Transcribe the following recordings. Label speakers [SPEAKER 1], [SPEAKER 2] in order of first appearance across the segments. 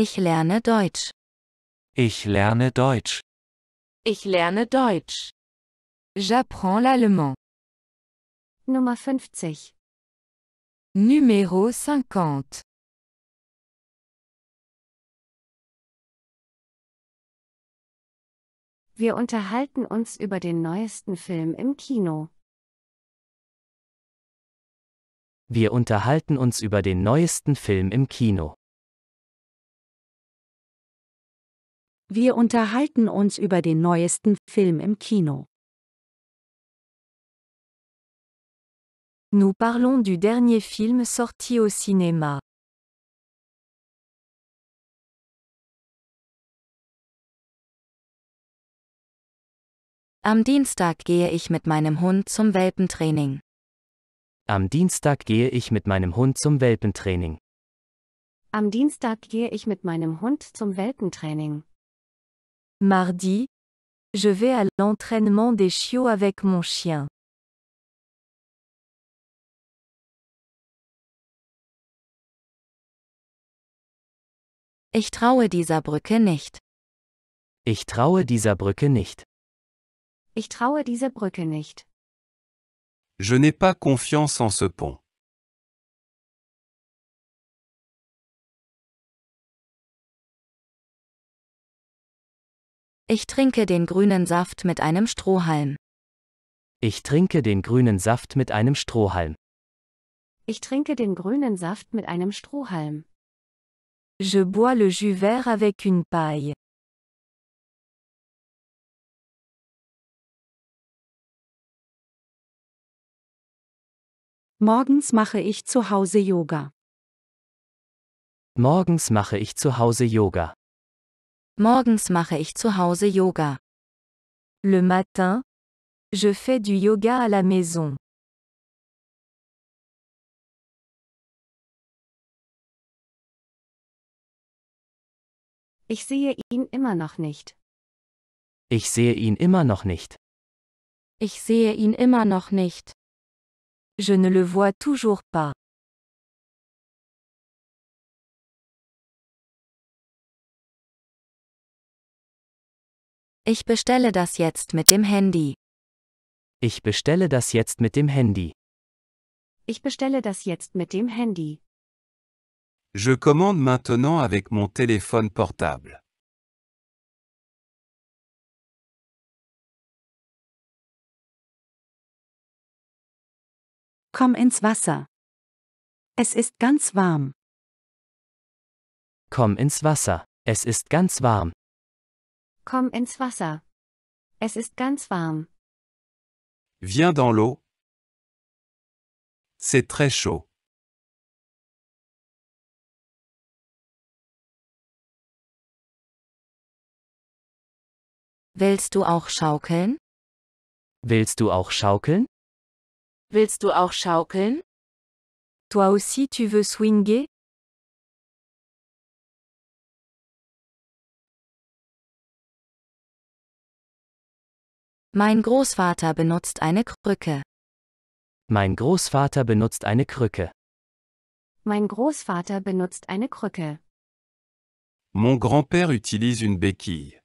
[SPEAKER 1] Ich lerne Deutsch.
[SPEAKER 2] Ich lerne Deutsch.
[SPEAKER 1] Ich lerne Deutsch. J'apprends l'allemand. Nummer 50. Numéro 50. Wir unterhalten uns über den neuesten Film im Kino.
[SPEAKER 3] Wir unterhalten uns über den neuesten Film im Kino.
[SPEAKER 1] Wir unterhalten uns über den neuesten Film im Kino. Nous parlons du dernier film sorti au cinéma. Am Dienstag gehe ich mit meinem Hund zum Welpentraining.
[SPEAKER 3] Am Dienstag gehe ich mit meinem Hund zum Welpentraining.
[SPEAKER 4] Am Dienstag gehe ich mit meinem
[SPEAKER 1] Hund zum Welpentraining. Mardi, je vais à l'entraînement des chiots avec mon chien. Ich traue dieser Brücke nicht.
[SPEAKER 2] Ich traue dieser Brücke nicht.
[SPEAKER 1] Ich traue dieser Brücke nicht.
[SPEAKER 2] Je n'ai pas confiance en ce pont.
[SPEAKER 1] Ich trinke den grünen Saft mit einem
[SPEAKER 3] Strohhalm. Ich trinke den grünen Saft mit einem Strohhalm.
[SPEAKER 1] Ich trinke den grünen Saft mit einem Strohhalm. Je bois le jus vert avec une paille. Morgens mache ich zu Hause Yoga.
[SPEAKER 3] Morgens mache ich zu Hause Yoga.
[SPEAKER 1] Morgens mache ich zu Hause Yoga. Le matin, je fais du yoga à la maison. Ich sehe ihn immer noch nicht.
[SPEAKER 3] Ich sehe ihn immer noch nicht.
[SPEAKER 1] Ich sehe ihn immer noch nicht. Je ne le vois toujours pas. Ich bestelle das jetzt mit dem
[SPEAKER 2] Handy. Ich bestelle das jetzt mit dem Handy.
[SPEAKER 1] Ich bestelle das jetzt mit dem Handy.
[SPEAKER 2] Je commande maintenant avec mon téléphone
[SPEAKER 1] portable. Komm ins Wasser. Es ist ganz warm. Komm ins Wasser. Es ist ganz warm. Komm ins Wasser. Es ist ganz warm. Viens dans l'eau. C'est très chaud. Willst du auch schaukeln? Willst du auch schaukeln? Willst du auch schaukeln? Toi aussi tu veux swinger? Mein Großvater benutzt eine Krücke.
[SPEAKER 3] Mein Großvater benutzt eine Krücke.
[SPEAKER 1] Mein Großvater benutzt eine Krücke. Mon grand-père utilise une béquille.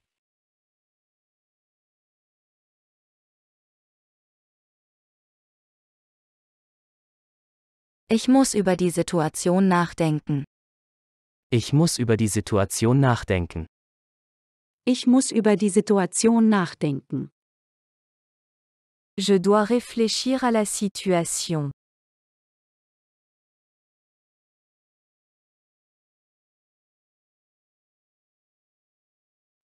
[SPEAKER 1] Ich muss über die Situation nachdenken.
[SPEAKER 3] Ich muss über die Situation nachdenken.
[SPEAKER 4] Ich muss über die Situation nachdenken.
[SPEAKER 1] Je dois réfléchir à la situation.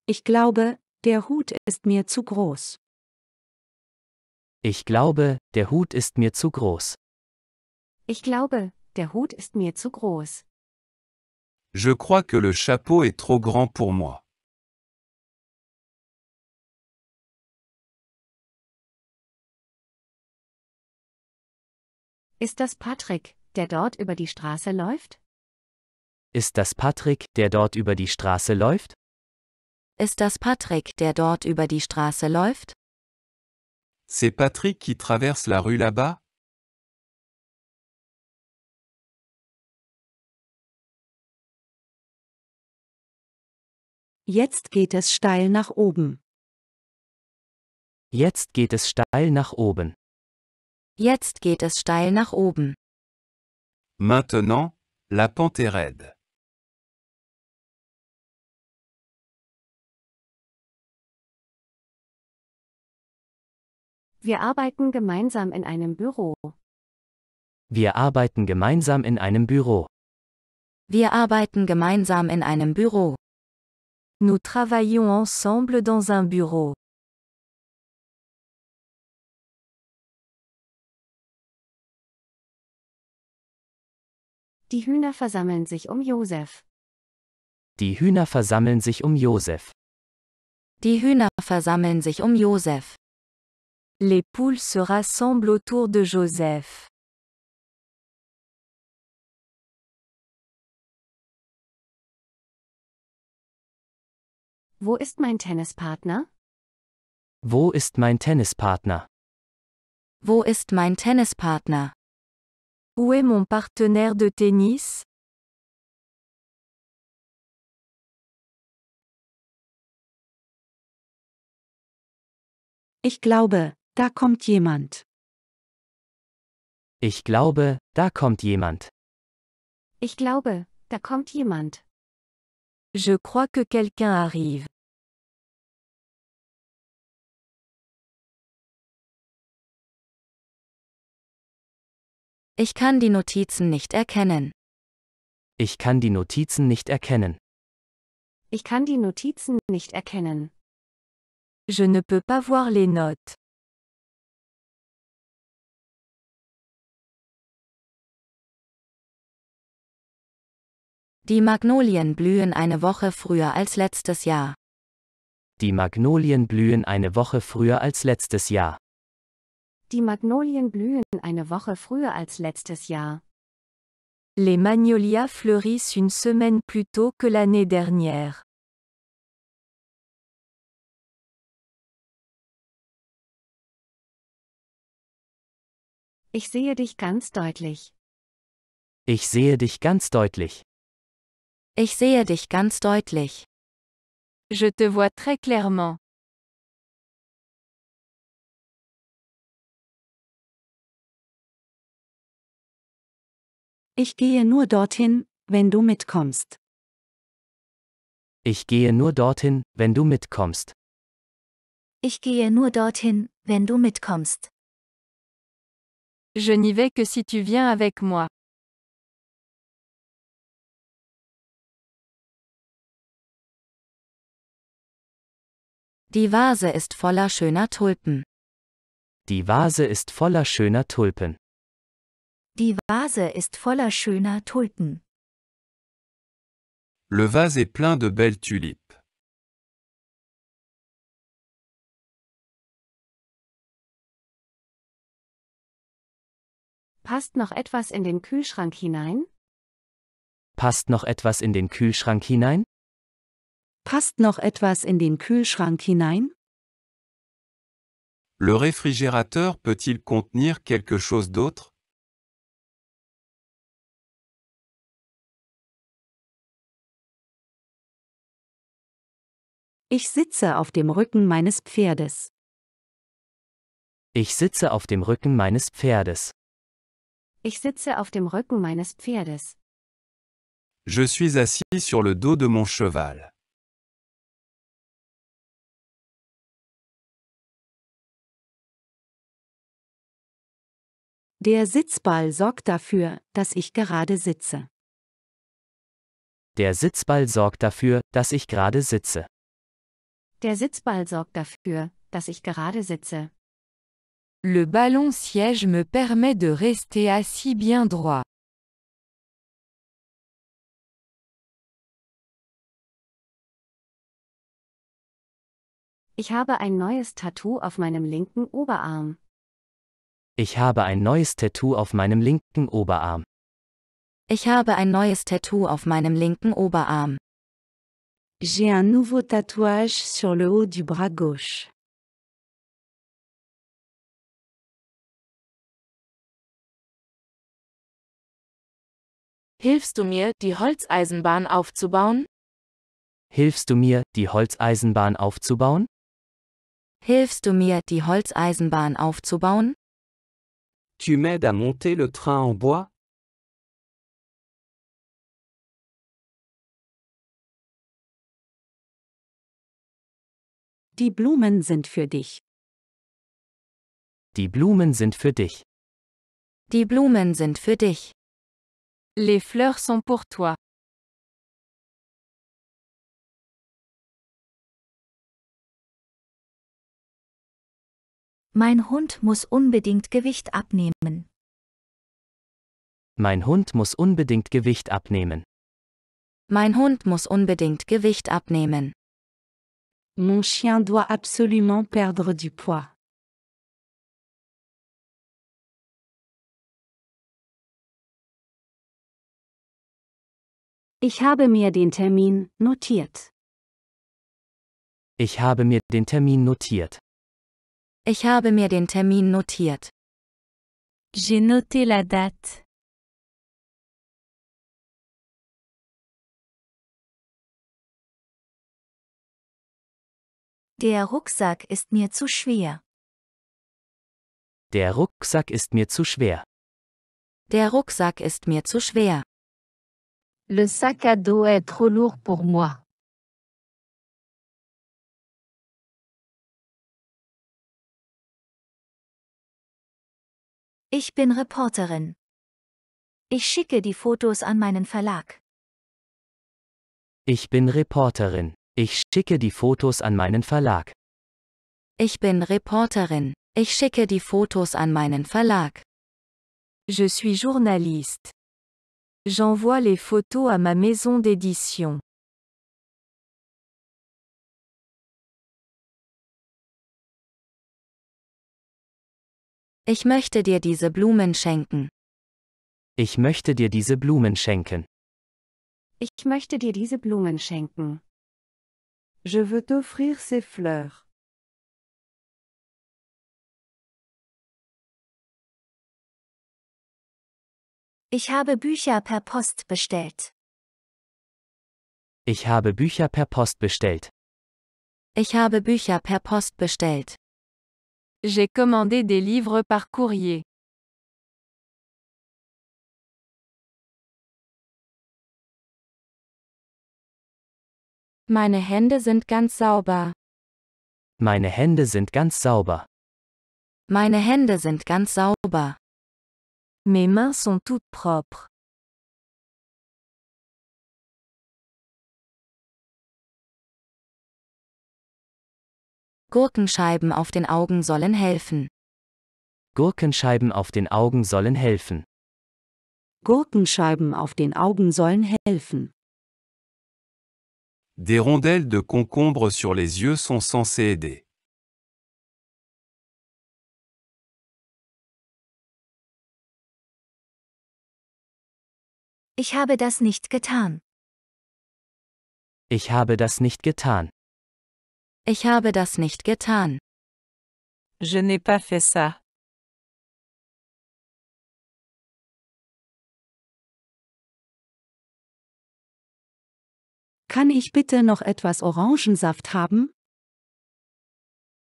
[SPEAKER 1] Ich glaube, der Hut ist mir zu groß.
[SPEAKER 3] Ich glaube, der Hut ist mir zu groß.
[SPEAKER 1] Ich glaube, der Hut ist mir zu groß.
[SPEAKER 2] Je crois que le
[SPEAKER 3] chapeau est
[SPEAKER 1] trop grand pour moi. Ist das Patrick, der dort über die Straße läuft?
[SPEAKER 3] Ist das Patrick, der dort über die Straße läuft?
[SPEAKER 4] Ist das Patrick, der dort über die Straße läuft?
[SPEAKER 2] C'est Patrick qui traverse la rue là-bas?
[SPEAKER 1] Jetzt geht es steil nach oben.
[SPEAKER 3] Jetzt geht es steil nach oben.
[SPEAKER 4] Jetzt geht es steil nach oben.
[SPEAKER 2] Maintenant, la pente est raide.
[SPEAKER 1] Wir arbeiten gemeinsam in einem Büro.
[SPEAKER 3] Wir arbeiten gemeinsam in einem Büro.
[SPEAKER 4] Wir arbeiten gemeinsam in einem Büro.
[SPEAKER 1] Nous travaillons ensemble dans un bureau. Die Hühner versammeln sich um Josef.
[SPEAKER 5] Die Hühner
[SPEAKER 3] versammeln sich um Josef.
[SPEAKER 4] Die Hühner versammeln sich um Josef.
[SPEAKER 1] Les poules se rassemblent autour de Josef. Wo ist mein Tennispartner?
[SPEAKER 3] Wo ist mein Tennispartner?
[SPEAKER 1] Wo ist mein Tennispartner? Où est mon partenaire de tennis? Ich glaube, da kommt jemand.
[SPEAKER 3] Ich glaube, da kommt jemand.
[SPEAKER 1] Ich glaube, da kommt jemand. Je crois que quelqu'un arrive. Ich kann die Notizen nicht erkennen.
[SPEAKER 3] Ich kann die Notizen nicht erkennen.
[SPEAKER 1] Ich kann die Notizen nicht erkennen. Je ne peux pas voir les notes. Die Magnolien blühen eine Woche
[SPEAKER 4] früher als letztes Jahr.
[SPEAKER 3] Die Magnolien blühen eine Woche früher als letztes Jahr.
[SPEAKER 4] Die Magnolien blühen eine Woche früher als letztes Jahr.
[SPEAKER 1] Les magnolias fleurissent une semaine plus tôt que l'année dernière. Ich sehe dich ganz deutlich.
[SPEAKER 3] Ich sehe dich ganz deutlich.
[SPEAKER 1] Ich sehe dich ganz deutlich. Je te vois très clairement. Ich gehe nur dorthin, wenn du mitkommst.
[SPEAKER 3] Ich gehe nur dorthin, wenn du mitkommst.
[SPEAKER 4] Ich gehe nur dorthin,
[SPEAKER 1] wenn du mitkommst. Je n'y vais que si tu viens avec moi. Die Vase ist voller schöner Tulpen.
[SPEAKER 3] Die Vase ist voller schöner Tulpen.
[SPEAKER 1] Die Vase ist voller schöner Tulpen.
[SPEAKER 3] Le vase est plein de
[SPEAKER 1] belles tulipes. Passt noch etwas in den Kühlschrank hinein?
[SPEAKER 3] Passt noch etwas in den Kühlschrank hinein?
[SPEAKER 4] Passt noch etwas in den Kühlschrank hinein?
[SPEAKER 2] Le réfrigérateur peut-il contenir quelque chose d'autre?
[SPEAKER 1] Ich sitze auf dem Rücken meines Pferdes.
[SPEAKER 3] Ich sitze auf dem Rücken meines Pferdes.
[SPEAKER 4] Ich sitze auf dem
[SPEAKER 1] Rücken meines Pferdes.
[SPEAKER 2] Je suis assis sur le dos de mon cheval.
[SPEAKER 1] Der Sitzball sorgt dafür, dass ich gerade sitze.
[SPEAKER 3] Der Sitzball sorgt dafür, dass ich gerade sitze.
[SPEAKER 4] Der Sitzball sorgt dafür, dass ich gerade sitze.
[SPEAKER 1] Le ballon siège me permet de rester assis bien droit. Ich habe ein neues Tattoo auf meinem
[SPEAKER 4] linken Oberarm.
[SPEAKER 3] Ich habe ein neues Tattoo auf meinem linken Oberarm.
[SPEAKER 4] Ich habe ein neues Tattoo auf meinem linken Oberarm.
[SPEAKER 1] J'ai un nouveau tatouage sur le haut du bras gauche.
[SPEAKER 6] Hilfst du mir, die Holzeisenbahn aufzubauen?
[SPEAKER 3] Hilfst du mir, die Holzeisenbahn aufzubauen?
[SPEAKER 6] Hilfst du mir, die
[SPEAKER 1] Holzeisenbahn aufzubauen?
[SPEAKER 3] Tu m'aides à monter le train en bois?
[SPEAKER 1] Die Blumen sind für dich. Die Blumen sind für dich. Die Blumen sind für dich. Les fleurs sont pour toi. Mein Hund muss unbedingt Gewicht abnehmen.
[SPEAKER 3] Mein Hund muss unbedingt Gewicht abnehmen.
[SPEAKER 4] Mein Hund muss unbedingt Gewicht
[SPEAKER 1] abnehmen. Mon chien doit absolument perdre du poids. Ich habe mir den Termin notiert.
[SPEAKER 3] Ich habe mir den Termin notiert.
[SPEAKER 1] Ich habe mir den Termin notiert. J'ai noté la date. Der Rucksack ist mir zu schwer.
[SPEAKER 3] Der Rucksack ist mir zu schwer.
[SPEAKER 1] Der Rucksack ist mir zu schwer. Le sac à dos est trop lourd pour moi. Ich bin Reporterin. Ich schicke die Fotos an meinen Verlag.
[SPEAKER 3] Ich bin Reporterin. Ich schicke die Fotos an meinen Verlag.
[SPEAKER 4] Ich bin Reporterin. Ich schicke die Fotos an meinen Verlag. Je suis journaliste.
[SPEAKER 1] J'envoie les photos à ma maison d'édition. Ich möchte dir diese Blumen schenken.
[SPEAKER 5] Ich
[SPEAKER 3] möchte dir diese Blumen schenken.
[SPEAKER 1] Ich möchte dir diese Blumen schenken. Je veux t'offrir ces fleurs. Ich habe Bücher per Post bestellt.
[SPEAKER 3] Ich habe Bücher per Post bestellt.
[SPEAKER 1] Ich habe Bücher per Post bestellt. J'ai commandé des livres par courrier. Meine Hände sind ganz sauber.
[SPEAKER 3] Meine Hände sind ganz sauber.
[SPEAKER 1] Meine Hände sind ganz sauber. Mes mains sont toutes propres. Gurkenscheiben auf den Augen sollen
[SPEAKER 3] helfen. Gurkenscheiben auf den Augen sollen helfen.
[SPEAKER 4] Gurkenscheiben auf den Augen sollen helfen.
[SPEAKER 3] Des
[SPEAKER 2] rondelles de concombre sur les yeux sont censées aider.
[SPEAKER 1] Ich habe das nicht getan. Ich habe das nicht getan. Ich habe das nicht getan. Je n'ai pas fait ça. Kann ich bitte noch etwas Orangensaft haben?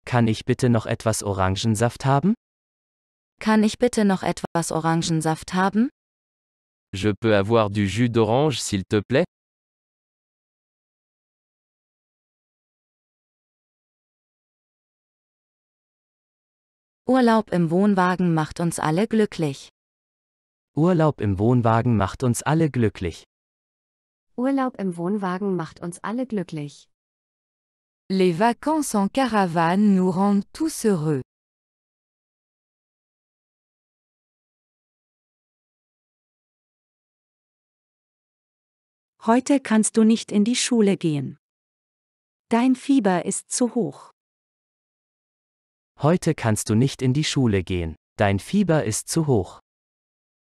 [SPEAKER 3] Kann ich bitte noch etwas Orangensaft haben?
[SPEAKER 4] Kann ich bitte noch etwas Orangensaft haben?
[SPEAKER 2] Je peux avoir du jus d'orange s'il te plaît?
[SPEAKER 1] Urlaub im Wohnwagen macht uns alle glücklich.
[SPEAKER 3] Urlaub im Wohnwagen macht uns alle glücklich.
[SPEAKER 4] Urlaub im Wohnwagen macht uns alle
[SPEAKER 1] glücklich. Les vacances en caravane nous rendent tous heureux. Heute kannst du nicht in die Schule gehen. Dein Fieber ist zu hoch.
[SPEAKER 3] Heute kannst du nicht in die Schule gehen. Dein Fieber ist zu hoch.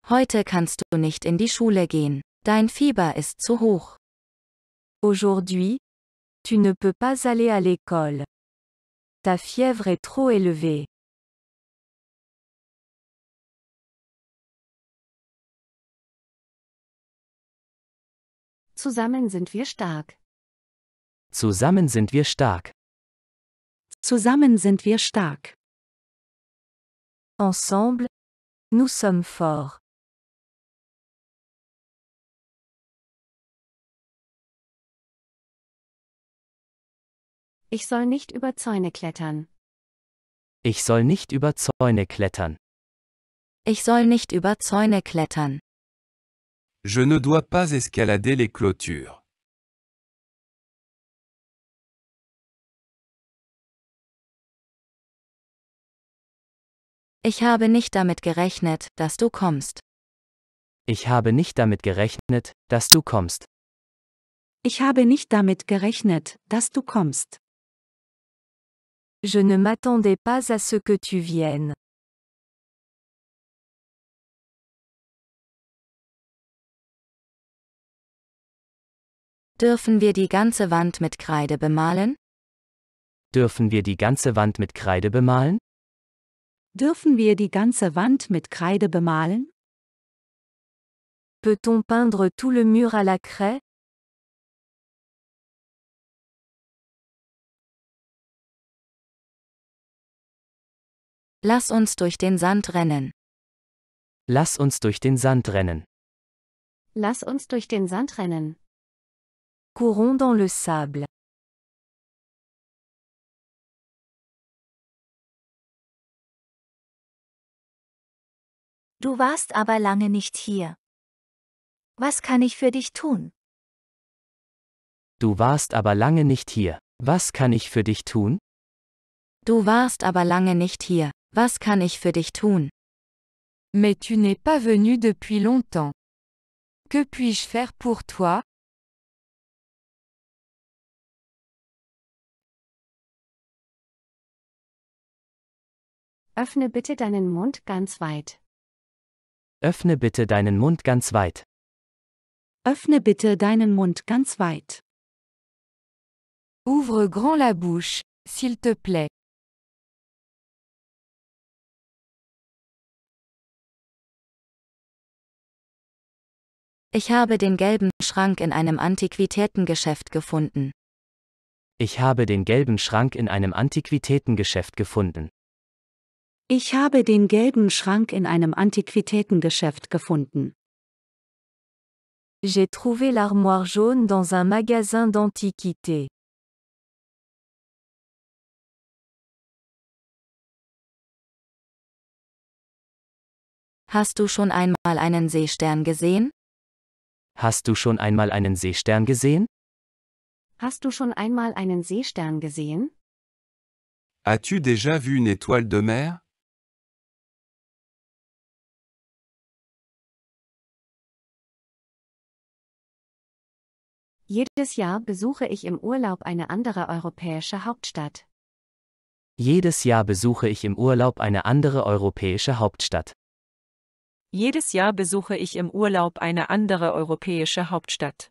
[SPEAKER 4] Heute kannst du nicht in die Schule gehen. Dein Fieber ist zu hoch. Aujourd'hui,
[SPEAKER 1] tu ne peux pas aller à l'école. Ta fièvre est trop élevée. Zusammen sind wir stark.
[SPEAKER 3] Zusammen sind wir stark.
[SPEAKER 1] Zusammen sind wir stark. Ensemble, nous sommes forts. Ich soll nicht über Zäune klettern.
[SPEAKER 5] Ich
[SPEAKER 3] soll nicht über Zäune klettern.
[SPEAKER 4] Ich soll nicht über Zäune klettern.
[SPEAKER 2] Je ne dois pas escalader les clôtures.
[SPEAKER 1] Ich habe nicht damit gerechnet, dass du kommst.
[SPEAKER 3] Ich habe nicht damit gerechnet, dass du kommst.
[SPEAKER 4] Ich habe nicht damit
[SPEAKER 1] gerechnet, dass du kommst. Je ne m'attendais pas à ce que tu viennes. Dürfen wir die ganze Wand mit Kreide bemalen?
[SPEAKER 3] Dürfen wir die ganze Wand mit Kreide bemalen?
[SPEAKER 1] Dürfen wir die ganze Wand mit Kreide bemalen? Peut-on peindre tout le mur à la craie? Lass uns durch den Sand rennen.
[SPEAKER 3] Lass uns durch den Sand rennen.
[SPEAKER 1] Lass uns durch den Sand rennen. Courons dans le sable. Du warst aber lange nicht hier. Was kann ich für dich tun?
[SPEAKER 3] Du warst aber lange nicht hier. Was kann ich für dich tun?
[SPEAKER 4] Du warst aber lange nicht
[SPEAKER 1] hier. Was kann ich für dich tun? Mais tu n'es pas venu depuis longtemps. Que puis-je faire pour toi? Öffne bitte deinen Mund ganz weit.
[SPEAKER 3] Öffne bitte deinen Mund ganz weit.
[SPEAKER 1] Öffne bitte deinen Mund ganz weit. Ouvre grand la bouche, s'il te plaît. Ich habe den gelben Schrank in einem Antiquitätengeschäft gefunden.
[SPEAKER 3] Ich habe den gelben Schrank in einem Antiquitätengeschäft gefunden.
[SPEAKER 4] Ich habe den gelben Schrank in einem Antiquitätengeschäft gefunden.
[SPEAKER 1] J'ai trouvé l'armoire jaune dans un magasin d'antiquité. Hast du schon einmal einen Seestern gesehen?
[SPEAKER 3] Hast du schon einmal einen Seestern gesehen?
[SPEAKER 1] Hast du schon einmal einen Seestern gesehen?
[SPEAKER 3] As-tu déjà vu une étoile de
[SPEAKER 1] mer? Jedes Jahr besuche ich im
[SPEAKER 4] Urlaub eine andere europäische Hauptstadt.
[SPEAKER 3] Jedes Jahr besuche ich im Urlaub eine andere europäische Hauptstadt.
[SPEAKER 6] Jedes Jahr besuche ich im Urlaub eine andere europäische Hauptstadt.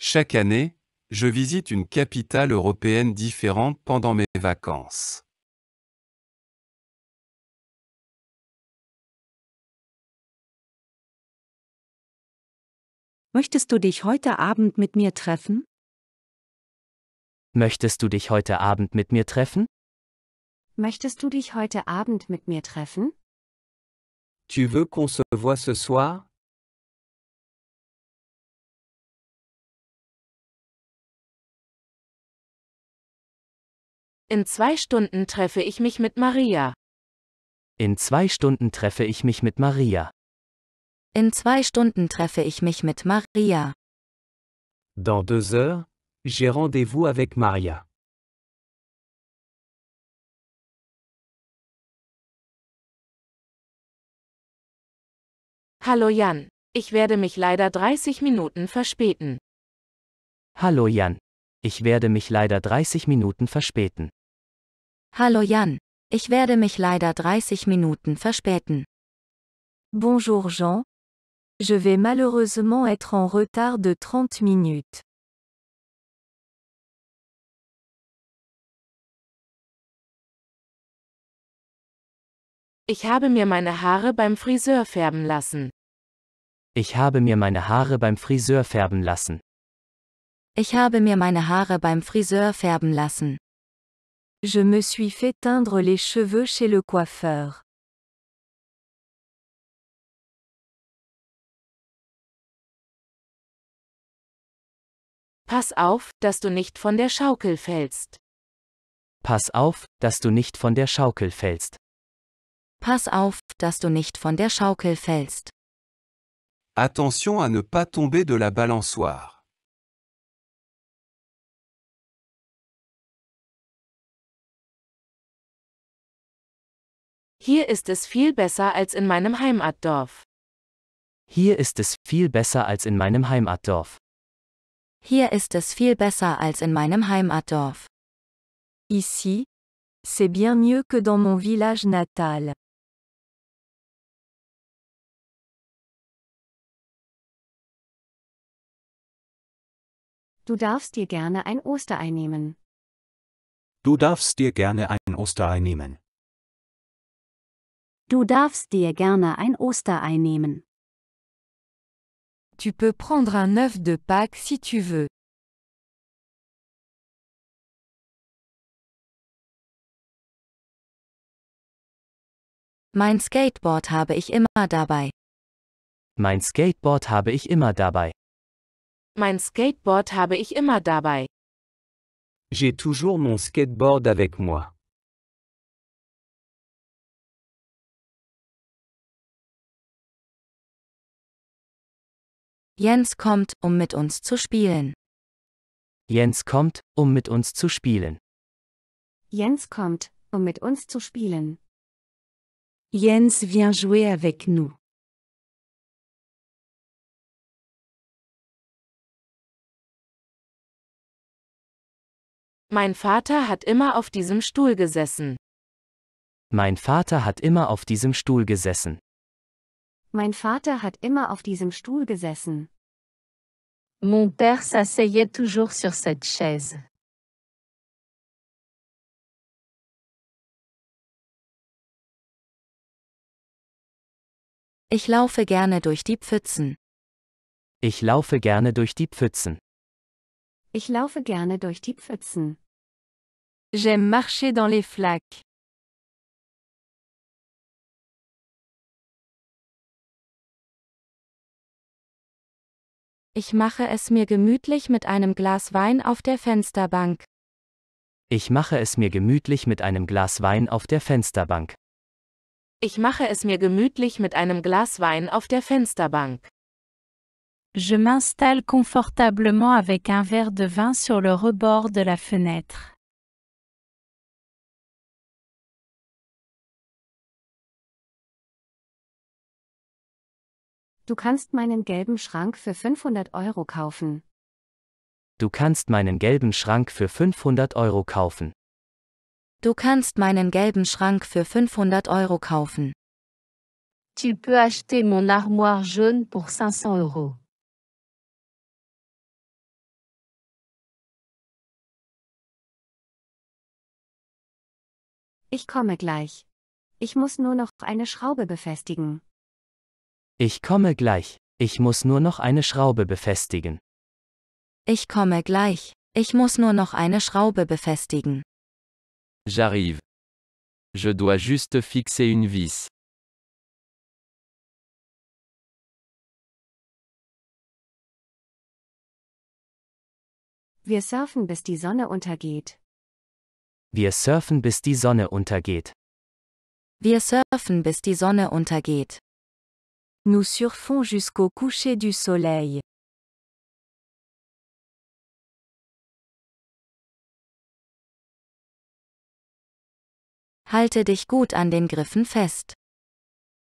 [SPEAKER 3] Chaque
[SPEAKER 2] année, je visite une capitale européenne différente pendant mes vacances.
[SPEAKER 1] Möchtest du dich heute Abend mit mir treffen?
[SPEAKER 3] Möchtest du dich heute Abend mit mir treffen?
[SPEAKER 1] Möchtest du dich heute Abend mit mir treffen?
[SPEAKER 3] Tu veux qu'on se voit
[SPEAKER 1] ce soir In zwei Stunden treffe ich mich mit Maria.
[SPEAKER 3] In zwei Stunden treffe ich mich mit Maria.
[SPEAKER 4] In zwei Stunden treffe ich mich mit Maria.
[SPEAKER 3] Dans deux
[SPEAKER 2] heures, j'ai rendez-vous avec Maria.
[SPEAKER 6] Hallo Jan, ich werde mich leider 30 Minuten verspäten.
[SPEAKER 3] Hallo Jan, ich werde mich leider 30 Minuten verspäten.
[SPEAKER 6] Hallo
[SPEAKER 4] Jan, ich werde mich leider 30 Minuten verspäten. Bonjour
[SPEAKER 1] Jean. Je vais malheureusement être en retard de 30 minutes.
[SPEAKER 6] Ich habe mir meine Haare beim Friseur färben lassen.
[SPEAKER 3] Ich habe mir meine Haare beim Friseur färben lassen.
[SPEAKER 4] Ich habe mir meine Haare beim Friseur färben lassen. Je me suis fait
[SPEAKER 1] teindre les cheveux chez le coiffeur. Pass auf, dass du nicht von der Schaukel fällst.
[SPEAKER 3] Pass auf, dass du nicht von der Schaukel fällst.
[SPEAKER 4] Pass auf, dass du nicht von der Schaukel fällst.
[SPEAKER 2] Attention à ne pas tomber de la balançoire.
[SPEAKER 6] Hier ist es viel besser als in meinem Heimatdorf.
[SPEAKER 3] Hier ist es viel besser als in meinem Heimatdorf.
[SPEAKER 6] Hier ist
[SPEAKER 1] es viel besser als in meinem Heimatdorf. Ici, c'est bien mieux que dans mon village natal. Du darfst dir gerne ein Osterei nehmen.
[SPEAKER 2] Du darfst dir gerne ein Osterei nehmen.
[SPEAKER 1] Du darfst dir gerne ein Osterei nehmen. Tu peux prendre un œuf de Pâques si tu veux.
[SPEAKER 6] Mein Skateboard habe ich immer dabei.
[SPEAKER 3] Mein Skateboard habe ich immer dabei.
[SPEAKER 6] Mein Skateboard habe ich immer dabei.
[SPEAKER 3] J'ai toujours mon skateboard avec moi.
[SPEAKER 1] Jens kommt, um mit uns zu spielen.
[SPEAKER 3] Jens kommt, um mit uns zu spielen.
[SPEAKER 1] Jens kommt, um mit uns zu spielen. Jens vient jouer avec nous.
[SPEAKER 6] Mein Vater hat immer auf diesem Stuhl gesessen.
[SPEAKER 3] Mein Vater hat immer auf diesem Stuhl gesessen.
[SPEAKER 6] Mein
[SPEAKER 1] Vater hat immer auf diesem Stuhl gesessen. Mon père s'asseyait toujours sur cette chaise. Ich laufe gerne durch die Pfützen.
[SPEAKER 3] Ich laufe gerne durch die Pfützen.
[SPEAKER 1] Ich laufe gerne durch die Pfützen. J'aime marcher dans les flaques. Ich mache es mir gemütlich mit einem
[SPEAKER 6] Glas Wein auf der Fensterbank.
[SPEAKER 3] Ich mache es mir gemütlich mit einem Glas Wein auf der Fensterbank.
[SPEAKER 6] Ich mache es mir gemütlich mit einem Glas Wein auf der Fensterbank. Je m'installe confortablement avec un verre de vin sur le rebord de la fenêtre.
[SPEAKER 1] Du kannst meinen gelben Schrank für 500 Euro kaufen.
[SPEAKER 5] Du
[SPEAKER 3] kannst meinen gelben Schrank für 500 Euro kaufen.
[SPEAKER 4] Du kannst meinen gelben Schrank für 500 Euro kaufen. Tu peux acheter mon
[SPEAKER 1] armoire jaune pour 500 Euro. Ich komme gleich. Ich muss nur noch eine Schraube befestigen.
[SPEAKER 3] Ich komme gleich. Ich muss nur noch eine Schraube befestigen.
[SPEAKER 4] Ich komme gleich. Ich muss nur noch eine Schraube befestigen.
[SPEAKER 3] J'arrive.
[SPEAKER 2] Je dois juste fixer une vis.
[SPEAKER 1] Wir surfen bis die Sonne untergeht.
[SPEAKER 3] Wir surfen bis die Sonne untergeht.
[SPEAKER 1] Wir surfen bis die Sonne untergeht. Nous surfons jusqu'au coucher du soleil. Halte dich gut an den Griffen fest.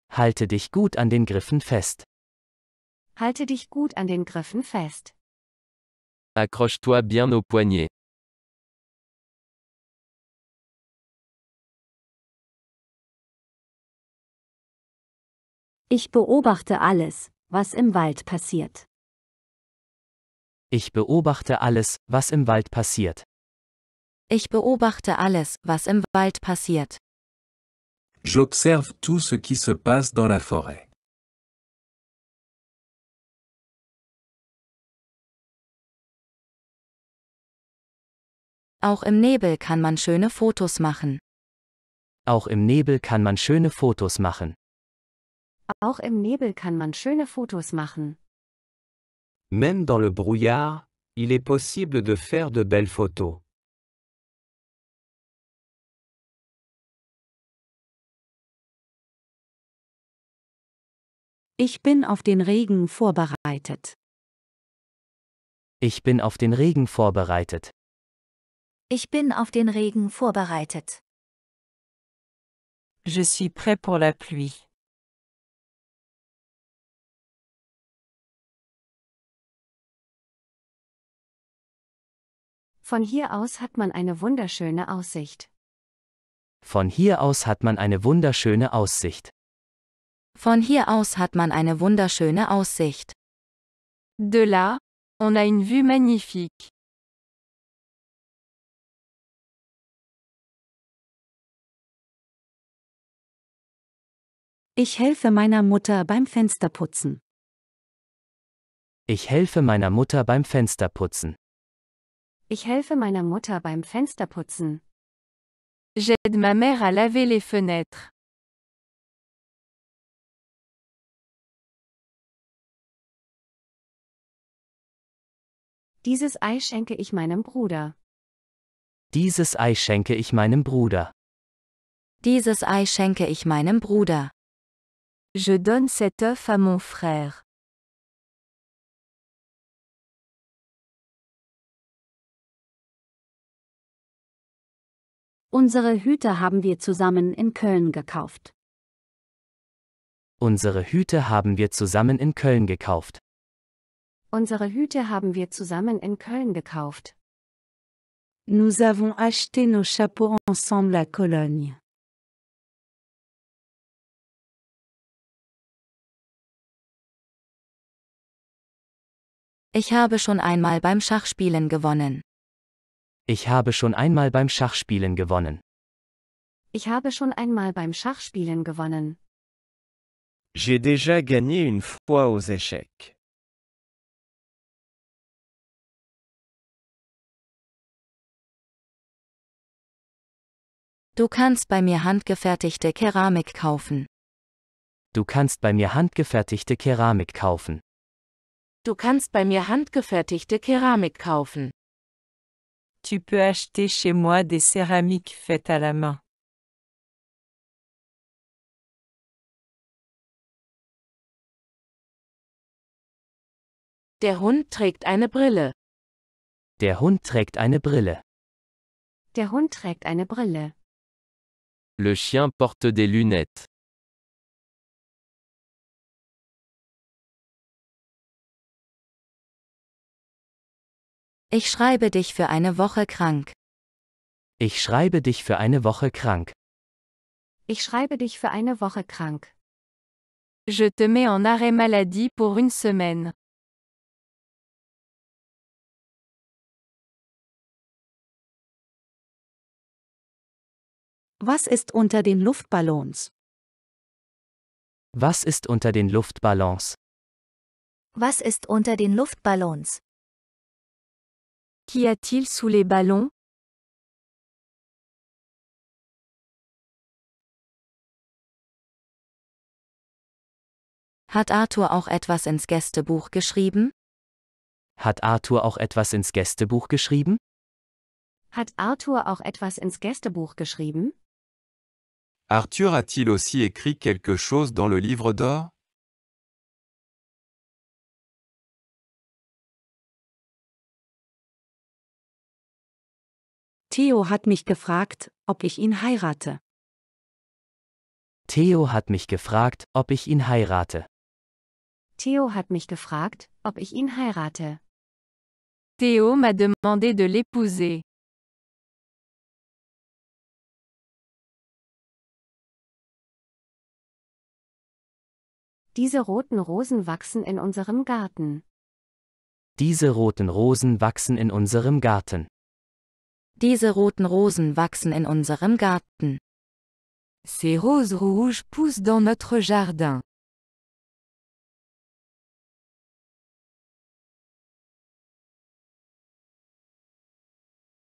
[SPEAKER 3] Halte dich gut an den Griffen fest.
[SPEAKER 1] Halte dich gut an den Griffen fest.
[SPEAKER 3] Accroche-toi
[SPEAKER 2] bien aux poignets.
[SPEAKER 1] Ich beobachte alles, was im Wald passiert.
[SPEAKER 3] Ich beobachte alles, was im Wald passiert.
[SPEAKER 4] Ich beobachte alles, was im Wald passiert.
[SPEAKER 2] J'observe tout ce qui se passe dans la forêt.
[SPEAKER 1] Auch im Nebel kann man schöne Fotos machen.
[SPEAKER 3] Auch im Nebel kann man schöne Fotos machen.
[SPEAKER 4] Auch im Nebel kann man schöne Fotos machen.
[SPEAKER 3] Même dans le brouillard, il est possible
[SPEAKER 2] de faire de belles photos.
[SPEAKER 5] Ich
[SPEAKER 1] bin auf den Regen vorbereitet.
[SPEAKER 3] Ich bin auf den Regen vorbereitet.
[SPEAKER 1] Ich bin auf den Regen vorbereitet. Je suis prêt pour la pluie. Von hier aus hat man eine wunderschöne Aussicht.
[SPEAKER 5] Von
[SPEAKER 3] hier aus hat man eine wunderschöne Aussicht.
[SPEAKER 4] Von hier aus hat man eine
[SPEAKER 1] wunderschöne Aussicht. De là, on a une vue magnifique. Ich helfe meiner Mutter beim Fensterputzen.
[SPEAKER 3] Ich helfe meiner Mutter beim Fensterputzen.
[SPEAKER 1] Ich helfe meiner Mutter beim Fensterputzen. J'aide ma mère à laver les fenêtres. Dieses Ei schenke ich meinem Bruder.
[SPEAKER 3] Dieses Ei schenke ich meinem Bruder.
[SPEAKER 1] Dieses Ei schenke ich meinem Bruder. Je donne cet œuf à mon frère. Unsere Hüte haben wir zusammen in Köln gekauft.
[SPEAKER 3] Unsere Hüte haben wir zusammen in Köln gekauft.
[SPEAKER 4] Unsere Hüte haben wir zusammen in Köln
[SPEAKER 1] gekauft. Nous avons acheté nos chapeaux ensemble à Cologne. Ich habe schon einmal beim Schachspielen
[SPEAKER 3] gewonnen. Ich habe schon einmal beim Schachspielen gewonnen.
[SPEAKER 4] Ich habe schon einmal beim Schachspielen gewonnen.
[SPEAKER 3] J'ai déjà gagné une
[SPEAKER 1] fois aux échecs. Du kannst bei
[SPEAKER 6] mir handgefertigte Keramik kaufen.
[SPEAKER 3] Du kannst bei mir handgefertigte Keramik kaufen.
[SPEAKER 6] Du kannst bei mir handgefertigte Keramik kaufen. Tu peux acheter chez moi des céramiques faites à la main.
[SPEAKER 1] Der Hund trägt eine Brille. Der Hund trägt eine Brille. Der Hund trägt eine Brille. Le chien porte des lunettes. Ich schreibe dich für eine Woche krank.
[SPEAKER 3] Ich schreibe dich für eine Woche krank.
[SPEAKER 1] Ich schreibe dich für eine Woche krank. Je te mets en arrêt maladie pour une semaine. Was ist unter den Luftballons? Was ist unter den Luftballons? Was ist unter den Luftballons? Qu'y a-t-il sous les ballons Hat Arthur auch etwas ins Gästebuch geschrieben?
[SPEAKER 3] Hat Arthur auch etwas ins Gästebuch geschrieben?
[SPEAKER 4] Hat Arthur auch etwas ins Gästebuch geschrieben?
[SPEAKER 2] Arthur a-t-il aussi écrit quelque chose dans le livre d'or?
[SPEAKER 1] Theo hat mich gefragt, ob ich ihn heirate.
[SPEAKER 3] Theo hat mich gefragt, ob ich ihn heirate.
[SPEAKER 1] Theo hat mich gefragt, ob ich ihn heirate. Theo m'a demandé de l'épouser. Diese roten Rosen wachsen in unserem Garten.
[SPEAKER 3] Diese roten Rosen wachsen in unserem Garten.
[SPEAKER 4] Diese roten Rosen wachsen in unserem Garten.
[SPEAKER 1] Ces roses rouges poussent dans notre jardin.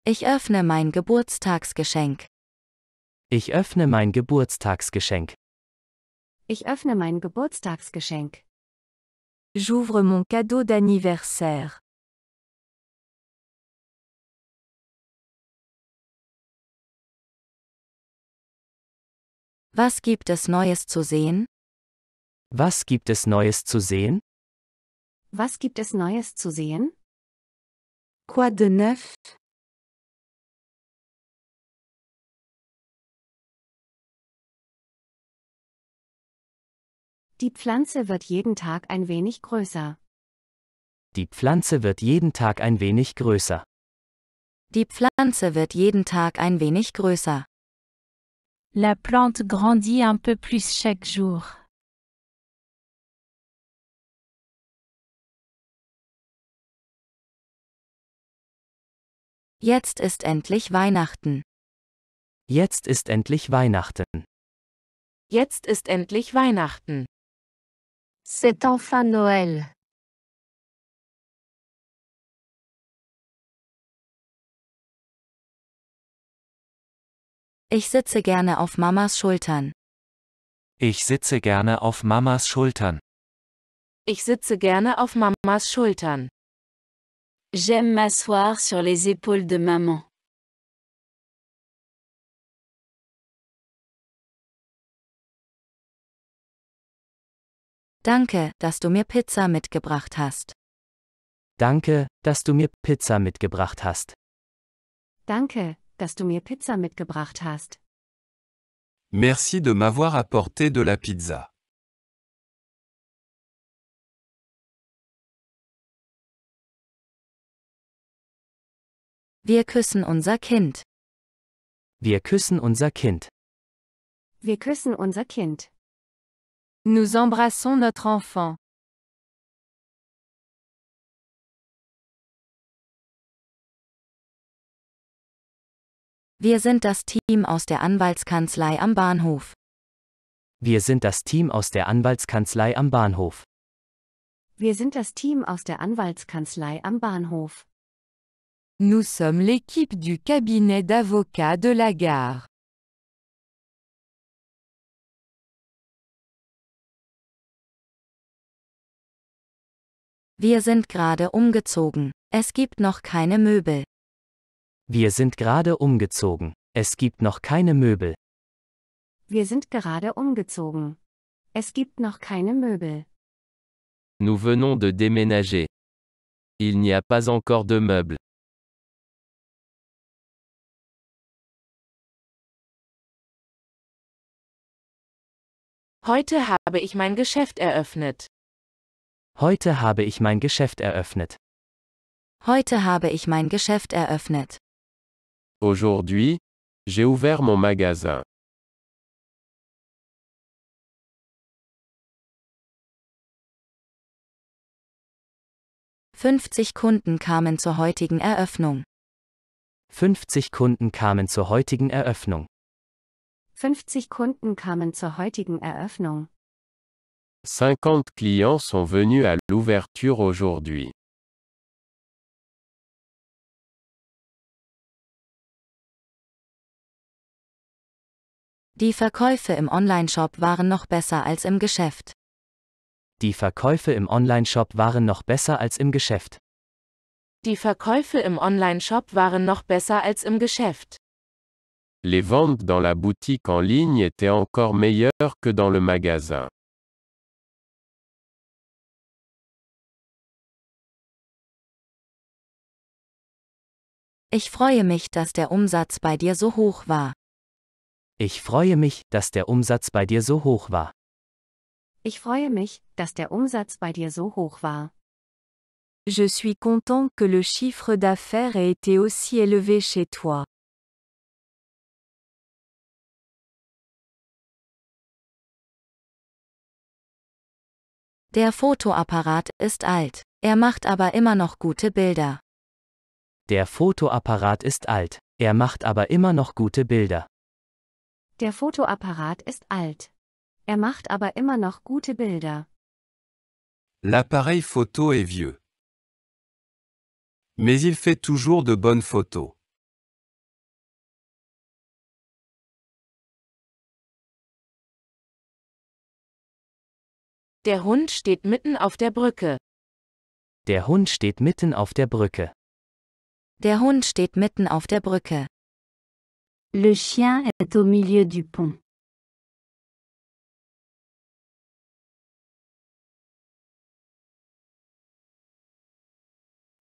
[SPEAKER 1] Ich öffne mein Geburtstagsgeschenk.
[SPEAKER 3] Ich öffne mein Geburtstagsgeschenk.
[SPEAKER 4] Ich öffne mein Geburtstagsgeschenk.
[SPEAKER 1] J'ouvre mon cadeau d'anniversaire. Was gibt es Neues zu sehen?
[SPEAKER 3] Was gibt es Neues zu sehen?
[SPEAKER 1] Was gibt es Neues zu sehen? Quoi de neuf? Die Pflanze wird jeden Tag
[SPEAKER 4] ein wenig größer.
[SPEAKER 3] Die Pflanze wird jeden Tag ein wenig größer.
[SPEAKER 4] Die Pflanze wird jeden Tag ein wenig größer.
[SPEAKER 1] La plante grandit un peu plus chaque jour.
[SPEAKER 6] Jetzt ist endlich Weihnachten.
[SPEAKER 3] Jetzt ist endlich Weihnachten.
[SPEAKER 6] Jetzt ist endlich Weihnachten. C'est
[SPEAKER 1] enfin Noël. Ich sitze gerne auf
[SPEAKER 6] Mamas Schultern.
[SPEAKER 2] Ich sitze gerne auf Mamas Schultern.
[SPEAKER 6] Ich sitze gerne auf Mamas Schultern. J'aime m'asseoir sur les épaules de maman.
[SPEAKER 1] Danke, dass du mir Pizza mitgebracht hast.
[SPEAKER 3] Danke, dass du mir Pizza mitgebracht hast.
[SPEAKER 4] Danke, dass du mir Pizza mitgebracht hast.
[SPEAKER 2] Merci de m'avoir apporté de la pizza.
[SPEAKER 1] Wir küssen unser Kind.
[SPEAKER 3] Wir küssen unser Kind.
[SPEAKER 1] Wir küssen unser Kind. Nous embrassons notre enfant. Wir sind das Team aus der Anwaltskanzlei
[SPEAKER 4] am Bahnhof.
[SPEAKER 3] Wir sind das Team aus der Anwaltskanzlei am Bahnhof.
[SPEAKER 4] Wir sind das Team aus der Anwaltskanzlei am Bahnhof.
[SPEAKER 1] Nous sommes l'équipe du cabinet d'avocats de la gare. Wir sind gerade umgezogen. Es gibt noch keine Möbel.
[SPEAKER 3] Wir sind gerade umgezogen. Es gibt noch keine Möbel.
[SPEAKER 4] Wir sind gerade umgezogen. Es gibt noch keine Möbel.
[SPEAKER 2] Nous venons de déménager. Il n'y a pas encore de meubles.
[SPEAKER 1] Heute habe ich mein Geschäft eröffnet.
[SPEAKER 3] Heute habe ich mein Geschäft eröffnet.
[SPEAKER 4] Heute habe ich mein Geschäft
[SPEAKER 1] eröffnet.
[SPEAKER 3] Aujourd'hui, j'ai ouvert mon magasin.
[SPEAKER 1] Fünfzig Kunden kamen zur heutigen Eröffnung.
[SPEAKER 3] 50 Kunden kamen zur heutigen Eröffnung.
[SPEAKER 4] 50 Kunden kamen zur heutigen Eröffnung.
[SPEAKER 3] 50 clients
[SPEAKER 2] sont venus à l'ouverture aujourd'hui.
[SPEAKER 1] Die Verkäufe im Onlineshop waren noch besser als im Geschäft.
[SPEAKER 5] Die Verkäufe
[SPEAKER 3] im Onlineshop waren noch besser als im Geschäft.
[SPEAKER 6] Die Verkäufe im Onlineshop waren noch besser als im Geschäft.
[SPEAKER 3] Les ventes dans la boutique en
[SPEAKER 2] ligne étaient encore meilleures que dans le magasin.
[SPEAKER 1] Ich freue mich, dass der Umsatz bei dir so hoch war.
[SPEAKER 3] Ich freue mich, dass der Umsatz bei dir so hoch war.
[SPEAKER 4] Ich freue mich, dass der Umsatz
[SPEAKER 1] bei dir so hoch war. Je suis content que le chiffre d'affaires ait été aussi élevé chez toi. Der Fotoapparat ist alt, er macht aber immer noch gute Bilder.
[SPEAKER 3] Der Fotoapparat ist alt, er macht aber immer noch gute Bilder.
[SPEAKER 4] Der Fotoapparat ist alt. Er macht aber immer noch gute Bilder.
[SPEAKER 2] L'appareil photo est vieux. Mais il fait toujours de
[SPEAKER 1] bonnes photos. Der Hund steht mitten auf der Brücke.
[SPEAKER 3] Der Hund steht mitten auf der Brücke.
[SPEAKER 1] Der Hund steht mitten auf der Brücke. Le chien est au milieu du pont.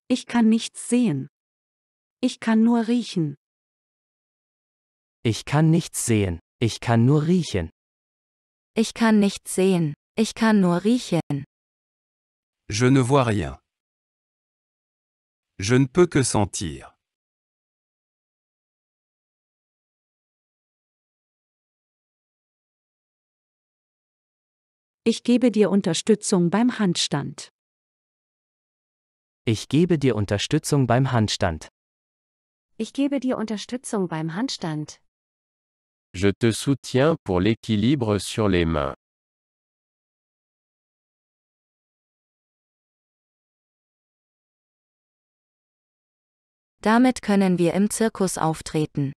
[SPEAKER 1] Ich kann nichts sehen. Ich kann nur riechen.
[SPEAKER 3] Ich kann nichts sehen. Ich kann nur riechen.
[SPEAKER 4] Ich kann nichts sehen. Ich kann nur riechen.
[SPEAKER 2] Je ne vois rien. Je ne peux que sentir.
[SPEAKER 1] Ich gebe dir Unterstützung beim Handstand.
[SPEAKER 3] Ich gebe dir Unterstützung beim Handstand.
[SPEAKER 4] Ich gebe dir Unterstützung beim Handstand.
[SPEAKER 3] Je te soutiens
[SPEAKER 2] pour l'équilibre sur les mains.
[SPEAKER 1] Damit können wir im Zirkus auftreten.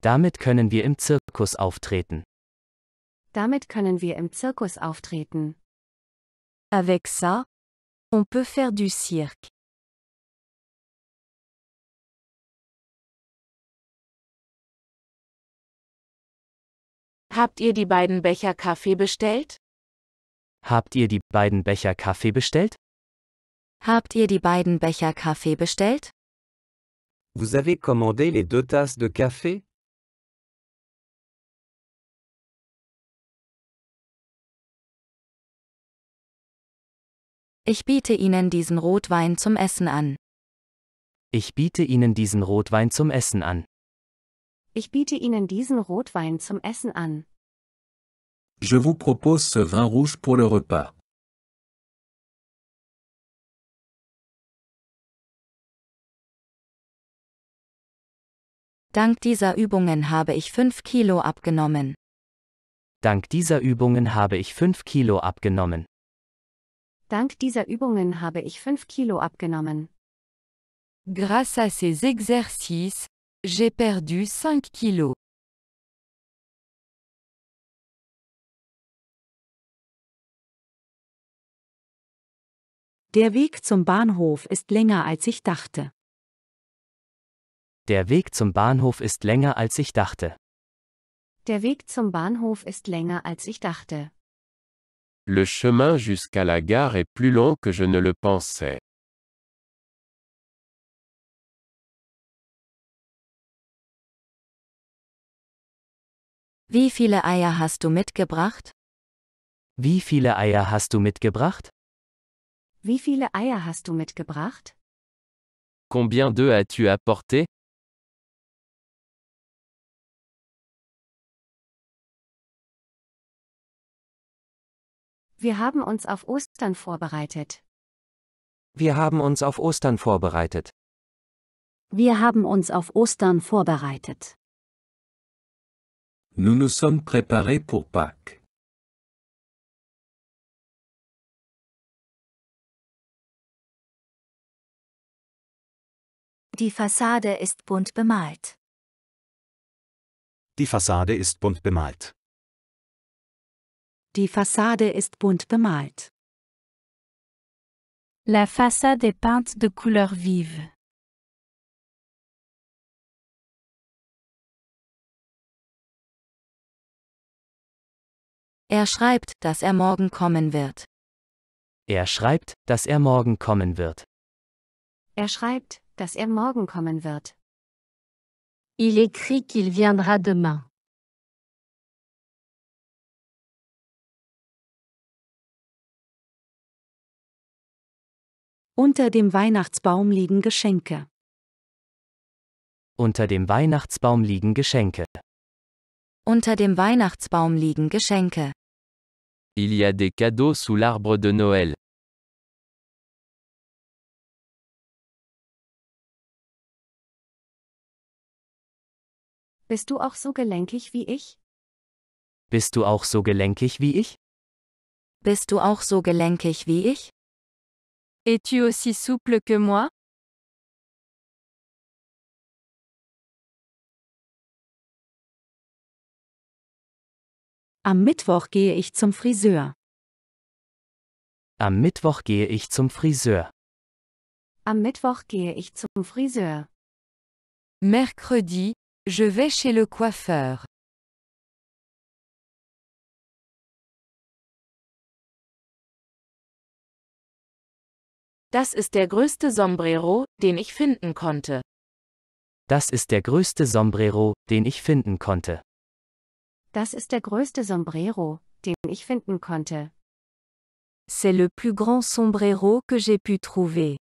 [SPEAKER 3] Damit können wir im Zirkus auftreten.
[SPEAKER 1] Damit können wir im Zirkus auftreten. Avec ça, on peut faire du cirque. Habt ihr die beiden Becher Kaffee bestellt?
[SPEAKER 3] Habt ihr die beiden Becher Kaffee bestellt?
[SPEAKER 4] Habt ihr die beiden Becher Kaffee bestellt?
[SPEAKER 2] Vous avez commandé les deux tasses de café?
[SPEAKER 1] Ich biete Ihnen diesen Rotwein zum Essen an.
[SPEAKER 5] Ich biete
[SPEAKER 3] Ihnen diesen Rotwein zum Essen an.
[SPEAKER 4] Ich biete Ihnen diesen Rotwein zum Essen
[SPEAKER 1] an.
[SPEAKER 3] Je vous propose ce vin rouge pour le repas.
[SPEAKER 1] Dank dieser Übungen habe ich 5 Kilo abgenommen.
[SPEAKER 3] Dank dieser Übungen habe ich 5 Kilo abgenommen.
[SPEAKER 4] Dank dieser Übungen habe ich 5 Kilo abgenommen. Grâce à
[SPEAKER 1] ces exercices, j'ai perdu 5 Kilo.
[SPEAKER 6] Der Weg zum Bahnhof ist länger als ich dachte.
[SPEAKER 3] Der Weg zum Bahnhof ist länger als ich dachte.
[SPEAKER 6] Der
[SPEAKER 4] Weg zum Bahnhof ist länger als ich dachte.
[SPEAKER 3] Le chemin jusqu'à la
[SPEAKER 2] gare est plus long que je ne le pensais.
[SPEAKER 1] Wie viele Eier hast du mitgebracht?
[SPEAKER 3] Wie viele Eier hast du mitgebracht?
[SPEAKER 1] Wie viele Eier hast du mitgebracht?
[SPEAKER 3] Combien d'œufs as-tu
[SPEAKER 1] apporté? Wir haben uns auf Ostern vorbereitet.
[SPEAKER 2] Wir haben uns auf Ostern vorbereitet.
[SPEAKER 1] Wir haben uns auf Ostern vorbereitet.
[SPEAKER 5] Nous
[SPEAKER 2] nous
[SPEAKER 1] sommes préparés pour Pâques. Die Fassade ist bunt bemalt. Die Fassade ist bunt bemalt. Die Fassade ist bunt bemalt. La façade est peinte de couleurs vives. Er schreibt, dass er morgen kommen wird.
[SPEAKER 3] Er schreibt, dass er morgen kommen wird.
[SPEAKER 4] Er schreibt, dass er morgen
[SPEAKER 1] kommen wird. Il écrit qu'il viendra demain. Unter dem Weihnachtsbaum liegen Geschenke.
[SPEAKER 3] Unter dem Weihnachtsbaum liegen Geschenke.
[SPEAKER 1] Unter dem Weihnachtsbaum liegen Geschenke.
[SPEAKER 3] Il y a des cadeaux sous l'arbre de Noël.
[SPEAKER 1] Bist du auch so gelenkig wie ich?
[SPEAKER 3] Bist du auch so gelenkig wie ich?
[SPEAKER 1] Bist du auch so gelenkig wie ich? Es-tu aussi souple que moi Am Mittwoch gehe ich zum Friseur.
[SPEAKER 5] Am
[SPEAKER 3] Mittwoch gehe ich zum Friseur.
[SPEAKER 4] Am Mittwoch gehe ich zum Friseur.
[SPEAKER 1] Mercredi, je vais chez le coiffeur.
[SPEAKER 6] Das ist der größte Sombrero, den ich finden konnte.
[SPEAKER 3] Das ist der größte Sombrero, den ich finden konnte.
[SPEAKER 4] Das ist der größte Sombrero, den ich finden konnte. C'est le plus
[SPEAKER 1] grand sombrero que j'ai pu trouver.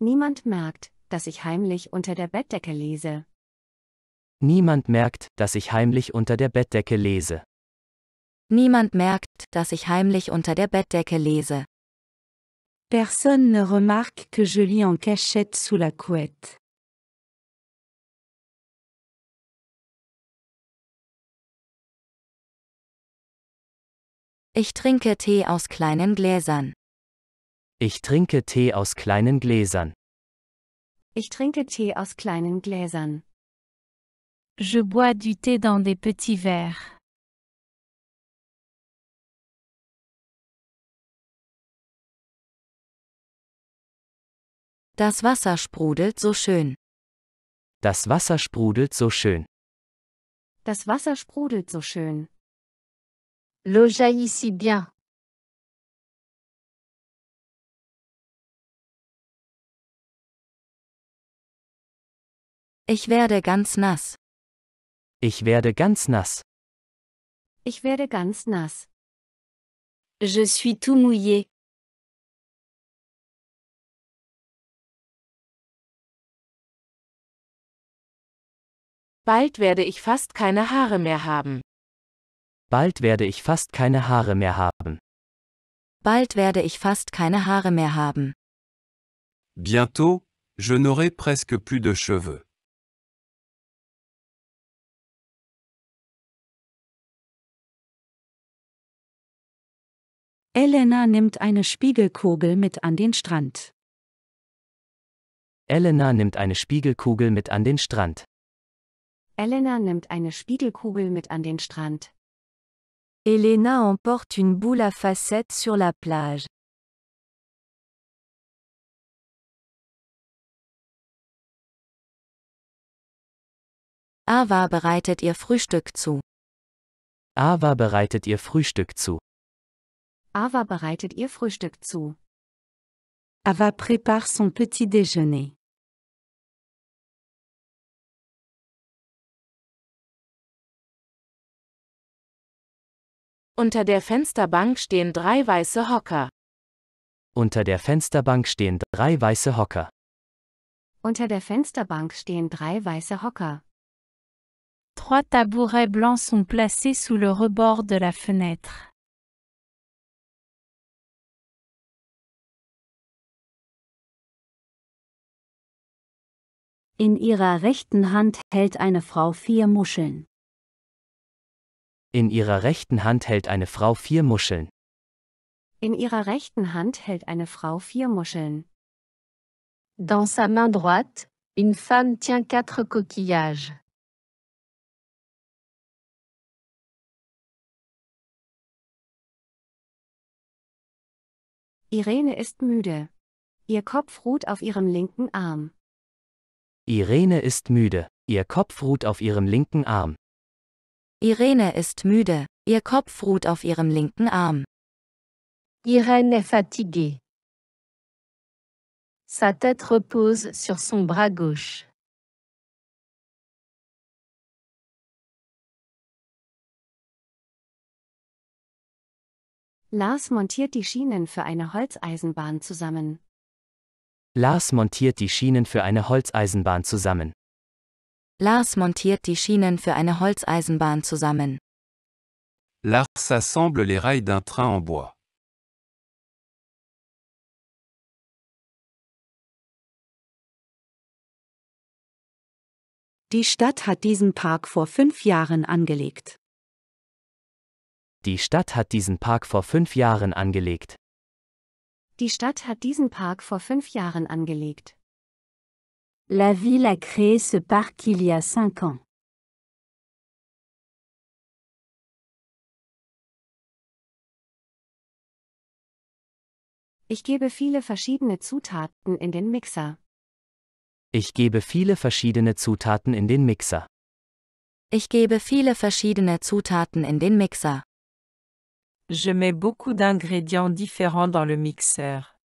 [SPEAKER 1] Niemand merkt, dass ich heimlich unter der Bettdecke lese.
[SPEAKER 3] Niemand merkt, dass ich heimlich unter der Bettdecke lese.
[SPEAKER 4] Niemand merkt, dass ich heimlich unter der Bettdecke lese. Personne ne remarque que je lis
[SPEAKER 1] en cachette sous la couette. Ich trinke Tee aus kleinen Gläsern.
[SPEAKER 3] Ich trinke Tee aus kleinen Gläsern.
[SPEAKER 1] Ich trinke Tee aus kleinen Gläsern. Je bois du thé dans des petits verres. Das Wasser sprudelt so schön.
[SPEAKER 3] Das Wasser sprudelt so schön.
[SPEAKER 1] Das Wasser sprudelt so schön. L'eau jaillit si bien. Ich werde ganz nass. Ich werde ganz nass. Ich werde ganz nass. Je suis tout mouillé. Bald werde ich fast keine Haare mehr haben.
[SPEAKER 3] Bald werde ich fast keine Haare mehr haben.
[SPEAKER 4] Bald werde ich fast keine Haare mehr haben.
[SPEAKER 2] Bientôt, je n'aurai presque plus de cheveux.
[SPEAKER 1] Elena nimmt eine Spiegelkugel mit an den Strand.
[SPEAKER 3] Elena nimmt eine Spiegelkugel mit an den Strand.
[SPEAKER 4] Elena nimmt eine Spiegelkugel mit an den Strand. Elena emporte une boule à
[SPEAKER 1] facettes sur la plage. Ava bereitet ihr Frühstück zu.
[SPEAKER 3] Ava bereitet ihr Frühstück zu.
[SPEAKER 1] Ava bereitet ihr Frühstück zu. Ava prépare son petit déjeuner.
[SPEAKER 6] Unter der Fensterbank stehen drei weiße Hocker.
[SPEAKER 3] Unter der Fensterbank stehen drei weiße Hocker.
[SPEAKER 4] Unter der Fensterbank stehen drei weiße Hocker.
[SPEAKER 1] Trois tabourets blancs sont placés sous le rebord de la fenêtre. In ihrer rechten Hand hält eine Frau vier
[SPEAKER 3] Muscheln. In ihrer rechten Hand hält eine Frau vier Muscheln.
[SPEAKER 4] In ihrer rechten Hand hält eine Frau vier Muscheln.
[SPEAKER 1] Dans sa main droite, une femme tient quatre coquillages. Irene ist müde. Ihr Kopf ruht auf ihrem
[SPEAKER 4] linken Arm.
[SPEAKER 3] Irene ist müde, ihr Kopf ruht auf ihrem linken Arm.
[SPEAKER 1] Irene ist müde, ihr Kopf ruht auf ihrem linken Arm. Irene est fatiguée. Sa tête repose sur son bras gauche. Lars montiert die Schienen für eine Holzeisenbahn zusammen.
[SPEAKER 3] Lars montiert die Schienen für eine Holzeisenbahn zusammen.
[SPEAKER 4] Lars montiert die Schienen für
[SPEAKER 1] eine Holzeisenbahn zusammen.
[SPEAKER 3] Lars assemble les rails d'un train en
[SPEAKER 1] bois. Die Stadt hat diesen Park vor fünf Jahren angelegt.
[SPEAKER 3] Die Stadt hat diesen Park vor fünf Jahren angelegt.
[SPEAKER 4] Die Stadt hat diesen Park vor fünf Jahren angelegt.
[SPEAKER 1] La ville a créé ce parc il y a cinq ans. Ich gebe viele verschiedene Zutaten in den Mixer.
[SPEAKER 3] Ich gebe viele verschiedene Zutaten in den Mixer.
[SPEAKER 4] Ich gebe viele verschiedene Zutaten in den Mixer.
[SPEAKER 6] Je mets beaucoup d'ingrédients différents dans le mixeur.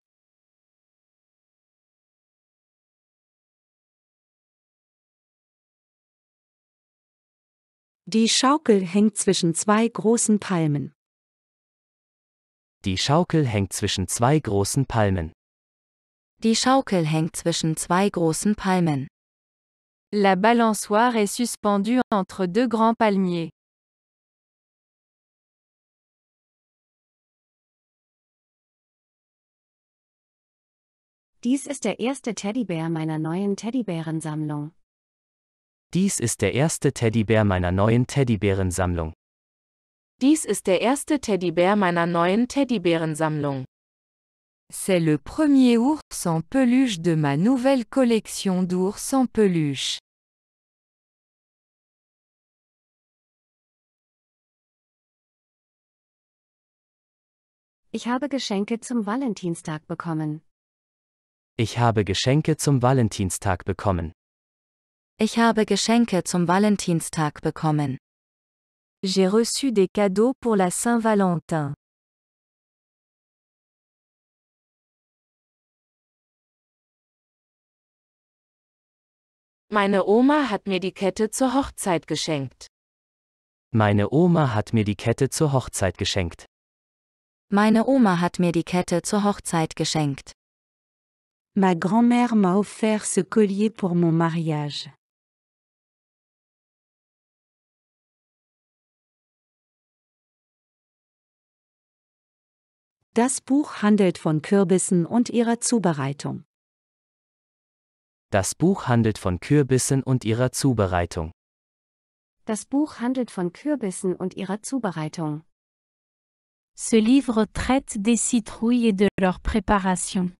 [SPEAKER 1] Die Schaukel hängt zwischen zwei großen Palmen.
[SPEAKER 3] Die Schaukel hängt zwischen zwei großen Palmen.
[SPEAKER 4] Die Schaukel hängt
[SPEAKER 1] zwischen zwei großen Palmen. La balançoire est suspendue entre deux grands palmiers. Dies ist der erste
[SPEAKER 6] Teddybär meiner neuen Teddybärensammlung.
[SPEAKER 3] Dies ist der erste Teddybär meiner neuen Teddybärensammlung.
[SPEAKER 6] Dies ist der erste Teddybär meiner neuen Teddybärensammlung. C'est le premier ours en peluche de ma nouvelle collection d'ours en peluche.
[SPEAKER 1] Ich habe Geschenke zum Valentinstag bekommen.
[SPEAKER 3] Ich habe Geschenke zum Valentinstag bekommen.
[SPEAKER 4] Ich habe Geschenke zum Valentinstag
[SPEAKER 1] bekommen. J'ai reçu des cadeaux pour la Saint-Valentin.
[SPEAKER 6] Meine Oma hat mir die Kette zur Hochzeit geschenkt.
[SPEAKER 3] Meine Oma hat mir die Kette zur Hochzeit geschenkt.
[SPEAKER 4] Meine Oma hat mir die Kette zur Hochzeit geschenkt. Ma grand-mère m'a
[SPEAKER 1] offert ce collier pour mon mariage. Das Buch handelt von Kürbissen und ihrer Zubereitung.
[SPEAKER 3] Das Buch handelt von Kürbissen und ihrer Zubereitung.
[SPEAKER 4] Das Buch handelt von Kürbissen und ihrer Zubereitung. Ce livre
[SPEAKER 1] traite des citrouilles et de leur préparation.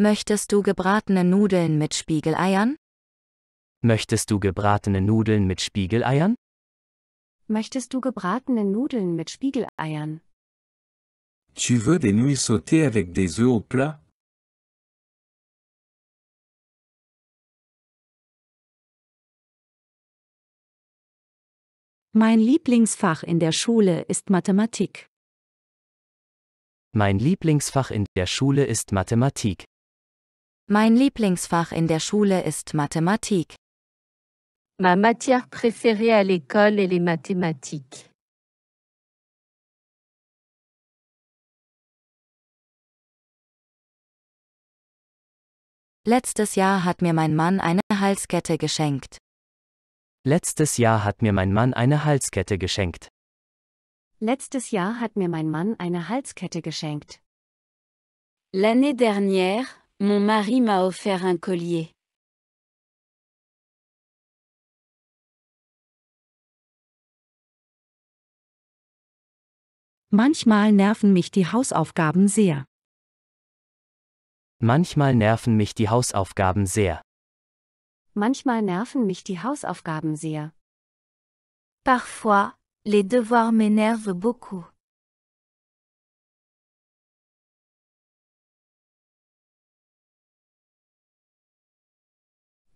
[SPEAKER 1] Möchtest du gebratene Nudeln mit Spiegeleiern?
[SPEAKER 3] Möchtest du gebratene Nudeln mit Spiegeleiern?
[SPEAKER 4] Möchtest du gebratene Nudeln
[SPEAKER 1] mit Spiegeleiern?
[SPEAKER 3] Tu veux des nouilles sautées avec des œufs au plat?
[SPEAKER 1] Mein Lieblingsfach in der Schule
[SPEAKER 4] ist Mathematik.
[SPEAKER 3] Mein Lieblingsfach in der Schule ist Mathematik.
[SPEAKER 4] Mein Lieblingsfach in der Schule ist Mathematik.
[SPEAKER 1] Ma matière préférée à l'école est les mathématiques. Letztes Jahr hat mir mein Mann eine Halskette geschenkt.
[SPEAKER 3] Letztes Jahr hat mir mein Mann eine Halskette geschenkt.
[SPEAKER 4] Letztes Jahr hat mir mein Mann eine Halskette geschenkt. L'année
[SPEAKER 1] dernière, Mon mari m'a offert un collier. Manchmal nerven mich die Hausaufgaben sehr.
[SPEAKER 3] Manchmal nerven mich die Hausaufgaben sehr.
[SPEAKER 4] Manchmal nerven
[SPEAKER 1] mich die Hausaufgaben sehr. Parfois, les devoirs m'énervent beaucoup.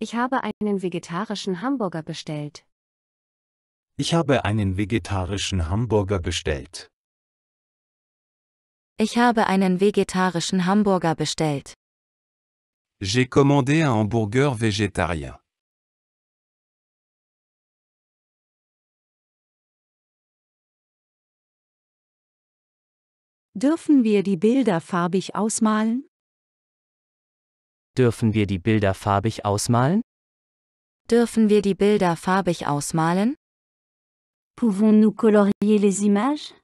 [SPEAKER 1] Ich habe einen vegetarischen Hamburger bestellt.
[SPEAKER 2] Ich habe einen vegetarischen Hamburger bestellt.
[SPEAKER 4] Ich habe einen vegetarischen Hamburger
[SPEAKER 1] bestellt.
[SPEAKER 2] J'ai commandé un hamburger végétarien.
[SPEAKER 1] Dürfen wir die Bilder farbig ausmalen?
[SPEAKER 3] Dürfen wir die Bilder farbig ausmalen?
[SPEAKER 4] Dürfen
[SPEAKER 1] wir die Bilder farbig ausmalen? Pouvons-nous colorier les images?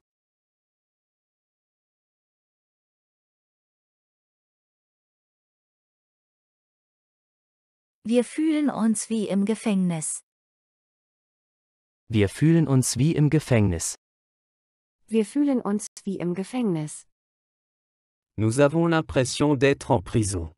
[SPEAKER 1] Wir fühlen uns wie im Gefängnis.
[SPEAKER 3] Wir fühlen uns wie im Gefängnis.
[SPEAKER 1] Wir fühlen uns wie im Gefängnis.
[SPEAKER 3] Nous avons l'impression
[SPEAKER 1] d'être en prison.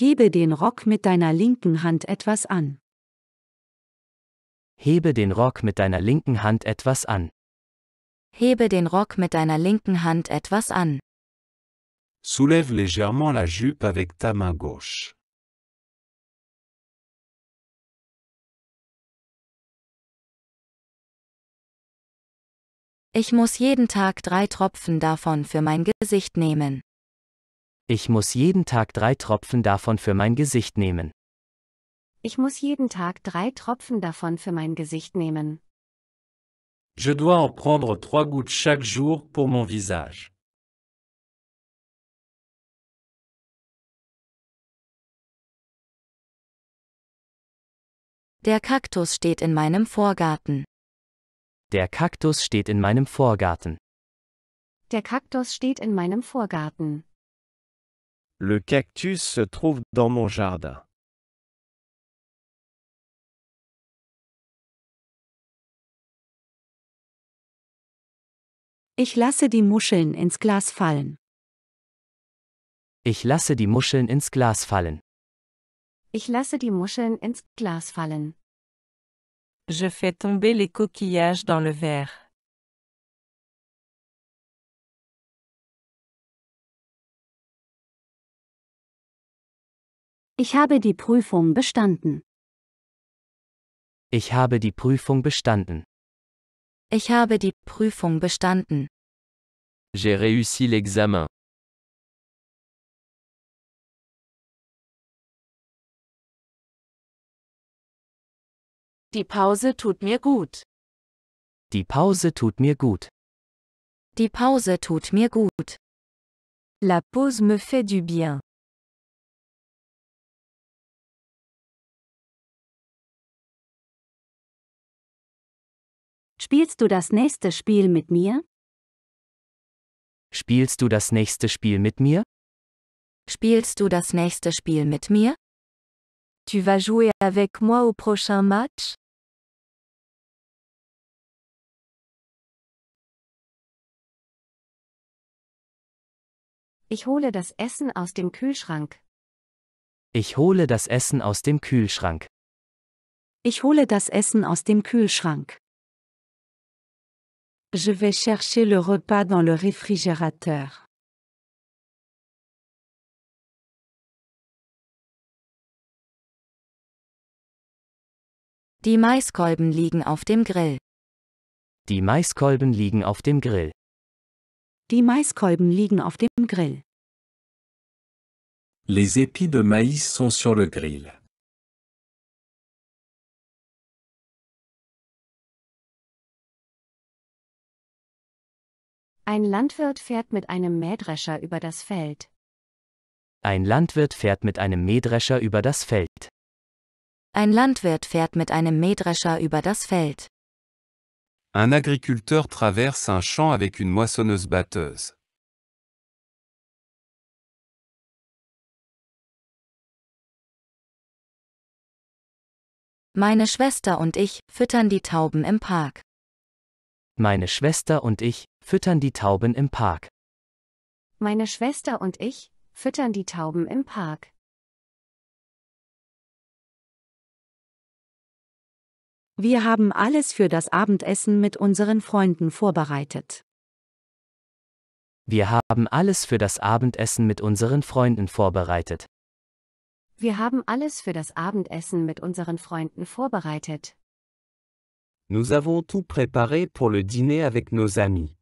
[SPEAKER 1] Hebe den Rock mit deiner linken Hand etwas an.
[SPEAKER 3] Hebe den Rock mit deiner linken Hand etwas an.
[SPEAKER 4] Hebe den Rock mit deiner linken Hand etwas an.
[SPEAKER 2] Soulève légèrement la jupe avec ta main gauche.
[SPEAKER 1] Ich muss jeden Tag drei Tropfen davon für mein
[SPEAKER 4] Gesicht nehmen.
[SPEAKER 3] Ich muss jeden Tag drei Tropfen davon für mein Gesicht nehmen.
[SPEAKER 4] Ich muss jeden Tag drei Tropfen davon für mein Gesicht nehmen.
[SPEAKER 2] Je dois en prendre trois gouttes chaque jour pour mon visage.
[SPEAKER 1] Der Kaktus steht in meinem Vorgarten.
[SPEAKER 3] Der Kaktus steht in meinem Vorgarten.
[SPEAKER 4] Der Kaktus steht in
[SPEAKER 1] meinem Vorgarten.
[SPEAKER 3] Le cactus se trouve dans mon jardin.
[SPEAKER 1] Ich lasse die Muscheln ins Glas fallen.
[SPEAKER 3] Ich lasse die Muscheln ins Glas fallen.
[SPEAKER 1] Ich lasse die Muscheln ins Glas fallen. Je fais tomber les coquillages dans le verre. Ich habe die Prüfung bestanden.
[SPEAKER 3] Ich habe die Prüfung bestanden.
[SPEAKER 1] Ich habe die Prüfung bestanden.
[SPEAKER 3] J'ai réussi
[SPEAKER 1] l'examen. Die Pause tut mir gut. Die Pause tut mir gut. Die Pause tut mir gut. La pause me fait du bien. Spielst du das nächste Spiel mit mir?
[SPEAKER 3] Spielst du das nächste Spiel mit mir?
[SPEAKER 4] Spielst du das nächste Spiel mit mir?
[SPEAKER 1] Tu vas jouer avec moi au prochain match? Ich hole das Essen aus dem Kühlschrank.
[SPEAKER 3] Ich hole das Essen aus dem Kühlschrank.
[SPEAKER 4] Ich hole das Essen aus dem Kühlschrank.
[SPEAKER 1] Je vais chercher le repas dans le réfrigérateur. Die Maiskolben liegen auf dem Grill.
[SPEAKER 3] Die Maiskolben liegen auf dem Grill.
[SPEAKER 1] Die Maiskolben liegen auf dem Grill.
[SPEAKER 3] Les épis de maïs sont sur le grill.
[SPEAKER 1] Ein Landwirt fährt mit einem
[SPEAKER 4] Mähdrescher über das Feld.
[SPEAKER 3] Ein Landwirt fährt mit einem Mähdrescher über das Feld.
[SPEAKER 4] Ein Landwirt fährt mit einem Mähdrescher über das Feld.
[SPEAKER 2] Un agriculteur traverse un champ avec une moissonneuse batteuse.
[SPEAKER 1] Meine Schwester und ich füttern die Tauben im Park.
[SPEAKER 3] Meine Schwester und ich füttern die Tauben im Park.
[SPEAKER 1] Meine Schwester und ich füttern die Tauben im Park. Wir haben alles für das Abendessen mit unseren Freunden vorbereitet.
[SPEAKER 3] Wir haben alles für das Abendessen mit unseren Freunden vorbereitet.
[SPEAKER 4] Wir haben alles für das Abendessen mit unseren Freunden vorbereitet.
[SPEAKER 3] Nous avons
[SPEAKER 2] tout préparé pour le dîner avec nos amis.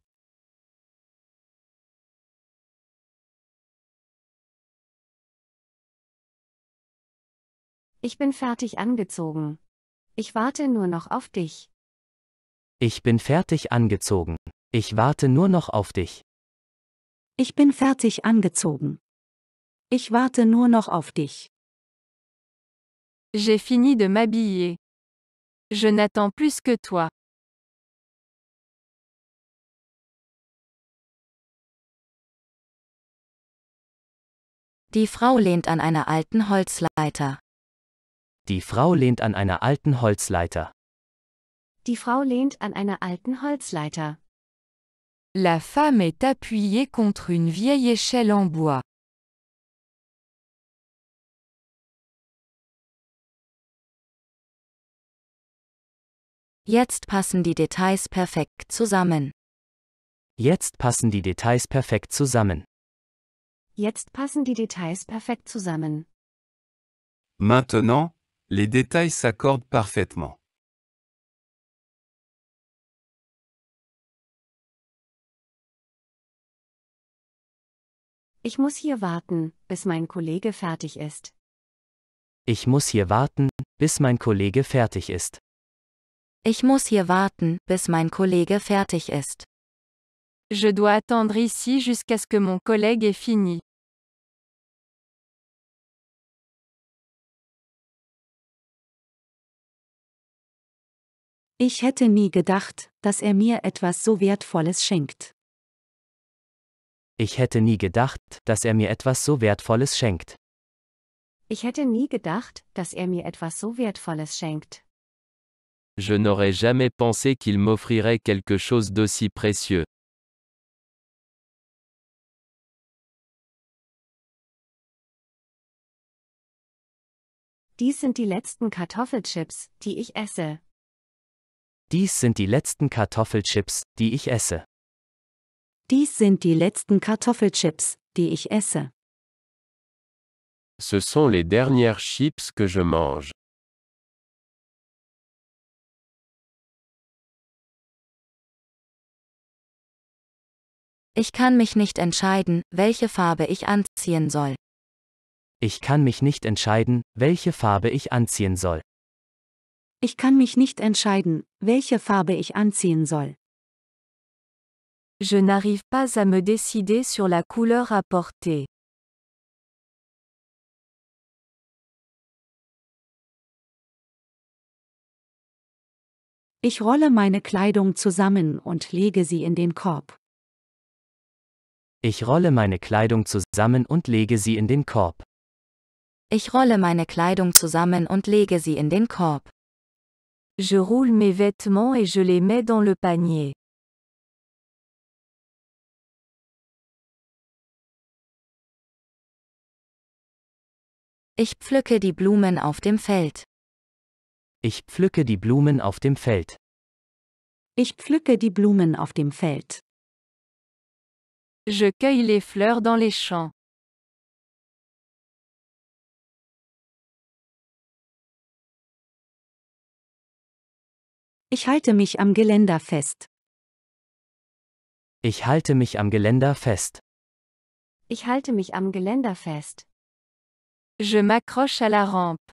[SPEAKER 1] Ich bin fertig angezogen. Ich warte nur noch auf dich.
[SPEAKER 3] Ich bin fertig angezogen. Ich warte nur noch auf dich.
[SPEAKER 4] Ich bin fertig angezogen. Ich warte nur noch auf dich.
[SPEAKER 1] J'ai fini de m'habiller. Je n'attends plus que toi. Die Frau lehnt an einer alten Holzleiter.
[SPEAKER 3] Die Frau lehnt an einer alten Holzleiter.
[SPEAKER 4] Die Frau lehnt
[SPEAKER 1] an einer alten Holzleiter. La femme est appuyée contre une vieille échelle en bois. Jetzt passen die Details perfekt zusammen.
[SPEAKER 3] Jetzt passen die Details perfekt zusammen.
[SPEAKER 4] Jetzt passen die Details perfekt zusammen.
[SPEAKER 2] Maintenant, Les détails s'accordent parfaitement.
[SPEAKER 1] Ich muss hier warten, bis mein Kollege fertig ist.
[SPEAKER 3] Ich muss hier warten, bis mein Kollege fertig ist.
[SPEAKER 4] Ich muss hier warten, bis mein Kollege fertig ist.
[SPEAKER 1] Je dois attendre ici jusqu'à ce que mon collègue ait fini. Ich hätte nie gedacht, dass er mir etwas so Wertvolles schenkt.
[SPEAKER 3] Ich hätte nie gedacht, dass er mir etwas so Wertvolles schenkt.
[SPEAKER 4] Ich hätte nie gedacht, dass er mir etwas so Wertvolles schenkt.
[SPEAKER 3] Je n'aurais jamais pensé qu'il
[SPEAKER 2] m'offrirait quelque chose d'aussi précieux.
[SPEAKER 1] Dies sind die letzten Kartoffelchips, die ich esse.
[SPEAKER 5] Dies sind die
[SPEAKER 3] letzten Kartoffelchips, die ich esse.
[SPEAKER 4] Dies sind die letzten Kartoffelchips,
[SPEAKER 1] die ich esse.
[SPEAKER 2] Ce sont les dernières chips
[SPEAKER 1] que je mange. Ich kann mich nicht entscheiden,
[SPEAKER 4] welche Farbe ich anziehen soll.
[SPEAKER 3] Ich kann mich nicht entscheiden, welche Farbe ich anziehen soll.
[SPEAKER 4] Ich kann mich nicht entscheiden, welche Farbe ich
[SPEAKER 1] anziehen soll. Je n'arrive pas à me décider sur la couleur à porter. Ich rolle meine Kleidung zusammen und lege sie in den Korb.
[SPEAKER 3] Ich rolle meine Kleidung zusammen und lege sie in den Korb.
[SPEAKER 4] Ich rolle meine Kleidung
[SPEAKER 1] zusammen und lege sie in den Korb. Je roule mes vêtements et je les mets dans le panier. Ich pflücke die Blumen
[SPEAKER 3] auf dem Feld. Ich pflücke die Blumen auf dem Feld.
[SPEAKER 1] Ich pflücke die Blumen auf dem Feld. Je cueille les fleurs dans les champs. Ich halte mich am Geländer fest.
[SPEAKER 3] Ich halte mich am Geländer fest.
[SPEAKER 1] Ich halte mich am Geländer fest. Je m'accroche à la rampe.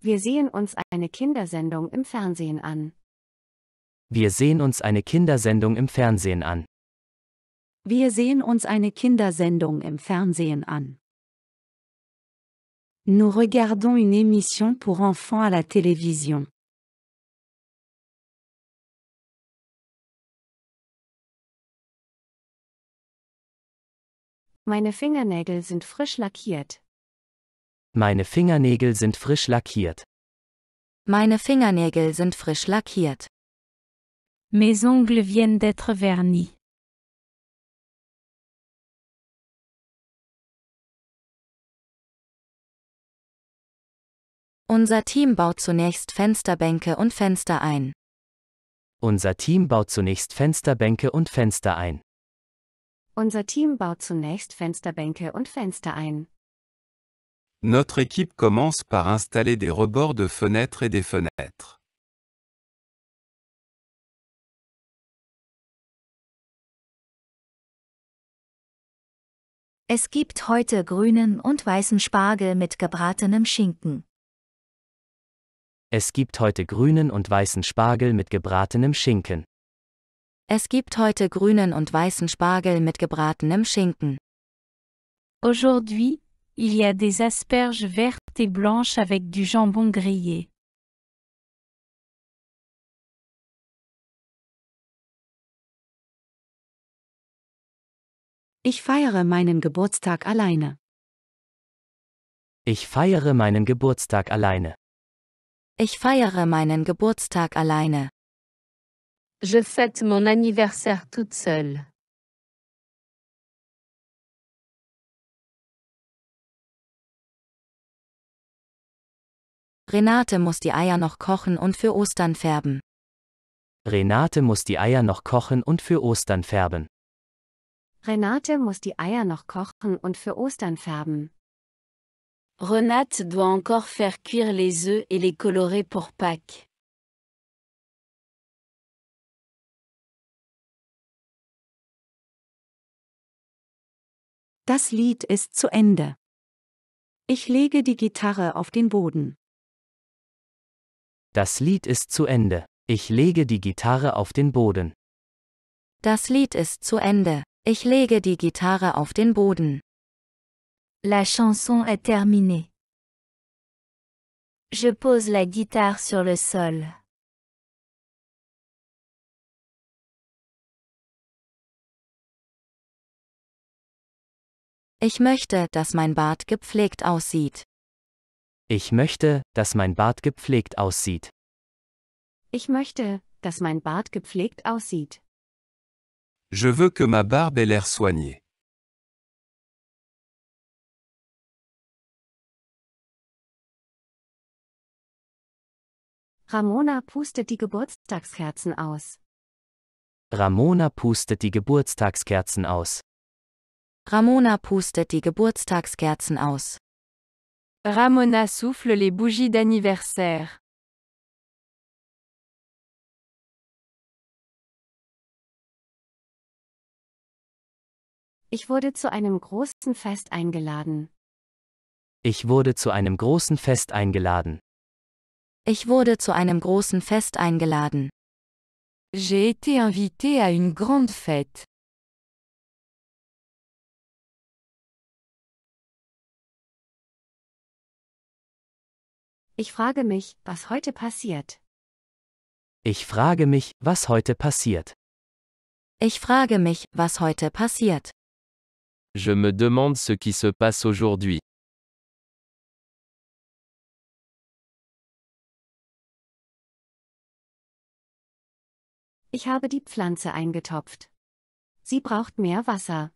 [SPEAKER 1] Wir sehen uns eine Kindersendung im
[SPEAKER 4] Fernsehen an.
[SPEAKER 3] Wir sehen uns eine Kindersendung im Fernsehen an.
[SPEAKER 4] Wir sehen uns eine Kindersendung im Fernsehen an.
[SPEAKER 1] Nous regardons une émission pour enfants à la télévision. Meine Fingernägel sind frisch lackiert.
[SPEAKER 3] Meine Fingernägel sind frisch lackiert.
[SPEAKER 4] Meine Fingernägel
[SPEAKER 1] sind frisch lackiert. Mes ongles viennent d'être vernis. Unser Team baut zunächst Fensterbänke und
[SPEAKER 3] Fenster ein. Unser Team baut zunächst Fensterbänke und Fenster ein.
[SPEAKER 4] Unser Team baut zunächst Fensterbänke und Fenster ein.
[SPEAKER 2] Notre équipe commence par installer des rebords de fenêtres et des fenêtres.
[SPEAKER 1] Es gibt heute grünen und weißen
[SPEAKER 4] Spargel mit gebratenem Schinken.
[SPEAKER 3] Es gibt heute grünen und weißen Spargel mit gebratenem Schinken.
[SPEAKER 4] Es gibt heute grünen und weißen Spargel mit gebratenem Schinken. Aujourd'hui, il y a des
[SPEAKER 1] asperges vertes et blanches avec du jambon grillé. Ich feiere meinen Geburtstag alleine.
[SPEAKER 3] Ich feiere meinen Geburtstag alleine.
[SPEAKER 4] Ich feiere meinen
[SPEAKER 1] Geburtstag alleine. Je fête mon anniversaire toute seule. Renate muss die Eier noch kochen und für
[SPEAKER 4] Ostern färben.
[SPEAKER 3] Renate muss die Eier noch kochen und für Ostern färben.
[SPEAKER 4] Renate muss die Eier noch kochen und für Ostern färben.
[SPEAKER 1] Renate doit encore faire cuire les œufs et les colorer pour Pâques. Das Lied ist zu Ende. Ich lege die Gitarre auf den Boden.
[SPEAKER 3] Das Lied ist zu Ende. Ich lege die Gitarre auf den Boden.
[SPEAKER 4] Das Lied ist zu Ende. Ich lege die Gitarre auf den Boden. La chanson est
[SPEAKER 1] terminée. Je pose la guitare sur le sol. Ich möchte, dass mein Bart gepflegt
[SPEAKER 3] aussieht. Ich möchte, dass mein Bart gepflegt aussieht.
[SPEAKER 4] Ich möchte, dass mein Bart gepflegt aussieht.
[SPEAKER 3] Je veux que
[SPEAKER 1] ma barbe ait l'air soignée. Ramona pustet die Geburtstagskerzen aus.
[SPEAKER 3] Ramona pustet die Geburtstagskerzen aus.
[SPEAKER 4] Ramona pustet die Geburtstagskerzen aus.
[SPEAKER 1] Ramona souffle les bougies d'anniversaire. Ich wurde zu einem großen Fest eingeladen.
[SPEAKER 3] Ich wurde zu einem großen Fest eingeladen.
[SPEAKER 4] Ich wurde zu einem großen
[SPEAKER 1] Fest eingeladen. J'ai été invité à une grande fête. Ich frage mich, was heute passiert.
[SPEAKER 3] Ich frage mich, was heute passiert.
[SPEAKER 4] Ich frage mich, was
[SPEAKER 1] heute passiert.
[SPEAKER 2] Je me demande ce qui se passe aujourd'hui.
[SPEAKER 1] Ich habe die Pflanze eingetopft. Sie
[SPEAKER 4] braucht mehr Wasser.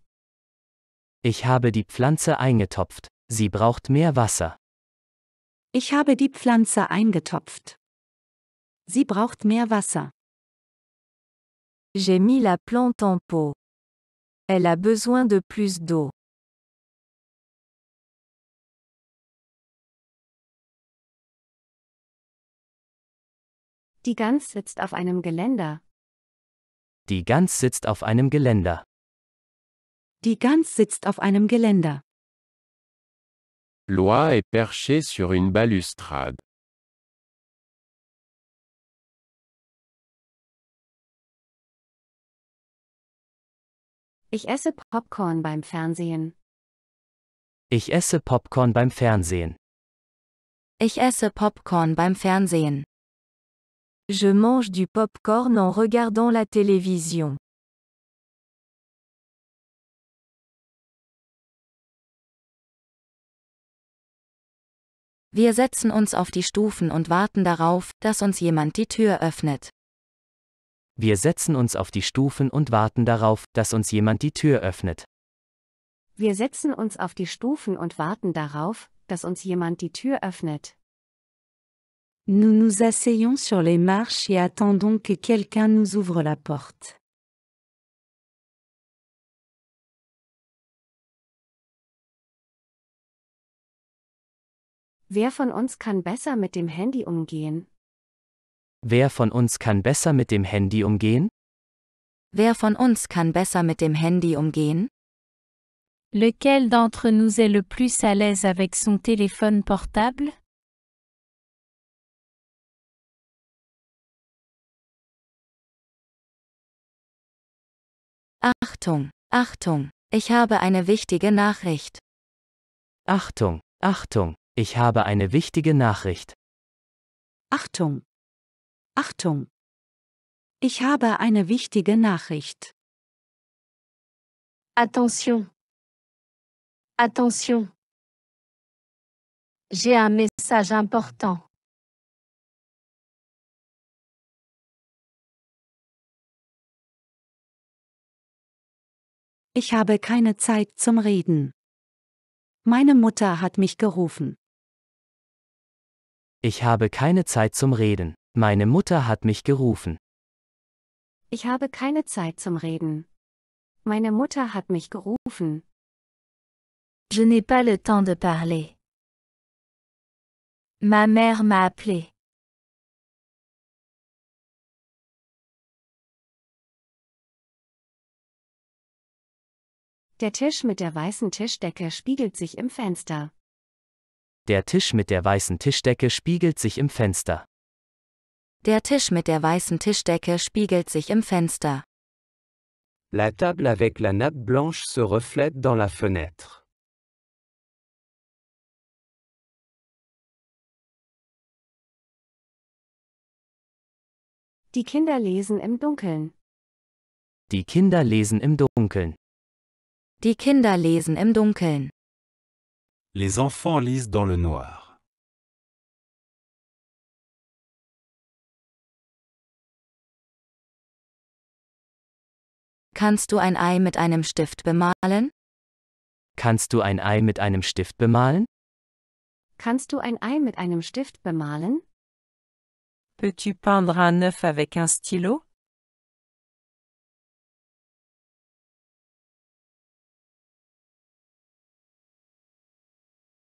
[SPEAKER 3] Ich habe die Pflanze eingetopft. Sie braucht mehr Wasser.
[SPEAKER 4] Ich habe die Pflanze eingetopft. Sie
[SPEAKER 1] braucht mehr Wasser. J'ai mis la plante en pot. Elle a besoin de plus d'eau. Die Gans sitzt auf einem Geländer.
[SPEAKER 3] Die Gans sitzt auf einem Geländer.
[SPEAKER 1] Die Gans sitzt auf einem Geländer. L'oie est perché sur une balustrade. Ich esse Popcorn beim Fernsehen.
[SPEAKER 3] Ich esse Popcorn beim Fernsehen.
[SPEAKER 4] Ich esse Popcorn beim Fernsehen.
[SPEAKER 1] Je mange du popcorn en regardant la télévision. Wir setzen uns auf die Stufen und warten darauf, dass uns jemand die
[SPEAKER 4] Tür öffnet.
[SPEAKER 3] Wir setzen uns auf die Stufen und warten darauf, dass uns jemand die Tür öffnet.
[SPEAKER 4] Wir setzen uns auf die Stufen und warten darauf, dass uns jemand die Tür öffnet. Nous nous asseyons sur les
[SPEAKER 1] marches et attendons que quelqu'un nous ouvre la porte. Wer von uns kann besser mit dem Handy umgehen?
[SPEAKER 3] Wer von uns kann besser mit dem Handy umgehen?
[SPEAKER 4] Wer von uns kann besser mit dem
[SPEAKER 1] Handy umgehen? Lequel d'entre nous est le plus à l'aise avec son téléphone portable? Achtung, Achtung, ich habe eine wichtige Nachricht.
[SPEAKER 3] Achtung, Achtung, ich habe eine wichtige Nachricht.
[SPEAKER 4] Achtung,
[SPEAKER 1] Achtung, ich habe eine wichtige Nachricht. Attention. Attention. J'ai un message important. Ich habe keine Zeit zum Reden. Meine Mutter hat mich
[SPEAKER 3] gerufen. Ich habe keine Zeit zum Reden. Meine Mutter hat mich gerufen.
[SPEAKER 4] Ich habe keine Zeit zum Reden. Meine
[SPEAKER 1] Mutter hat mich gerufen. Je n'ai pas le temps de parler. Ma mère m'a appelé. Der Tisch mit der weißen Tischdecke spiegelt sich im Fenster.
[SPEAKER 3] Der Tisch mit der weißen Tischdecke spiegelt sich im Fenster.
[SPEAKER 4] Der Tisch mit der weißen Tischdecke spiegelt sich im Fenster.
[SPEAKER 3] La table avec
[SPEAKER 2] la nappe blanche se reflète dans la fenêtre.
[SPEAKER 1] Die Kinder lesen im Dunkeln.
[SPEAKER 3] Die Kinder lesen im Dunkeln.
[SPEAKER 1] Die Kinder lesen im Dunkeln.
[SPEAKER 3] Les enfants
[SPEAKER 1] lisent dans le noir. Kannst du ein Ei mit
[SPEAKER 3] einem Stift bemalen? Kannst du ein Ei mit einem Stift bemalen?
[SPEAKER 1] Kannst du ein Ei mit einem Stift bemalen? Peux-tu peindre un œuf avec un stylo?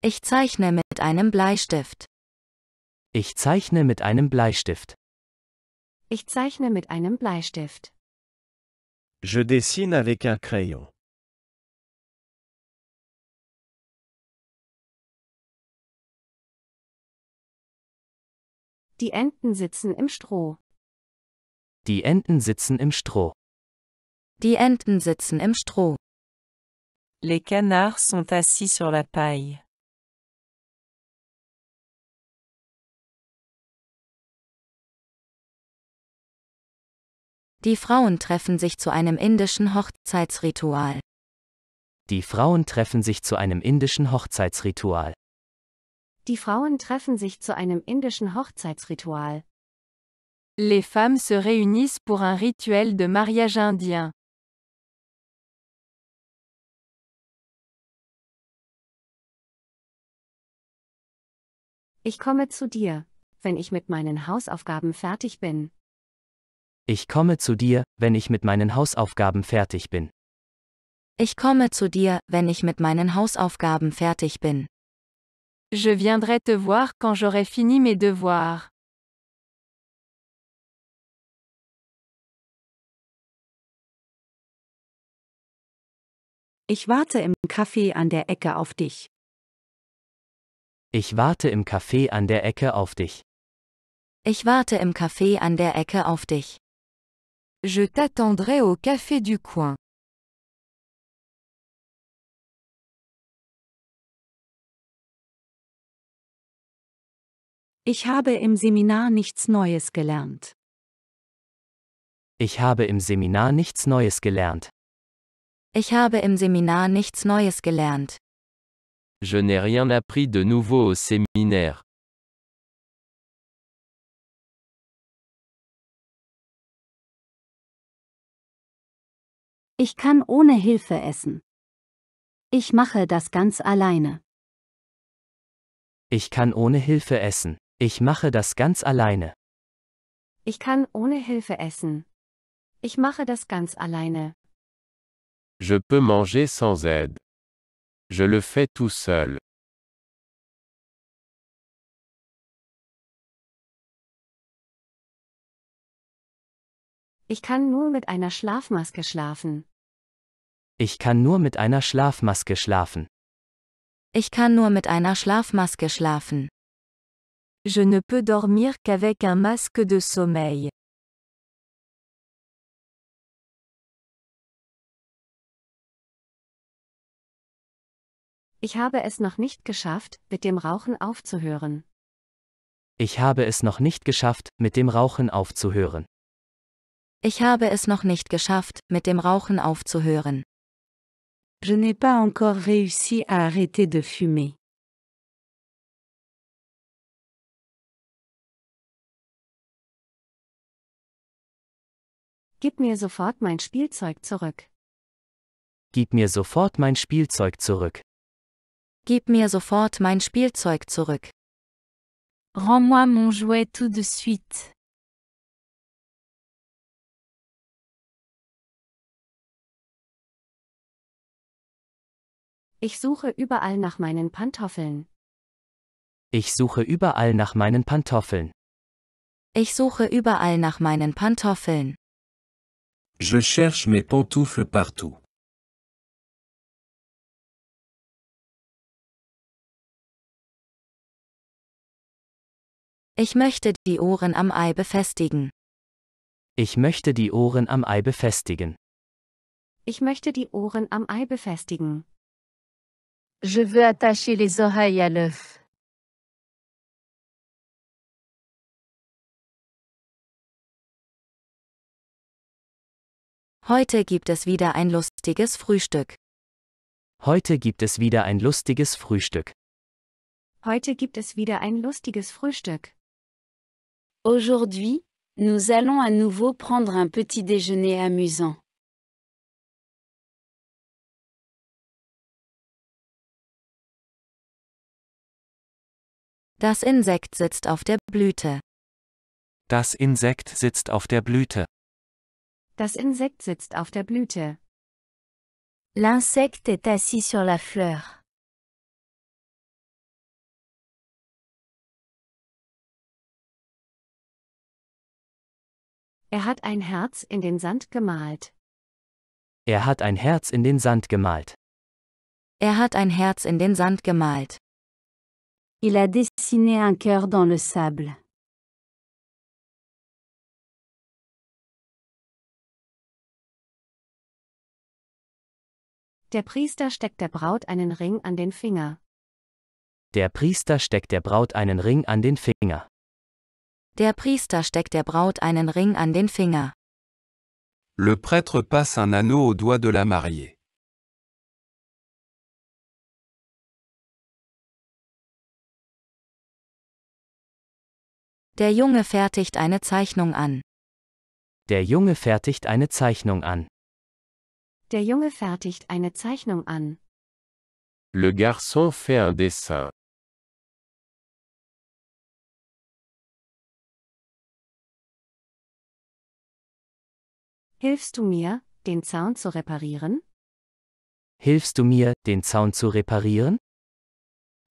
[SPEAKER 1] Ich zeichne mit einem Bleistift.
[SPEAKER 3] Ich zeichne mit einem Bleistift.
[SPEAKER 1] Ich zeichne mit einem Bleistift.
[SPEAKER 3] Je dessine avec un
[SPEAKER 1] crayon. Die Enten sitzen im Stroh.
[SPEAKER 3] Die Enten sitzen im Stroh.
[SPEAKER 6] Die Enten sitzen im Stroh. Les canards sont assis sur la paille.
[SPEAKER 1] Die Frauen treffen sich zu einem indischen Hochzeitsritual.
[SPEAKER 3] Die Frauen treffen sich zu einem indischen Hochzeitsritual.
[SPEAKER 4] Die Frauen treffen sich zu einem indischen Hochzeitsritual.
[SPEAKER 1] Les femmes se réunissent pour un rituel de mariage indien. Ich komme zu dir, wenn ich mit meinen Hausaufgaben fertig
[SPEAKER 4] bin.
[SPEAKER 3] Ich komme zu dir, wenn ich mit meinen Hausaufgaben fertig bin.
[SPEAKER 4] Ich komme zu dir, wenn ich mit meinen Hausaufgaben fertig bin.
[SPEAKER 1] Je viendrai te voir quand j'aurai fini mes devoirs. Ich warte im Café an der Ecke auf dich.
[SPEAKER 3] Ich warte im Café an der Ecke auf dich.
[SPEAKER 4] Ich warte im Café an
[SPEAKER 1] der Ecke auf dich. Je t'attendrai au café du coin. Ich habe im Seminar nichts Neues gelernt.
[SPEAKER 3] Ich habe im Seminar nichts Neues gelernt.
[SPEAKER 1] Ich habe im Seminar nichts Neues gelernt.
[SPEAKER 3] Je n'ai rien appris de
[SPEAKER 2] nouveau au séminaire.
[SPEAKER 1] Ich kann ohne Hilfe essen. Ich mache das ganz alleine.
[SPEAKER 3] Ich kann ohne Hilfe essen. Ich mache das ganz alleine.
[SPEAKER 4] Ich kann ohne Hilfe essen. Ich mache das ganz alleine.
[SPEAKER 2] Je peux manger sans aide. Je le fais tout seul.
[SPEAKER 1] Ich kann nur mit einer Schlafmaske schlafen.
[SPEAKER 3] Ich kann nur mit einer Schlafmaske schlafen.
[SPEAKER 4] Ich kann nur mit einer Schlafmaske
[SPEAKER 1] schlafen. Je ne peux dormir qu'avec un masque de sommeil. Ich habe es noch nicht geschafft, mit
[SPEAKER 4] dem Rauchen aufzuhören.
[SPEAKER 3] Ich habe es noch nicht geschafft, mit dem Rauchen aufzuhören.
[SPEAKER 4] Ich habe es noch nicht geschafft, mit dem Rauchen aufzuhören.
[SPEAKER 1] Je n'ai pas encore réussi à arrêter de fumer. Gib mir sofort mein Spielzeug zurück.
[SPEAKER 3] Gib mir sofort mein Spielzeug zurück.
[SPEAKER 4] Gib mir sofort mein Spielzeug
[SPEAKER 1] zurück. Rends-moi mon jouet tout de suite. Ich suche überall nach meinen Pantoffeln.
[SPEAKER 3] Ich suche überall nach meinen Pantoffeln.
[SPEAKER 4] Ich suche überall
[SPEAKER 1] nach meinen Pantoffeln.
[SPEAKER 3] Je cherche mes pantoufles partout.
[SPEAKER 1] Ich möchte die Ohren am Ei befestigen.
[SPEAKER 3] Ich möchte die Ohren am Ei befestigen.
[SPEAKER 1] Ich möchte die Ohren am Ei befestigen. Je veux attacher les oreilles à l'œuf. Heute gibt es wieder ein lustiges
[SPEAKER 3] Frühstück. Heute gibt es wieder ein lustiges Frühstück.
[SPEAKER 4] Heute gibt es wieder ein lustiges Frühstück. Aujourd'hui, nous
[SPEAKER 1] allons à nouveau prendre un petit déjeuner amusant. Das Insekt sitzt auf der Blüte.
[SPEAKER 5] Das Insekt
[SPEAKER 2] sitzt auf der Blüte.
[SPEAKER 4] Das Insekt sitzt auf der Blüte.
[SPEAKER 1] L'insecte est assis sur la fleur. Er hat ein Herz in den Sand gemalt.
[SPEAKER 3] Er hat ein Herz in den Sand gemalt.
[SPEAKER 4] Er hat ein Herz in den Sand gemalt.
[SPEAKER 1] Il a dessiné un cœur dans le sable. Der Priester steckt der Braut einen Ring an den Finger.
[SPEAKER 3] Der Priester steckt der Braut einen Ring an den Finger.
[SPEAKER 4] Der Priester steckt der Braut einen
[SPEAKER 1] Ring an den Finger.
[SPEAKER 2] Le prêtre passe un anneau au doigt de la mariée.
[SPEAKER 1] Der Junge fertigt eine Zeichnung an.
[SPEAKER 3] Der Junge fertigt eine Zeichnung an.
[SPEAKER 1] Der Junge fertigt eine Zeichnung an.
[SPEAKER 3] Le garçon fait un dessin.
[SPEAKER 1] Hilfst du mir, den Zaun zu reparieren?
[SPEAKER 3] Hilfst du mir, den Zaun zu reparieren?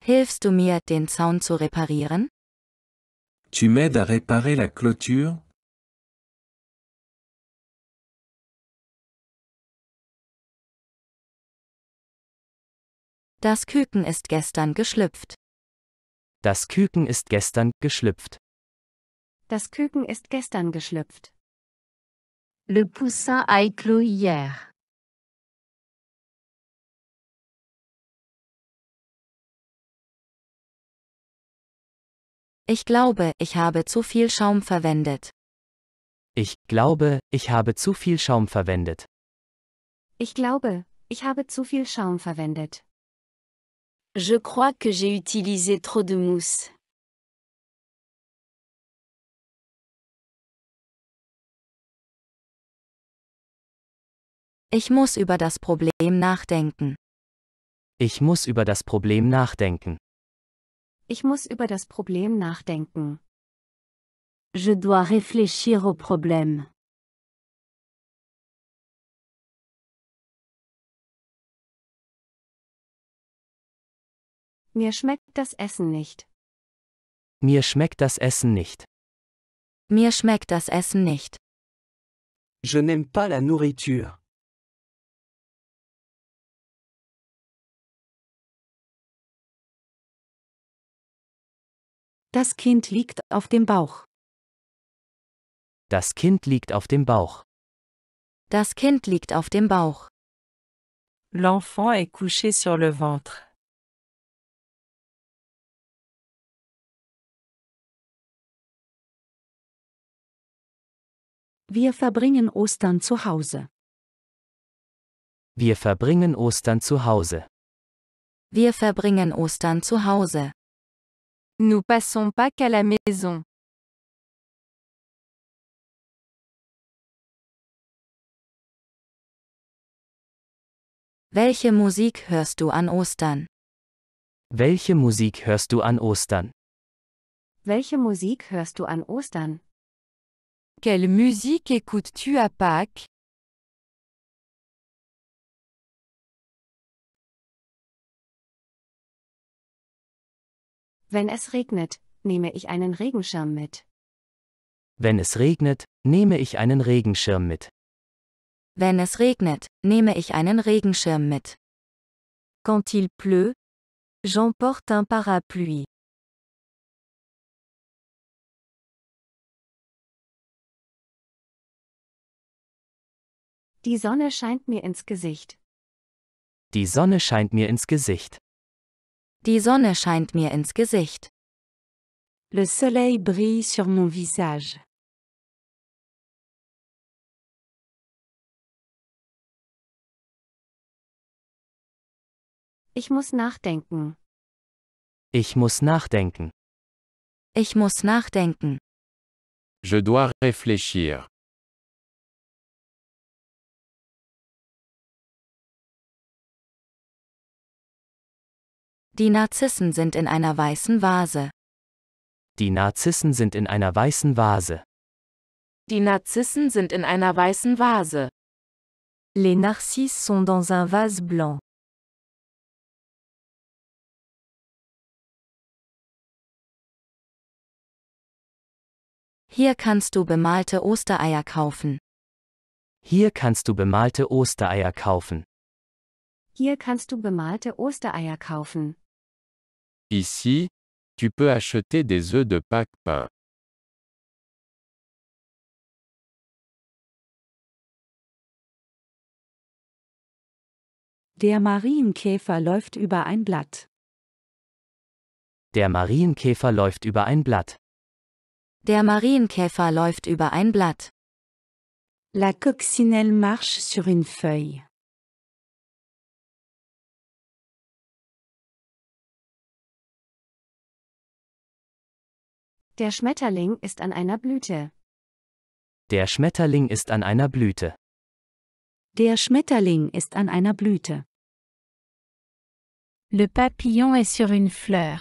[SPEAKER 4] Hilfst du mir,
[SPEAKER 1] den Zaun zu reparieren?
[SPEAKER 3] Tu m'aides à réparer la clôture?
[SPEAKER 1] Das Küken ist gestern geschlüpft.
[SPEAKER 3] Das Küken ist gestern geschlüpft.
[SPEAKER 1] Das Küken ist gestern geschlüpft. Le poussin a éclos hier. Ich glaube, ich habe zu viel Schaum verwendet.
[SPEAKER 3] Ich glaube, ich habe zu viel Schaum verwendet.
[SPEAKER 4] Ich glaube,
[SPEAKER 1] ich habe zu viel Schaum verwendet. Je crois que j'ai utilisé trop de mousse. Ich muss über das Problem nachdenken.
[SPEAKER 3] Ich muss über das Problem nachdenken.
[SPEAKER 1] Ich muss über das Problem nachdenken. Je dois réfléchir au problème. Mir schmeckt das Essen nicht.
[SPEAKER 2] Mir schmeckt das Essen nicht.
[SPEAKER 1] Mir schmeckt das Essen nicht.
[SPEAKER 2] Je n'aime pas la nourriture.
[SPEAKER 1] Das Kind liegt auf dem Bauch.
[SPEAKER 3] Das Kind liegt auf dem Bauch.
[SPEAKER 1] Das Kind liegt auf dem Bauch. L'enfant est couché sur le ventre. Wir verbringen Ostern zu Hause.
[SPEAKER 5] Wir
[SPEAKER 3] verbringen Ostern zu Hause.
[SPEAKER 1] Wir verbringen Ostern zu Hause. Nous passons pas qu'à la maison. Welche Musik hörst du an Ostern?
[SPEAKER 3] Welche Musik hörst du an Ostern?
[SPEAKER 1] Welche Musik hörst du an Ostern? Quelle Musik écoutes-tu à Pâques? Wenn es regnet, nehme ich einen Regenschirm mit.
[SPEAKER 3] Wenn es regnet, nehme ich einen Regenschirm mit.
[SPEAKER 4] Wenn es regnet, nehme ich einen
[SPEAKER 1] Regenschirm mit. Quand il pleut, j'emporte un parapluie. Die Sonne scheint mir ins Gesicht.
[SPEAKER 3] Die Sonne scheint mir ins Gesicht.
[SPEAKER 1] Die Sonne scheint mir ins Gesicht. Le soleil brille sur mon visage. Ich muss nachdenken. Ich muss nachdenken. Ich muss nachdenken. Je dois réfléchir. Die Narzissen sind in einer weißen
[SPEAKER 6] Vase.
[SPEAKER 3] Die Narzissen sind in einer weißen Vase.
[SPEAKER 6] Die Narzissen sind in einer weißen Vase. Les narcisses sont dans
[SPEAKER 1] un vase blanc. Hier kannst du bemalte
[SPEAKER 3] Ostereier kaufen. Hier kannst du bemalte Ostereier kaufen.
[SPEAKER 4] Hier kannst du bemalte Ostereier kaufen.
[SPEAKER 3] Ici,
[SPEAKER 1] tu peux acheter des œufs de Pâques peints. Der Marienkäfer läuft über ein Blatt.
[SPEAKER 3] Der Marienkäfer läuft über ein Blatt.
[SPEAKER 4] Der Marienkäfer läuft über ein
[SPEAKER 1] Blatt. La coccinelle marche sur une feuille. Der Schmetterling ist an einer Blüte.
[SPEAKER 3] Der Schmetterling ist an einer Blüte.
[SPEAKER 4] Der Schmetterling ist an einer
[SPEAKER 1] Blüte. Le papillon est sur une fleur.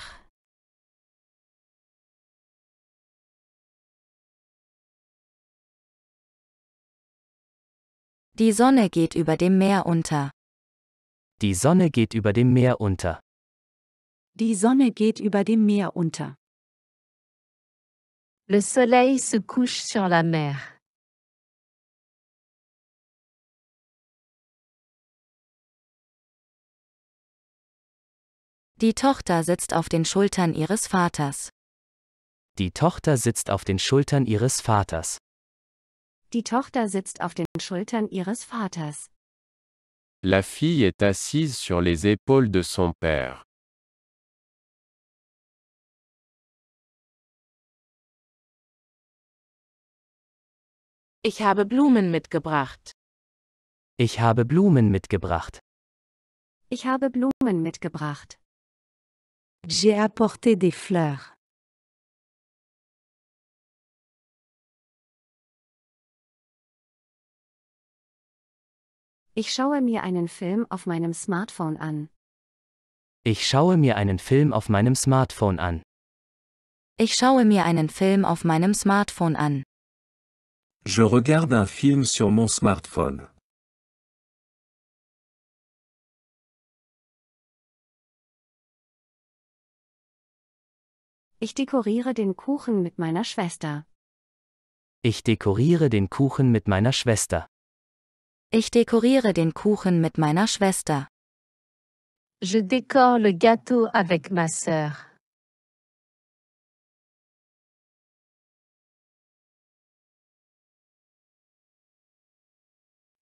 [SPEAKER 1] Die Sonne geht über dem Meer unter.
[SPEAKER 3] Die Sonne geht über dem Meer unter.
[SPEAKER 1] Die Sonne geht über dem Meer unter. Le soleil se couche sur la mer. Die Tochter sitzt auf den Schultern
[SPEAKER 4] ihres Vaters.
[SPEAKER 3] Die Tochter sitzt auf den Schultern ihres Vaters.
[SPEAKER 4] Die Tochter sitzt auf den Schultern ihres Vaters.
[SPEAKER 3] La
[SPEAKER 2] fille est assise sur les épaules de son père.
[SPEAKER 6] Ich habe Blumen mitgebracht.
[SPEAKER 3] Ich habe Blumen mitgebracht.
[SPEAKER 6] Ich habe Blumen mitgebracht. J'ai apporté
[SPEAKER 1] des fleurs. Ich schaue mir einen Film
[SPEAKER 4] auf meinem Smartphone an.
[SPEAKER 3] Ich schaue mir einen Film auf meinem Smartphone an.
[SPEAKER 4] Ich schaue mir einen Film auf meinem Smartphone an.
[SPEAKER 2] Je regarde un film sur mon smartphone.
[SPEAKER 1] Ich dekoriere den Kuchen mit meiner Schwester.
[SPEAKER 3] Ich dekoriere den Kuchen mit meiner Schwester.
[SPEAKER 4] Ich dekoriere den Kuchen mit meiner
[SPEAKER 1] Schwester. Je décore le gâteau avec ma sœur.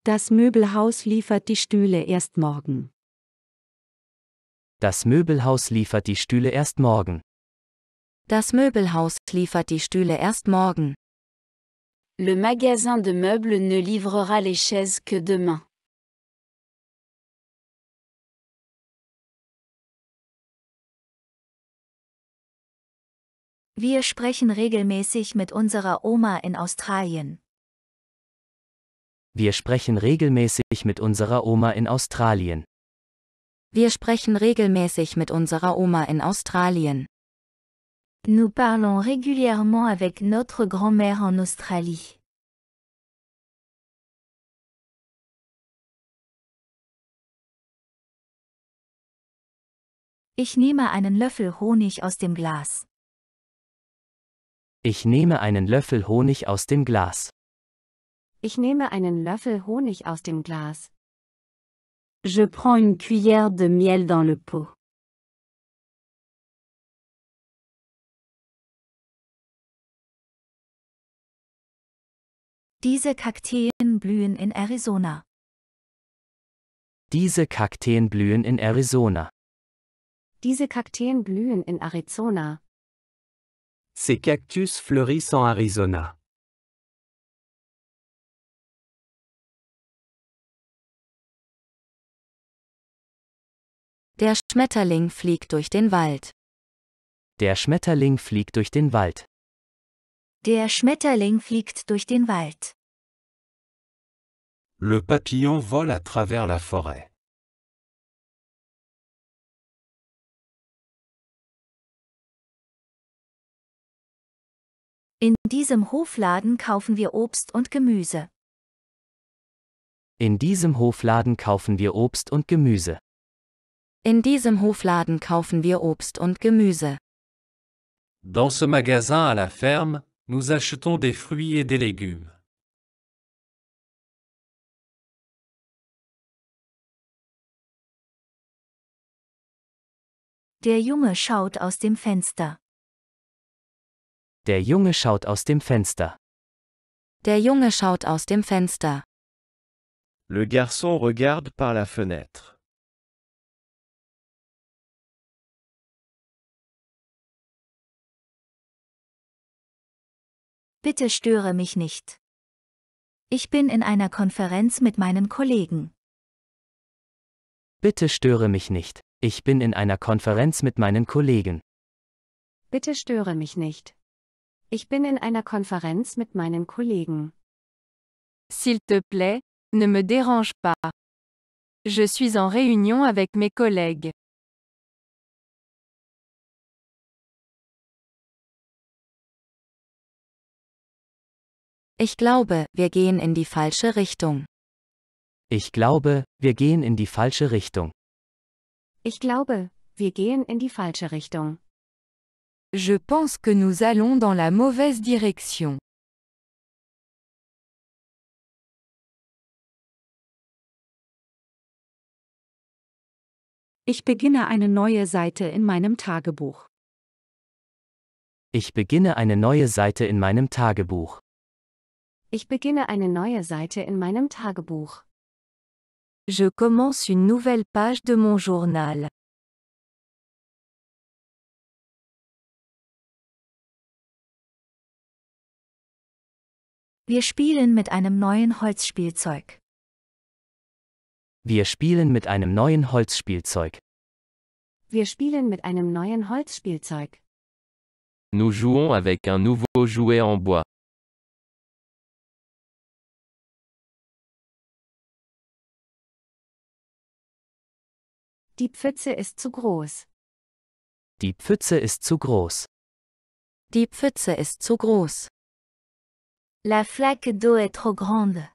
[SPEAKER 1] Das Möbelhaus liefert die Stühle erst morgen.
[SPEAKER 3] Das Möbelhaus liefert die Stühle erst morgen.
[SPEAKER 4] Das Möbelhaus liefert die Stühle erst morgen. Le
[SPEAKER 1] magasin de meubles ne livrera les chaises que demain. Wir sprechen regelmäßig mit unserer Oma in Australien.
[SPEAKER 3] Wir sprechen regelmäßig mit unserer Oma in Australien.
[SPEAKER 4] Wir sprechen regelmäßig mit unserer Oma in Australien.
[SPEAKER 1] Nous parlons régulièrement avec notre grand-mère en Australie. Ich nehme einen Löffel Honig aus dem Glas.
[SPEAKER 3] Ich nehme einen Löffel Honig aus dem Glas.
[SPEAKER 1] Ich nehme einen Löffel Honig aus dem Glas. Je prends une cuillère de miel dans le pot. Diese Kakteen blühen in Arizona.
[SPEAKER 5] Diese
[SPEAKER 3] Kakteen blühen in Arizona.
[SPEAKER 4] Diese Kakteen blühen in Arizona.
[SPEAKER 3] Ces cactus fleurissent en Arizona.
[SPEAKER 1] Der Schmetterling fliegt durch den Wald.
[SPEAKER 3] Der Schmetterling fliegt durch den Wald.
[SPEAKER 4] Der Schmetterling fliegt durch den
[SPEAKER 1] Wald.
[SPEAKER 3] Le papillon vole à travers la forêt.
[SPEAKER 1] In diesem Hofladen kaufen wir Obst und Gemüse.
[SPEAKER 3] In diesem Hofladen kaufen wir Obst und Gemüse.
[SPEAKER 4] In diesem Hofladen kaufen wir Obst und Gemüse.
[SPEAKER 2] Dans ce magasin à la ferme, nous achetons des fruits et des légumes.
[SPEAKER 1] Der Junge schaut aus dem Fenster.
[SPEAKER 3] Der Junge schaut aus dem Fenster.
[SPEAKER 1] Der Junge schaut aus dem Fenster.
[SPEAKER 3] Le garçon regarde par la fenêtre.
[SPEAKER 1] Bitte störe mich nicht. Ich bin in einer Konferenz mit meinen Kollegen.
[SPEAKER 3] Bitte störe mich nicht. Ich bin in einer Konferenz mit meinen Kollegen.
[SPEAKER 4] Bitte störe mich nicht. Ich bin in einer Konferenz mit meinen Kollegen.
[SPEAKER 1] S'il te plaît, ne me dérange pas. Je suis en réunion avec mes collègues. Ich glaube, wir gehen in die falsche Richtung.
[SPEAKER 3] Ich glaube, wir gehen in die falsche Richtung.
[SPEAKER 4] Ich glaube, wir gehen in die falsche Richtung.
[SPEAKER 1] Je pense que nous allons dans la mauvaise direction. Ich beginne eine neue Seite in meinem Tagebuch.
[SPEAKER 3] Ich beginne eine neue Seite in meinem Tagebuch.
[SPEAKER 4] Ich beginne eine neue Seite in meinem Tagebuch. Je commence une
[SPEAKER 1] nouvelle page de mon journal. Wir spielen mit einem neuen Holzspielzeug.
[SPEAKER 3] Wir spielen mit einem neuen Holzspielzeug.
[SPEAKER 4] Wir spielen mit einem neuen Holzspielzeug.
[SPEAKER 2] Nous jouons avec un nouveau jouet en bois.
[SPEAKER 1] Die Pfütze ist zu groß.
[SPEAKER 3] Die Pfütze ist zu groß.
[SPEAKER 1] Die Pfütze ist zu groß. La flaque d'eau est trop grande.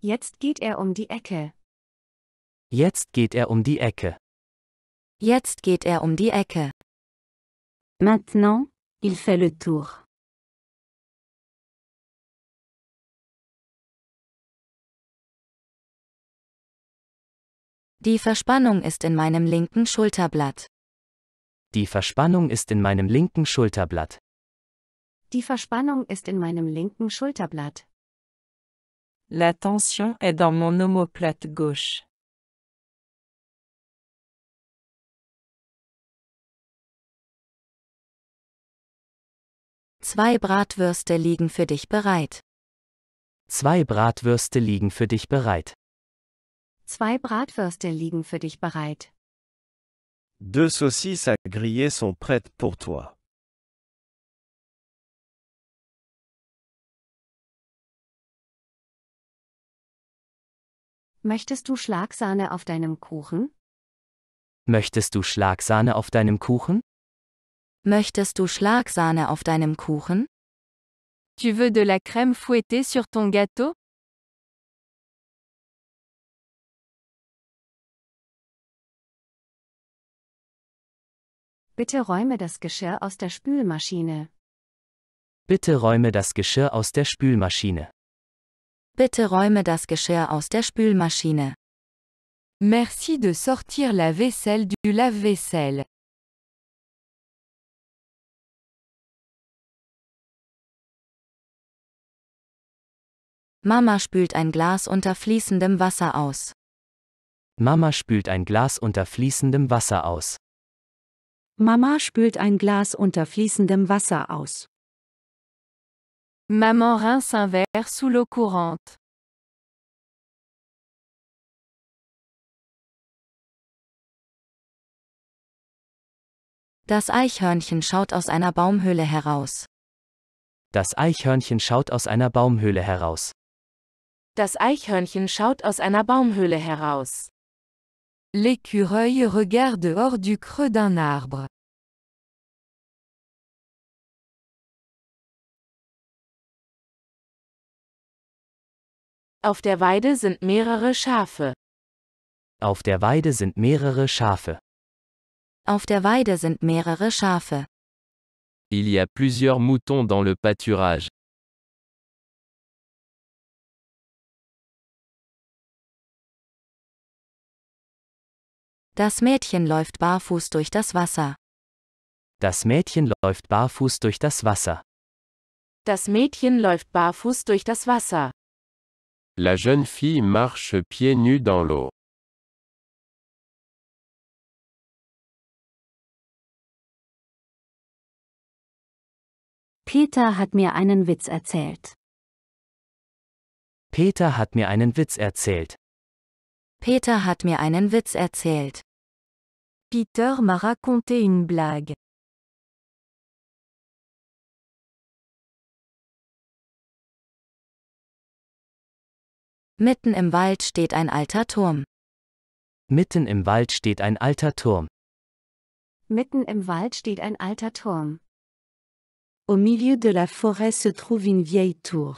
[SPEAKER 1] Jetzt geht er um die Ecke.
[SPEAKER 3] Jetzt geht er um die Ecke.
[SPEAKER 1] Jetzt geht er um die Ecke. Maintenant, il fait le tour. Die Verspannung ist in meinem linken Schulterblatt.
[SPEAKER 3] Die Verspannung ist in meinem linken Schulterblatt.
[SPEAKER 4] Die Verspannung
[SPEAKER 1] ist in meinem linken Schulterblatt. La tension est dans mon omoplate gauche. Zwei Bratwürste liegen für dich bereit.
[SPEAKER 3] Zwei Bratwürste liegen für dich bereit.
[SPEAKER 4] Zwei Bratwürste liegen für dich bereit.
[SPEAKER 3] Deux
[SPEAKER 1] saucisses à griller sont prêtes pour toi. Möchtest du Schlagsahne auf deinem Kuchen?
[SPEAKER 3] Möchtest du Schlagsahne auf deinem Kuchen?
[SPEAKER 4] Möchtest du Schlagsahne auf deinem Kuchen?
[SPEAKER 1] Tu veux de la crème fouettée sur ton gâteau? Bitte räume das Geschirr aus der Spülmaschine.
[SPEAKER 5] Bitte
[SPEAKER 3] räume das Geschirr aus der Spülmaschine.
[SPEAKER 4] Bitte räume das Geschirr aus der
[SPEAKER 1] Spülmaschine. Merci de sortir la vaisselle du Lave-Vaisselle. Mama spült ein Glas unter fließendem
[SPEAKER 4] Wasser aus.
[SPEAKER 3] Mama spült ein Glas unter fließendem Wasser aus.
[SPEAKER 4] Mama spült ein Glas unter fließendem Wasser aus.
[SPEAKER 1] Maman rince un verre sous l'eau courante. Das Eichhörnchen schaut aus einer Baumhöhle heraus.
[SPEAKER 3] Das Eichhörnchen schaut aus einer Baumhöhle heraus.
[SPEAKER 6] Das Eichhörnchen schaut aus einer Baumhöhle heraus. L'écureuil regarde hors du creux
[SPEAKER 1] d'un arbre. Auf der Weide sind mehrere Schafe.
[SPEAKER 3] Auf der Weide sind mehrere Schafe.
[SPEAKER 1] Auf der Weide sind mehrere Schafe.
[SPEAKER 3] Il y a plusieurs moutons dans le pâturage.
[SPEAKER 1] Das Mädchen läuft barfuß durch das
[SPEAKER 6] Wasser.
[SPEAKER 3] Das Mädchen läuft barfuß durch das Wasser.
[SPEAKER 6] Das Mädchen läuft barfuß durch das Wasser.
[SPEAKER 3] La jeune fille marche
[SPEAKER 2] pieds nus dans l'eau.
[SPEAKER 1] Peter hat mir einen Witz erzählt.
[SPEAKER 3] Peter hat mir einen Witz erzählt.
[SPEAKER 1] Peter hat mir einen Witz erzählt. Peter m'a raconté une blague. Mitten im Wald steht
[SPEAKER 3] ein alter Turm. Mitten im Wald steht ein alter Turm.
[SPEAKER 1] Mitten im Wald steht ein alter Turm. Au milieu de la forêt se trouve une vieille tour.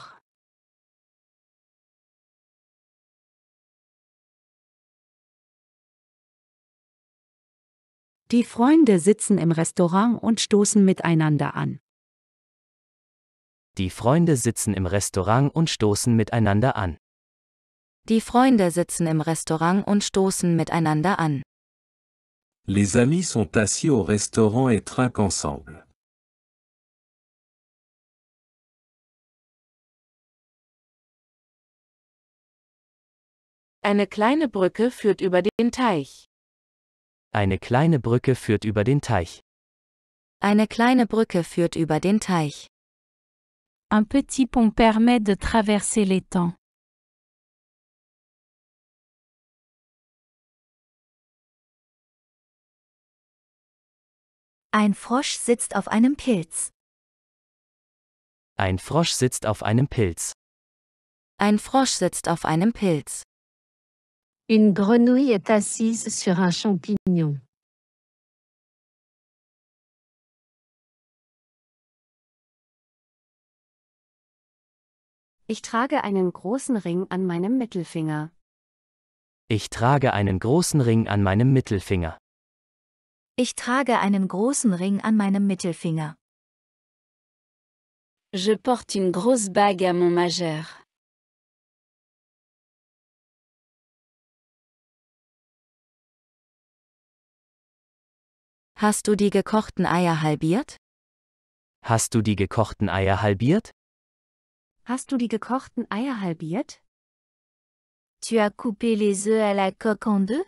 [SPEAKER 1] Die Freunde sitzen im Restaurant und stoßen miteinander an.
[SPEAKER 3] Die Freunde sitzen im Restaurant und stoßen miteinander an.
[SPEAKER 4] Die Freunde sitzen im Restaurant und stoßen miteinander an.
[SPEAKER 3] Les amis sont
[SPEAKER 2] assis au restaurant et trinquent ensemble.
[SPEAKER 1] Eine kleine Brücke führt über den Teich.
[SPEAKER 3] Eine kleine Brücke führt über den Teich.
[SPEAKER 4] Eine kleine Brücke führt über den Teich.
[SPEAKER 1] Un petit pont permet de traverser l'étang. Ein Frosch sitzt auf einem Pilz.
[SPEAKER 3] Ein Frosch sitzt auf einem Pilz.
[SPEAKER 4] Ein Frosch sitzt auf einem Pilz.
[SPEAKER 1] Une grenouille est assise sur un champignon. Ich trage einen großen Ring an meinem Mittelfinger.
[SPEAKER 3] Ich trage einen großen Ring an meinem Mittelfinger.
[SPEAKER 4] Ich
[SPEAKER 1] trage einen großen Ring an meinem Mittelfinger. Je porte une grosse bague à mon majeur. Hast du die gekochten Eier halbiert?
[SPEAKER 3] Hast du die gekochten Eier halbiert?
[SPEAKER 1] Hast du die gekochten Eier halbiert? Tu as coupé les œufs à la coque en deux?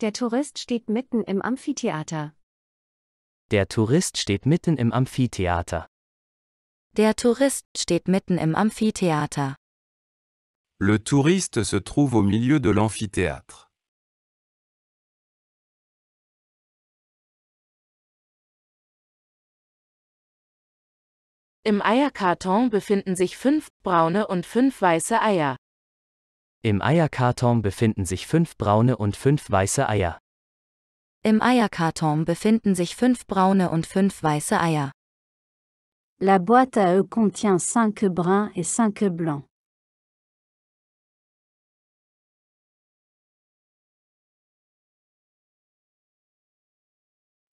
[SPEAKER 1] Der Tourist steht mitten im Amphitheater.
[SPEAKER 3] Der Tourist steht mitten im Amphitheater.
[SPEAKER 4] Der Tourist steht mitten im Amphitheater.
[SPEAKER 2] Le touriste se trouve au milieu de l'amphithéâtre.
[SPEAKER 6] Im Eierkarton befinden sich fünf braune und fünf weiße Eier.
[SPEAKER 3] Im Eierkarton befinden sich fünf braune und fünf weiße Eier.
[SPEAKER 4] Im Eierkarton befinden sich fünf braune und fünf weiße Eier.
[SPEAKER 1] La boîte à œufs contient cinq bruns et cinq blancs.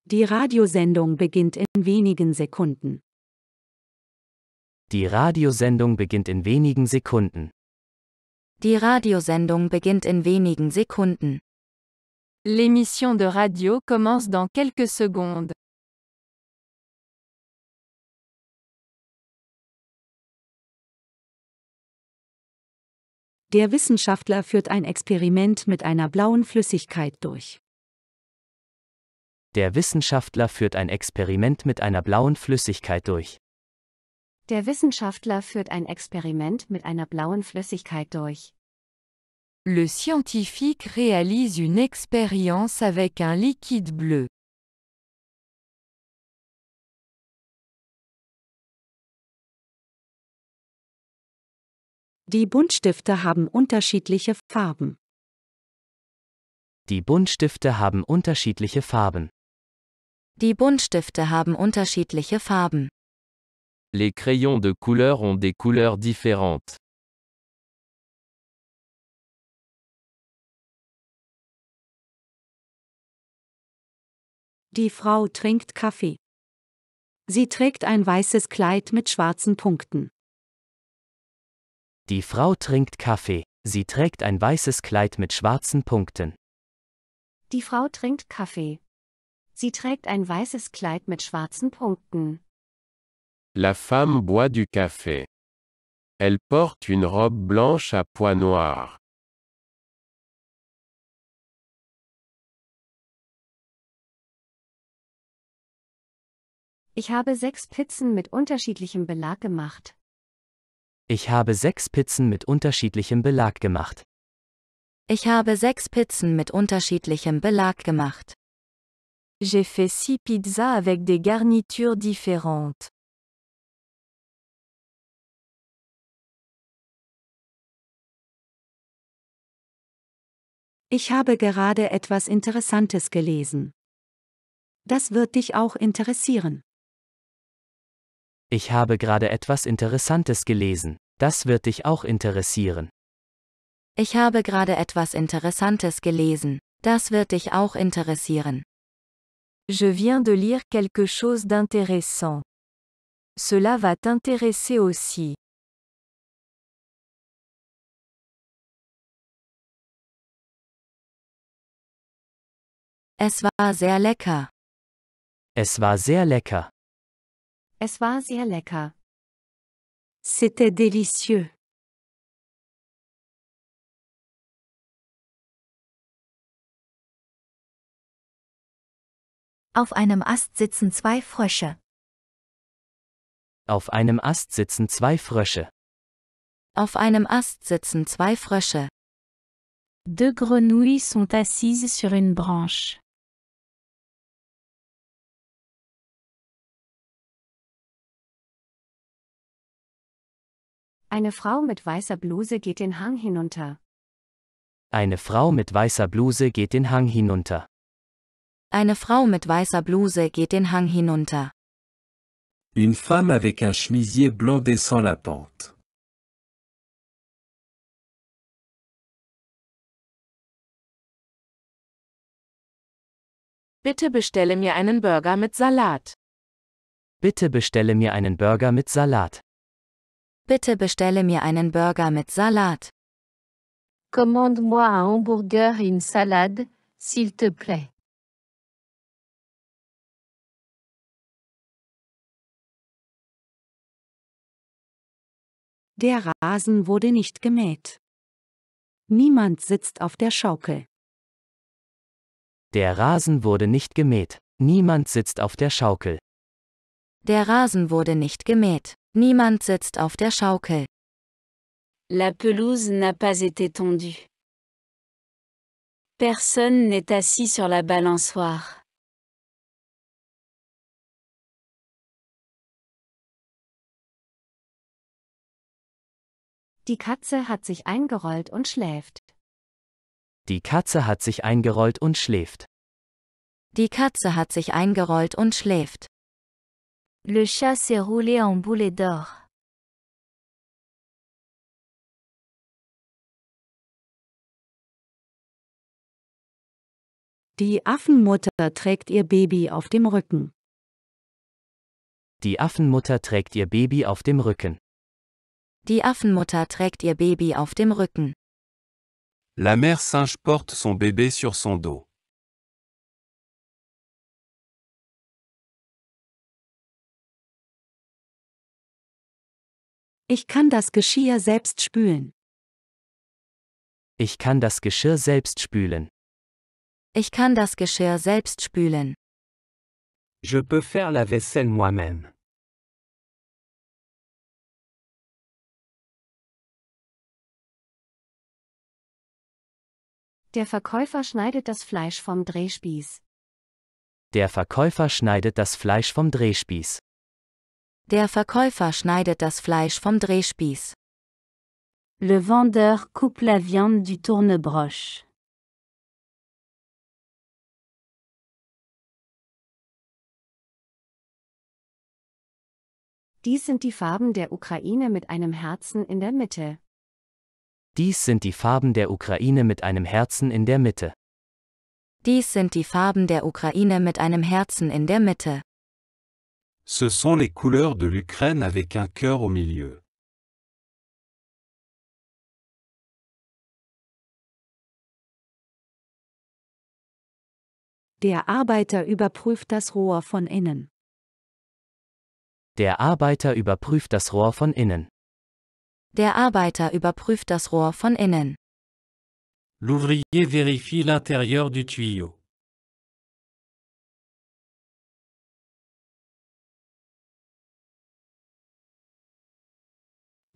[SPEAKER 6] Die Radiosendung beginnt in wenigen Sekunden.
[SPEAKER 3] Die Radiosendung beginnt in wenigen Sekunden.
[SPEAKER 4] Die Radiosendung beginnt in wenigen Sekunden.
[SPEAKER 1] L'émission de radio commence dans quelques secondes. Der Wissenschaftler führt ein Experiment mit einer blauen Flüssigkeit durch.
[SPEAKER 3] Der Wissenschaftler führt ein Experiment mit einer blauen Flüssigkeit durch.
[SPEAKER 4] Der Wissenschaftler führt ein Experiment mit einer blauen
[SPEAKER 1] Flüssigkeit durch. Le scientifique réalise une expérience avec un liquide bleu. Die Buntstifte haben unterschiedliche Farben.
[SPEAKER 3] Die Buntstifte haben unterschiedliche Farben.
[SPEAKER 4] Die Buntstifte haben unterschiedliche
[SPEAKER 1] Farben.
[SPEAKER 3] Les crayons de couleur ont des couleurs différentes.
[SPEAKER 1] Die Frau trinkt Kaffee. Sie trägt ein weißes Kleid mit schwarzen Punkten.
[SPEAKER 5] Die Frau
[SPEAKER 3] trinkt Kaffee. Sie trägt ein weißes Kleid mit schwarzen Punkten.
[SPEAKER 4] Die Frau trinkt Kaffee. Sie trägt ein weißes Kleid mit schwarzen Punkten.
[SPEAKER 2] La femme boit du café. Elle porte une robe
[SPEAKER 1] blanche à pois noir. Ich habe sechs Pizzen mit unterschiedlichem Belag gemacht.
[SPEAKER 3] Ich habe sechs Pizzen mit unterschiedlichem Belag gemacht.
[SPEAKER 4] Ich habe sechs Pizzen mit unterschiedlichem
[SPEAKER 1] Belag gemacht. J'ai fait six pizzas avec des garnitures différentes. Ich habe gerade etwas Interessantes gelesen. Das wird dich auch interessieren.
[SPEAKER 3] Ich habe gerade etwas Interessantes gelesen. Das wird dich auch interessieren.
[SPEAKER 4] Ich habe gerade etwas Interessantes gelesen. Das wird dich auch interessieren. Je viens de lire quelque chose d'intéressant.
[SPEAKER 1] Cela va t'intéresser aussi. Es war sehr lecker.
[SPEAKER 3] Es war sehr lecker.
[SPEAKER 1] Es war sehr lecker. C'était délicieux. Auf einem Ast sitzen zwei Frösche.
[SPEAKER 3] Auf einem Ast sitzen zwei Frösche.
[SPEAKER 1] Auf einem Ast sitzen zwei Frösche. Deux grenouilles sont assises sur une branche. Eine Frau mit weißer Bluse
[SPEAKER 4] geht den Hang hinunter.
[SPEAKER 3] Eine Frau mit weißer Bluse geht den Hang hinunter.
[SPEAKER 4] Eine Frau mit weißer Bluse geht den Hang hinunter.
[SPEAKER 2] Une femme avec un chemisier blanc descend la pente.
[SPEAKER 6] Bitte bestelle mir einen Burger mit Salat.
[SPEAKER 3] Bitte bestelle mir einen Burger mit Salat.
[SPEAKER 6] Bitte bestelle mir einen Burger mit
[SPEAKER 1] Salat. Commande-moi un hamburger in salade, s'il te plaît. Der Rasen wurde nicht gemäht. Niemand sitzt auf der Schaukel.
[SPEAKER 3] Der Rasen wurde nicht gemäht. Niemand sitzt auf der Schaukel.
[SPEAKER 4] Der Rasen wurde nicht gemäht. Niemand sitzt auf der Schaukel.
[SPEAKER 6] La pelouse n'a pas été tendue. Personne n'est assis
[SPEAKER 1] sur la balançoire. Die Katze hat sich eingerollt und schläft.
[SPEAKER 3] Die Katze hat sich eingerollt und schläft.
[SPEAKER 1] Die Katze hat sich eingerollt und schläft. Le chat s'est roulé en boule d'or. Die Affenmutter trägt ihr Baby auf dem Rücken.
[SPEAKER 5] Die
[SPEAKER 3] Affenmutter trägt ihr Baby auf dem Rücken.
[SPEAKER 4] Die Affenmutter trägt ihr Baby
[SPEAKER 1] auf dem Rücken.
[SPEAKER 2] La mère singe porte son bébé sur son dos.
[SPEAKER 1] Ich kann das Geschirr selbst spülen.
[SPEAKER 3] Ich kann das Geschirr selbst spülen.
[SPEAKER 1] Ich kann das Geschirr selbst spülen.
[SPEAKER 3] Je peux faire la vaisselle moi-même.
[SPEAKER 1] Der Verkäufer schneidet das Fleisch vom
[SPEAKER 4] Drehspieß.
[SPEAKER 3] Der Verkäufer schneidet das Fleisch vom Drehspieß.
[SPEAKER 4] Der Verkäufer schneidet das Fleisch vom Drehspieß. Le
[SPEAKER 1] vendeur coupe la viande du tournebroche. Dies sind die Farben der Ukraine mit einem Herzen in der Mitte.
[SPEAKER 3] Dies sind die Farben der Ukraine mit einem Herzen in der Mitte.
[SPEAKER 4] Dies sind die Farben der Ukraine mit einem Herzen in der Mitte.
[SPEAKER 3] Ce sont les
[SPEAKER 2] couleurs de l'Ukraine avec un cœur au milieu.
[SPEAKER 1] Der Arbeiter überprüft das Rohr von innen.
[SPEAKER 3] Der Arbeiter überprüft das Rohr von innen.
[SPEAKER 4] Der Arbeiter überprüft
[SPEAKER 1] das Rohr von innen.
[SPEAKER 3] L'ouvrier vérifie l'intérieur du tuyau.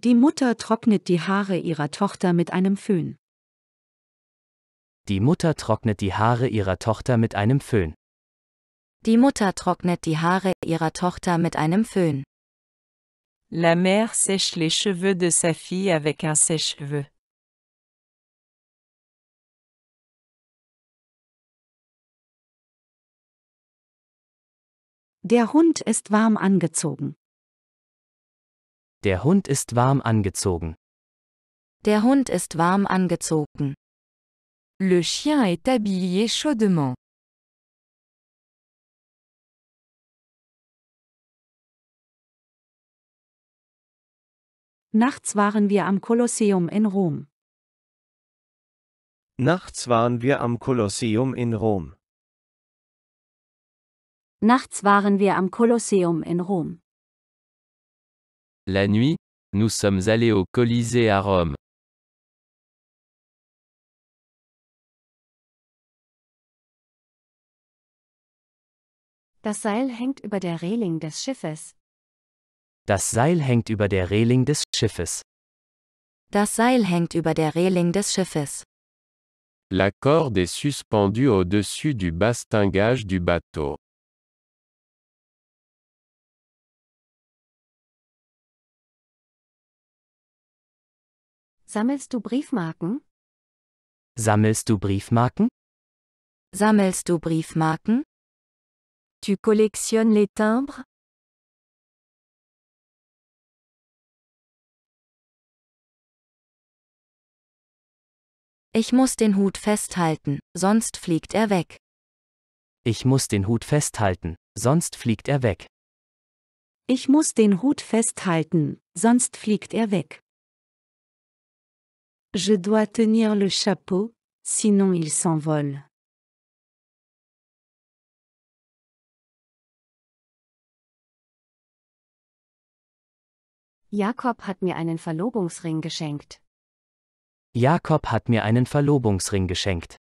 [SPEAKER 1] Die Mutter trocknet die Haare ihrer Tochter mit einem Föhn.
[SPEAKER 3] Die Mutter trocknet die Haare ihrer Tochter mit einem Föhn.
[SPEAKER 4] Die Mutter trocknet die Haare ihrer Tochter mit einem
[SPEAKER 1] Föhn. La mère sèche les cheveux de sa fille avec un sèche-cheveux. Der Hund ist warm angezogen.
[SPEAKER 3] Der Hund ist warm angezogen.
[SPEAKER 1] Der Hund ist warm angezogen. Le chien est habillé chaudement. Nachts waren wir am Kolosseum in
[SPEAKER 2] Rom. Nachts waren wir am Kolosseum in Rom.
[SPEAKER 1] Nachts waren wir am Kolosseum in Rom.
[SPEAKER 2] La nuit, nous sommes allés au Colisée à Rome.
[SPEAKER 1] Das Seil hängt über der Reling des Schiffes.
[SPEAKER 3] Das Seil hängt über der Reling des Schiffes.
[SPEAKER 4] Das Seil hängt über der Reling des Schiffes.
[SPEAKER 3] La corde est suspendue au-dessus
[SPEAKER 2] du bastingage du bateau.
[SPEAKER 1] Sammelst du Briefmarken?
[SPEAKER 3] Sammelst du Briefmarken?
[SPEAKER 1] Sammelst du Briefmarken? Tu collectionnes les timbres? Ich muss den Hut festhalten, sonst fliegt er weg.
[SPEAKER 3] Ich muss den Hut festhalten, sonst fliegt er weg.
[SPEAKER 6] Ich muss den Hut festhalten, sonst fliegt er weg.
[SPEAKER 1] Je dois tenir le chapeau, sinon il s'envole. Jakob hat mir einen Verlobungsring geschenkt.
[SPEAKER 3] Jakob hat mir einen Verlobungsring geschenkt.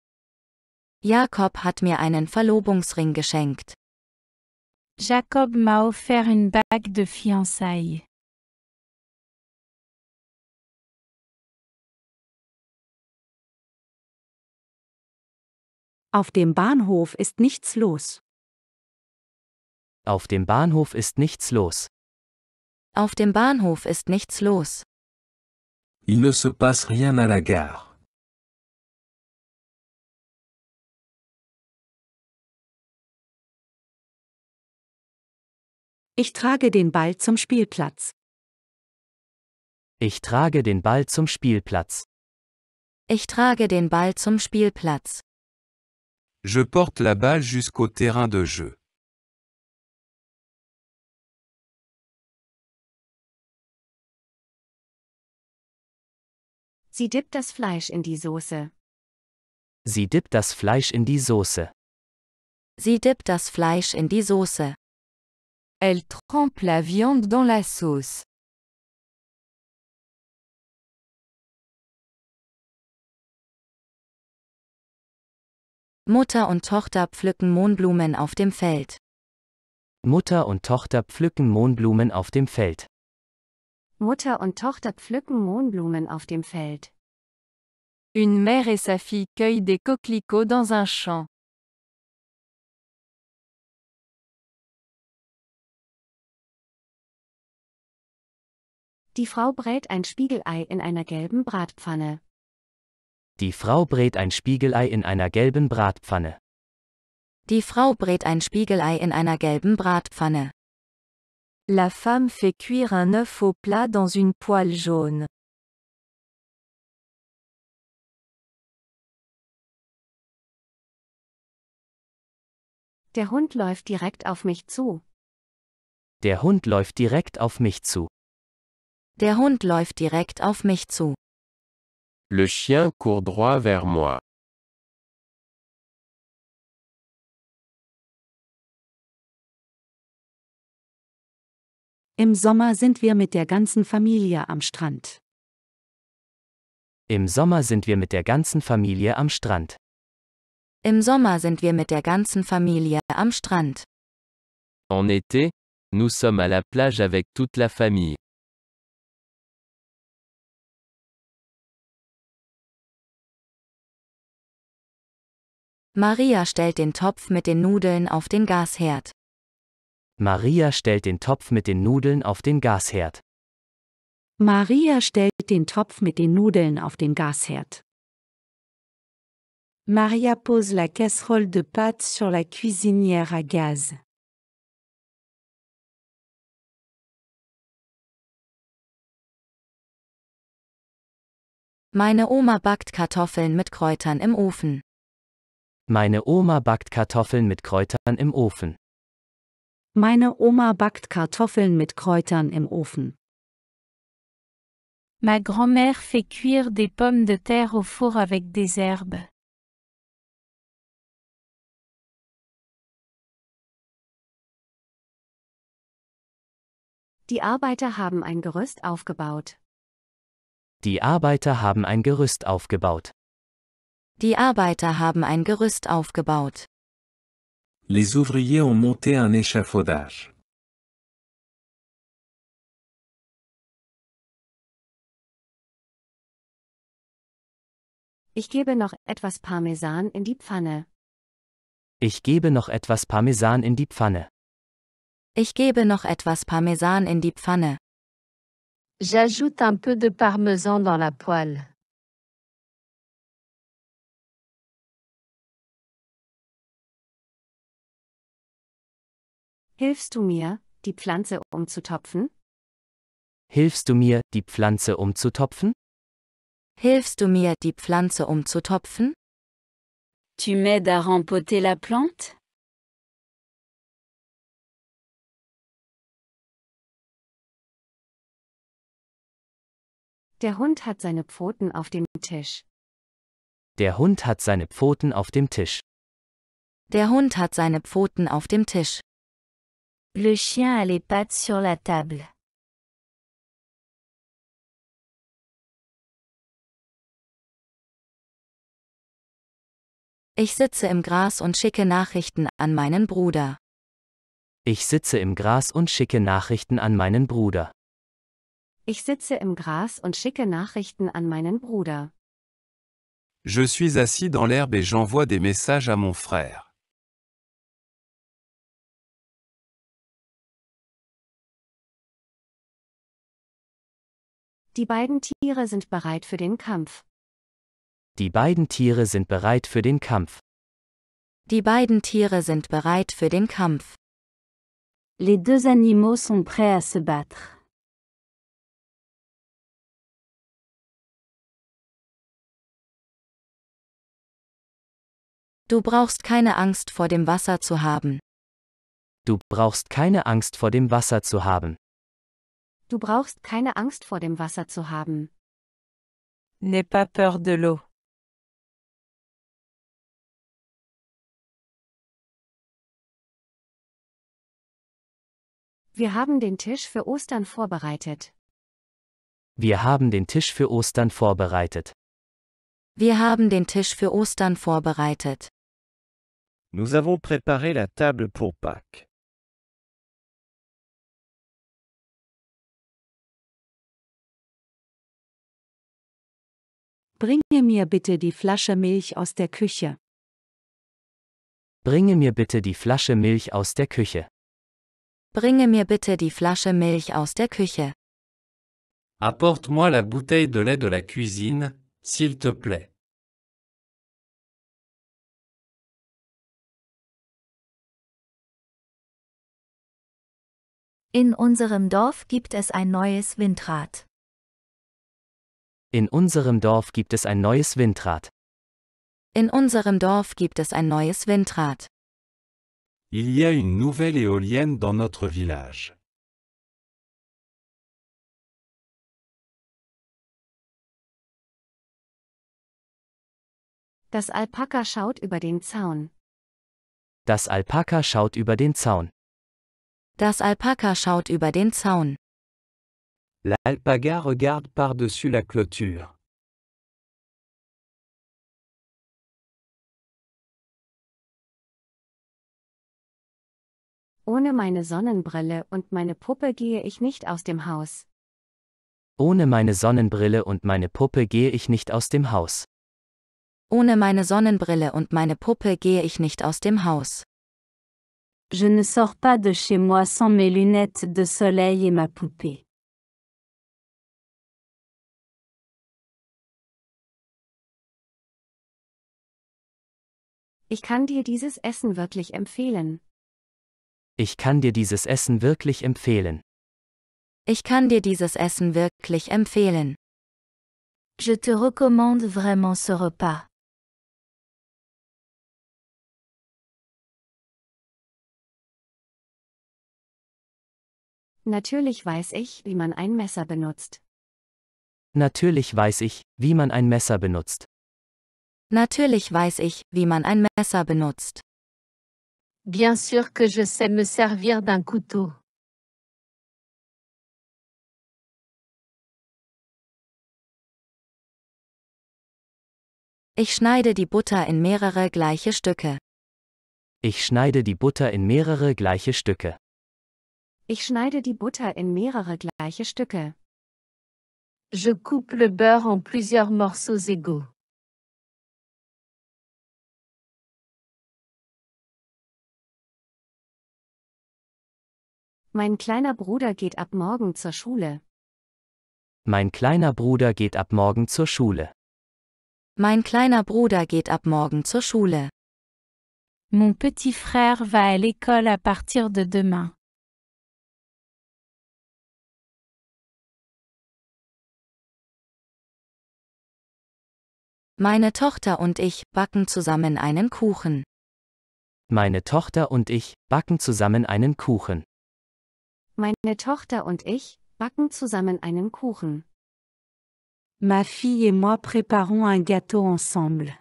[SPEAKER 4] Jakob hat mir
[SPEAKER 1] einen Verlobungsring geschenkt. Jakob m'a offert une bague de fiançailles. Auf dem Bahnhof ist nichts los.
[SPEAKER 3] Auf dem Bahnhof ist nichts los.
[SPEAKER 1] Auf dem Bahnhof ist nichts los.
[SPEAKER 3] Il ne se passe
[SPEAKER 1] rien à la gare. Ich trage den Ball zum Spielplatz.
[SPEAKER 3] Ich trage den Ball zum Spielplatz.
[SPEAKER 1] Ich trage den Ball zum Spielplatz.
[SPEAKER 3] Je porte
[SPEAKER 2] la balle jusqu'au terrain de jeu.
[SPEAKER 1] Sie dippt das Fleisch in die Soße.
[SPEAKER 3] Sie dippt das Fleisch in die Soße.
[SPEAKER 1] Sie dippt das Fleisch in die Soße. Elle trempe la viande dans la sauce. Mutter und Tochter pflücken Mohnblumen auf dem Feld.
[SPEAKER 3] Mutter und Tochter pflücken Mohnblumen auf dem Feld.
[SPEAKER 4] Mutter und Tochter pflücken Mohnblumen auf dem Feld.
[SPEAKER 1] Une mère et sa fille cueillent des coquelicots dans un champ. Die Frau brät ein Spiegelei in einer gelben Bratpfanne.
[SPEAKER 3] Die Frau brät ein Spiegelei in einer gelben Bratpfanne.
[SPEAKER 4] Die Frau brät ein Spiegelei in einer gelben Bratpfanne. La
[SPEAKER 1] femme fait cuire un œuf au plat dans une poêle jaune. Der Hund läuft direkt auf mich zu.
[SPEAKER 3] Der Hund läuft direkt auf mich zu.
[SPEAKER 1] Der Hund läuft direkt auf mich zu. Le chien court droit vers moi. Im Sommer sind wir mit der ganzen Familie am Strand.
[SPEAKER 3] Im Sommer sind wir mit der ganzen Familie am Strand.
[SPEAKER 4] Im Sommer sind wir mit der
[SPEAKER 1] ganzen Familie am Strand.
[SPEAKER 3] En été, nous sommes à la plage
[SPEAKER 2] avec toute la famille.
[SPEAKER 1] Maria stellt den Topf mit den Nudeln auf den Gasherd.
[SPEAKER 3] Maria stellt den Topf mit den Nudeln auf den Gasherd.
[SPEAKER 4] Maria stellt den Topf mit den Nudeln auf
[SPEAKER 1] den Gasherd. Maria pose la casserole de pâte sur la cuisinière à gaz. Meine Oma backt Kartoffeln mit Kräutern im Ofen.
[SPEAKER 3] Meine Oma backt Kartoffeln mit Kräutern im Ofen.
[SPEAKER 4] Meine Oma backt Kartoffeln mit Kräutern im Ofen.
[SPEAKER 1] Ma grand-mère fait cuire des pommes de terre au four avec des herbes. Die Arbeiter haben ein Gerüst aufgebaut.
[SPEAKER 3] Die Arbeiter haben ein Gerüst aufgebaut.
[SPEAKER 4] Die Arbeiter haben ein Gerüst aufgebaut
[SPEAKER 2] les ouvriers ont monté un échafaudage.
[SPEAKER 1] Ich gebe noch etwas Parmesan in die Pfanne.
[SPEAKER 3] Ich gebe noch etwas Parmesan in die Pfanne.
[SPEAKER 4] Ich gebe noch etwas Parmesan
[SPEAKER 1] in die Pfanne. J'ajoute un peu de parmesan dans la poêle. Hilfst du mir, die Pflanze umzutopfen?
[SPEAKER 3] Hilfst du mir, die Pflanze umzutopfen?
[SPEAKER 4] Hilfst
[SPEAKER 1] du mir, die Pflanze umzutopfen? Tu m'aides à rempoter la plante? Der Hund hat seine Pfoten auf dem Tisch.
[SPEAKER 3] Der Hund hat seine Pfoten auf dem Tisch.
[SPEAKER 4] Der
[SPEAKER 1] Hund hat seine Pfoten auf dem Tisch. Le chien a les pattes sur la table. Ich sitze im Gras und schicke
[SPEAKER 4] Nachrichten an meinen Bruder.
[SPEAKER 3] Ich sitze im Gras und schicke Nachrichten an meinen Bruder.
[SPEAKER 4] Ich sitze im Gras und schicke Nachrichten an meinen Bruder.
[SPEAKER 2] Je suis assis dans l'herbe et j'envoie des messages à mon frère.
[SPEAKER 1] Die beiden Tiere sind bereit für den Kampf.
[SPEAKER 3] Die beiden Tiere sind bereit für den Kampf.
[SPEAKER 4] Die beiden
[SPEAKER 1] Tiere sind bereit für den Kampf. Les deux animaux sont prêts à se battre. Du brauchst keine Angst vor dem Wasser zu haben.
[SPEAKER 3] Du brauchst keine Angst vor dem Wasser zu haben.
[SPEAKER 1] Du brauchst keine Angst vor dem Wasser zu haben. N'aie pas peur de l'eau. Wir haben den Tisch für Ostern vorbereitet.
[SPEAKER 3] Wir haben den Tisch für Ostern vorbereitet.
[SPEAKER 1] Wir haben den Tisch für Ostern vorbereitet. Nous avons préparé la table pour Pâques. Bringe mir bitte die Flasche Milch aus der Küche.
[SPEAKER 3] Bringe mir bitte die Flasche Milch aus der Küche.
[SPEAKER 4] Bringe mir bitte die Flasche Milch
[SPEAKER 1] aus der Küche.
[SPEAKER 3] Apporte-moi la bouteille de lait de la cuisine,
[SPEAKER 1] s'il te plaît. In unserem Dorf gibt es ein neues Windrad.
[SPEAKER 3] In unserem Dorf gibt es ein neues Windrad.
[SPEAKER 4] In unserem Dorf gibt es ein neues Windrad.
[SPEAKER 2] Il y a une nouvelle éolienne dans notre village.
[SPEAKER 1] Das Alpaka schaut über den Zaun.
[SPEAKER 3] Das Alpaka schaut über den Zaun.
[SPEAKER 4] Das Alpaka schaut über den Zaun.
[SPEAKER 2] L'alpaga regarde par-dessus la clôture.
[SPEAKER 1] Ohne meine Sonnenbrille und meine Puppe gehe ich
[SPEAKER 4] nicht aus dem Haus.
[SPEAKER 3] Ohne meine Sonnenbrille und meine Puppe gehe ich nicht aus dem Haus.
[SPEAKER 4] Ohne meine Sonnenbrille und meine Puppe gehe ich nicht aus dem
[SPEAKER 1] Haus. Je ne sors pas de chez moi sans mes lunettes de soleil et ma poupée. Ich kann dir dieses Essen wirklich empfehlen.
[SPEAKER 3] Ich kann dir dieses Essen wirklich empfehlen.
[SPEAKER 1] Ich kann dir dieses Essen wirklich empfehlen. Je te recommande vraiment ce repas. Natürlich weiß ich, wie man ein Messer benutzt.
[SPEAKER 3] Natürlich weiß ich, wie man ein Messer benutzt.
[SPEAKER 4] Natürlich weiß ich, wie man ein Messer benutzt.
[SPEAKER 1] Bien sûr que je sais me servir d'un couteau. Ich schneide die Butter in mehrere gleiche Stücke.
[SPEAKER 3] Ich schneide die Butter in mehrere gleiche Stücke.
[SPEAKER 4] Ich schneide die Butter in
[SPEAKER 1] mehrere gleiche Stücke. Je coupe le beurre en plusieurs morceaux égaux. Mein kleiner Bruder geht ab
[SPEAKER 4] morgen zur Schule.
[SPEAKER 3] Mein kleiner Bruder geht ab morgen zur Schule.
[SPEAKER 4] Mein kleiner Bruder geht ab morgen zur Schule.
[SPEAKER 6] Mon petit frère va à l'école à partir de demain.
[SPEAKER 1] Meine Tochter und ich backen zusammen einen Kuchen.
[SPEAKER 3] Meine Tochter und ich backen zusammen einen Kuchen.
[SPEAKER 4] Meine Tochter und ich backen zusammen einen Kuchen. Ma fille et moi préparons
[SPEAKER 1] un gâteau ensemble.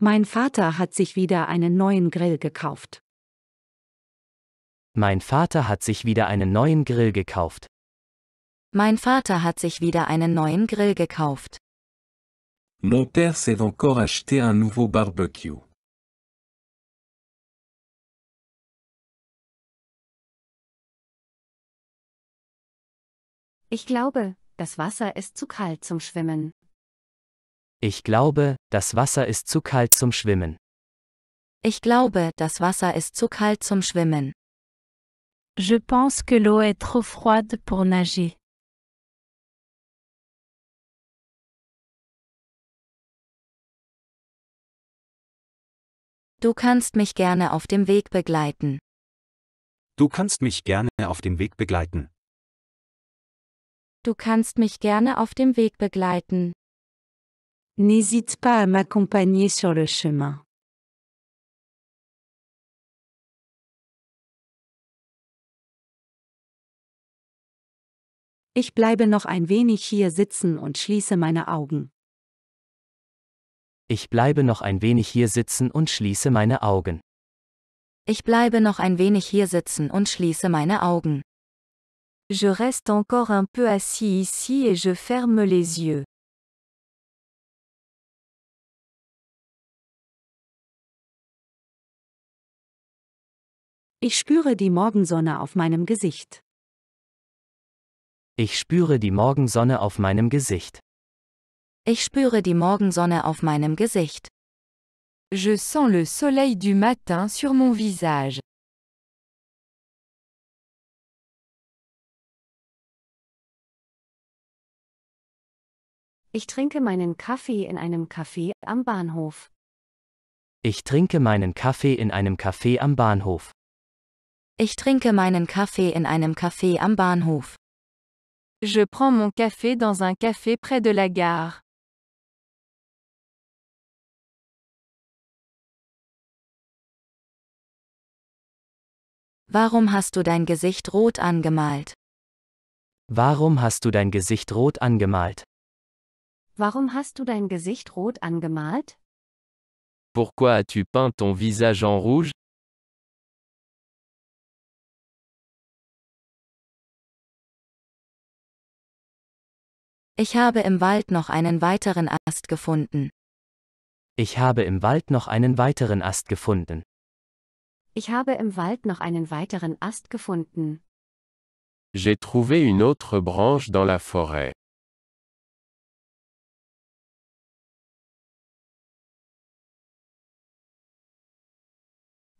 [SPEAKER 1] Mein Vater hat sich wieder einen neuen Grill gekauft.
[SPEAKER 3] Mein Vater hat sich wieder einen neuen Grill gekauft.
[SPEAKER 4] Mein Vater hat sich wieder einen
[SPEAKER 1] neuen Grill gekauft.
[SPEAKER 3] Mon père s'est encore acheté un nouveau barbecue.
[SPEAKER 1] Ich glaube, das Wasser
[SPEAKER 4] ist zu kalt zum Schwimmen.
[SPEAKER 3] Ich glaube, das Wasser ist zu kalt zum Schwimmen.
[SPEAKER 4] Ich glaube, das Wasser ist zu kalt zum Schwimmen.
[SPEAKER 1] Je pense que l'eau est trop froide pour nager. Du kannst mich gerne auf dem Weg begleiten.
[SPEAKER 5] Du
[SPEAKER 2] kannst mich gerne auf dem Weg begleiten.
[SPEAKER 6] Du kannst mich gerne auf dem Weg begleiten. N'hésite pas à m'accompagner sur le chemin.
[SPEAKER 1] Ich bleibe noch ein wenig hier sitzen und schließe meine Augen.
[SPEAKER 3] Ich bleibe noch ein wenig hier sitzen und schließe meine Augen.
[SPEAKER 4] Ich bleibe noch ein wenig hier sitzen und schließe
[SPEAKER 1] meine Augen. Je reste encore un peu assis ici et je ferme les yeux. Ich spüre die Morgensonne auf meinem Gesicht.
[SPEAKER 3] Ich spüre die Morgensonne auf meinem Gesicht.
[SPEAKER 4] Ich spüre die Morgensonne auf meinem Gesicht.
[SPEAKER 1] Je sens le soleil du matin sur mon visage. Ich trinke meinen Kaffee in einem Café am Bahnhof.
[SPEAKER 3] Ich trinke meinen Kaffee in einem Café am Bahnhof.
[SPEAKER 4] Ich trinke
[SPEAKER 1] meinen Kaffee in einem Café am Bahnhof. Je prends mon café dans un café près de la gare. Warum hast du dein Gesicht rot angemalt?
[SPEAKER 3] Warum hast du dein Gesicht rot angemalt?
[SPEAKER 1] Warum hast du dein Gesicht rot angemalt?
[SPEAKER 2] Pourquoi as-tu peint ton visage en rouge?
[SPEAKER 1] Ich habe im Wald noch einen weiteren Ast gefunden.
[SPEAKER 3] Ich habe im Wald noch einen weiteren Ast gefunden.
[SPEAKER 4] Ich habe im Wald noch einen weiteren Ast
[SPEAKER 1] gefunden.
[SPEAKER 3] J'ai trouvé une autre branche dans la forêt.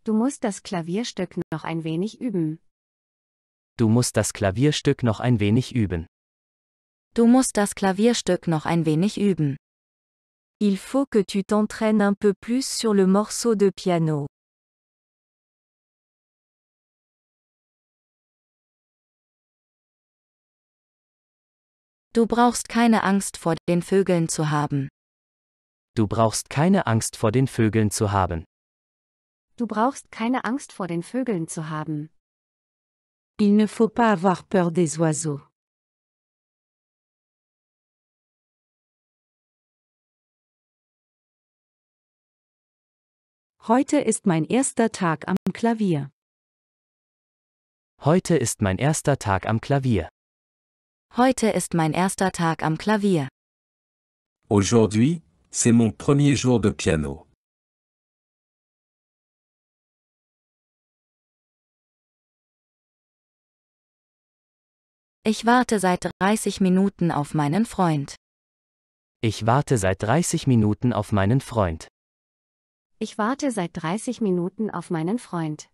[SPEAKER 1] Du musst das Klavierstück noch ein wenig üben.
[SPEAKER 3] Du musst das Klavierstück noch ein wenig üben.
[SPEAKER 4] Du musst das
[SPEAKER 1] Klavierstück noch ein wenig üben. Il faut que tu t'entraînes un peu plus sur le morceau de piano. Du brauchst keine Angst vor den Vögeln zu haben.
[SPEAKER 3] Du brauchst keine Angst vor den Vögeln zu haben.
[SPEAKER 4] Du brauchst keine Angst vor den Vögeln zu haben.
[SPEAKER 1] Il ne faut pas avoir peur des oiseaux. Heute ist mein erster Tag am Klavier.
[SPEAKER 3] Heute ist mein erster Tag am Klavier.
[SPEAKER 4] Heute ist mein erster Tag am
[SPEAKER 1] Klavier.
[SPEAKER 3] Aujourd'hui, c'est mon premier jour de piano.
[SPEAKER 1] Ich warte seit 30 Minuten auf meinen
[SPEAKER 3] Freund. Ich warte seit 30 Minuten auf meinen Freund.
[SPEAKER 4] Ich warte seit 30 Minuten auf meinen Freund.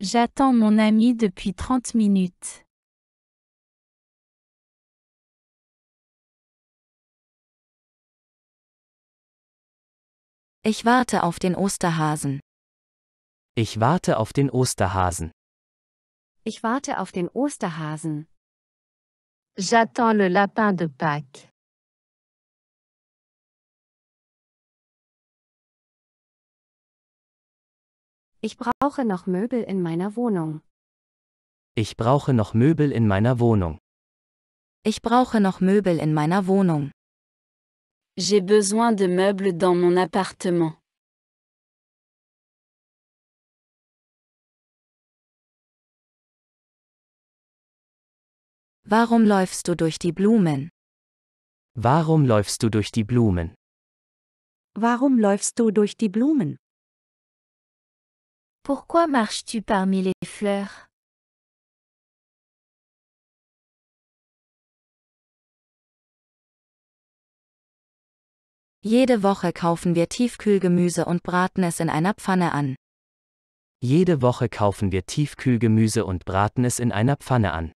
[SPEAKER 4] J'attends mon
[SPEAKER 1] ami depuis 30 minutes. Ich warte auf den Osterhasen.
[SPEAKER 3] Ich warte auf den Osterhasen.
[SPEAKER 1] Ich warte auf den Osterhasen. J'attends le lapin de Pâques. Ich brauche noch Möbel in meiner Wohnung.
[SPEAKER 3] Ich brauche noch Möbel in meiner Wohnung.
[SPEAKER 4] Ich brauche noch Möbel
[SPEAKER 1] in meiner Wohnung. J'ai besoin de meubles dans mon appartement. Warum läufst du durch die Blumen?
[SPEAKER 3] Warum läufst du durch die Blumen?
[SPEAKER 1] Warum läufst du durch die Blumen? Pourquoi marches-tu parmi les fleurs? Jede Woche kaufen wir Tiefkühlgemüse
[SPEAKER 4] und braten es in einer Pfanne an.
[SPEAKER 3] Jede Woche kaufen wir Tiefkühlgemüse und braten es in einer Pfanne an.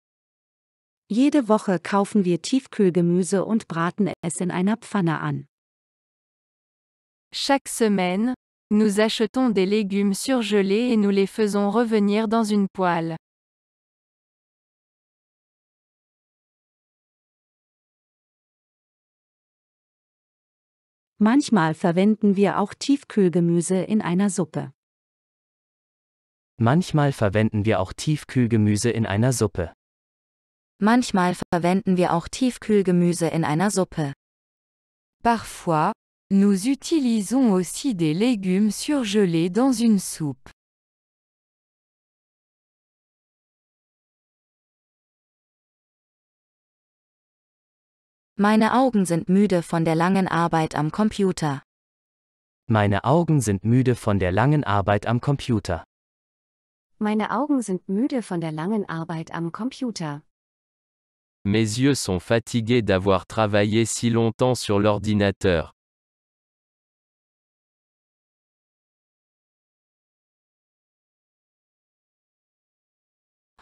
[SPEAKER 4] Jede Woche kaufen wir Tiefkühlgemüse und braten es in einer Pfanne an. Chaque semaine,
[SPEAKER 1] nous achetons des légumes surgelés et nous les faisons revenir dans une poêle. Manchmal verwenden wir auch Tiefkühlgemüse in einer Suppe.
[SPEAKER 3] Manchmal verwenden wir auch Tiefkühlgemüse in einer Suppe.
[SPEAKER 4] Manchmal verwenden wir auch Tiefkühlgemüse in einer Suppe. Parfois, nous utilisons aussi des
[SPEAKER 1] légumes surgelés dans une soupe. Meine Augen sind müde von der langen Arbeit am Computer.
[SPEAKER 3] Meine Augen sind müde von der langen Arbeit am Computer.
[SPEAKER 4] Meine Augen sind müde von der langen Arbeit am Computer.
[SPEAKER 3] Mes yeux sont fatigués
[SPEAKER 2] d'avoir travaillé si longtemps sur l'ordinateur.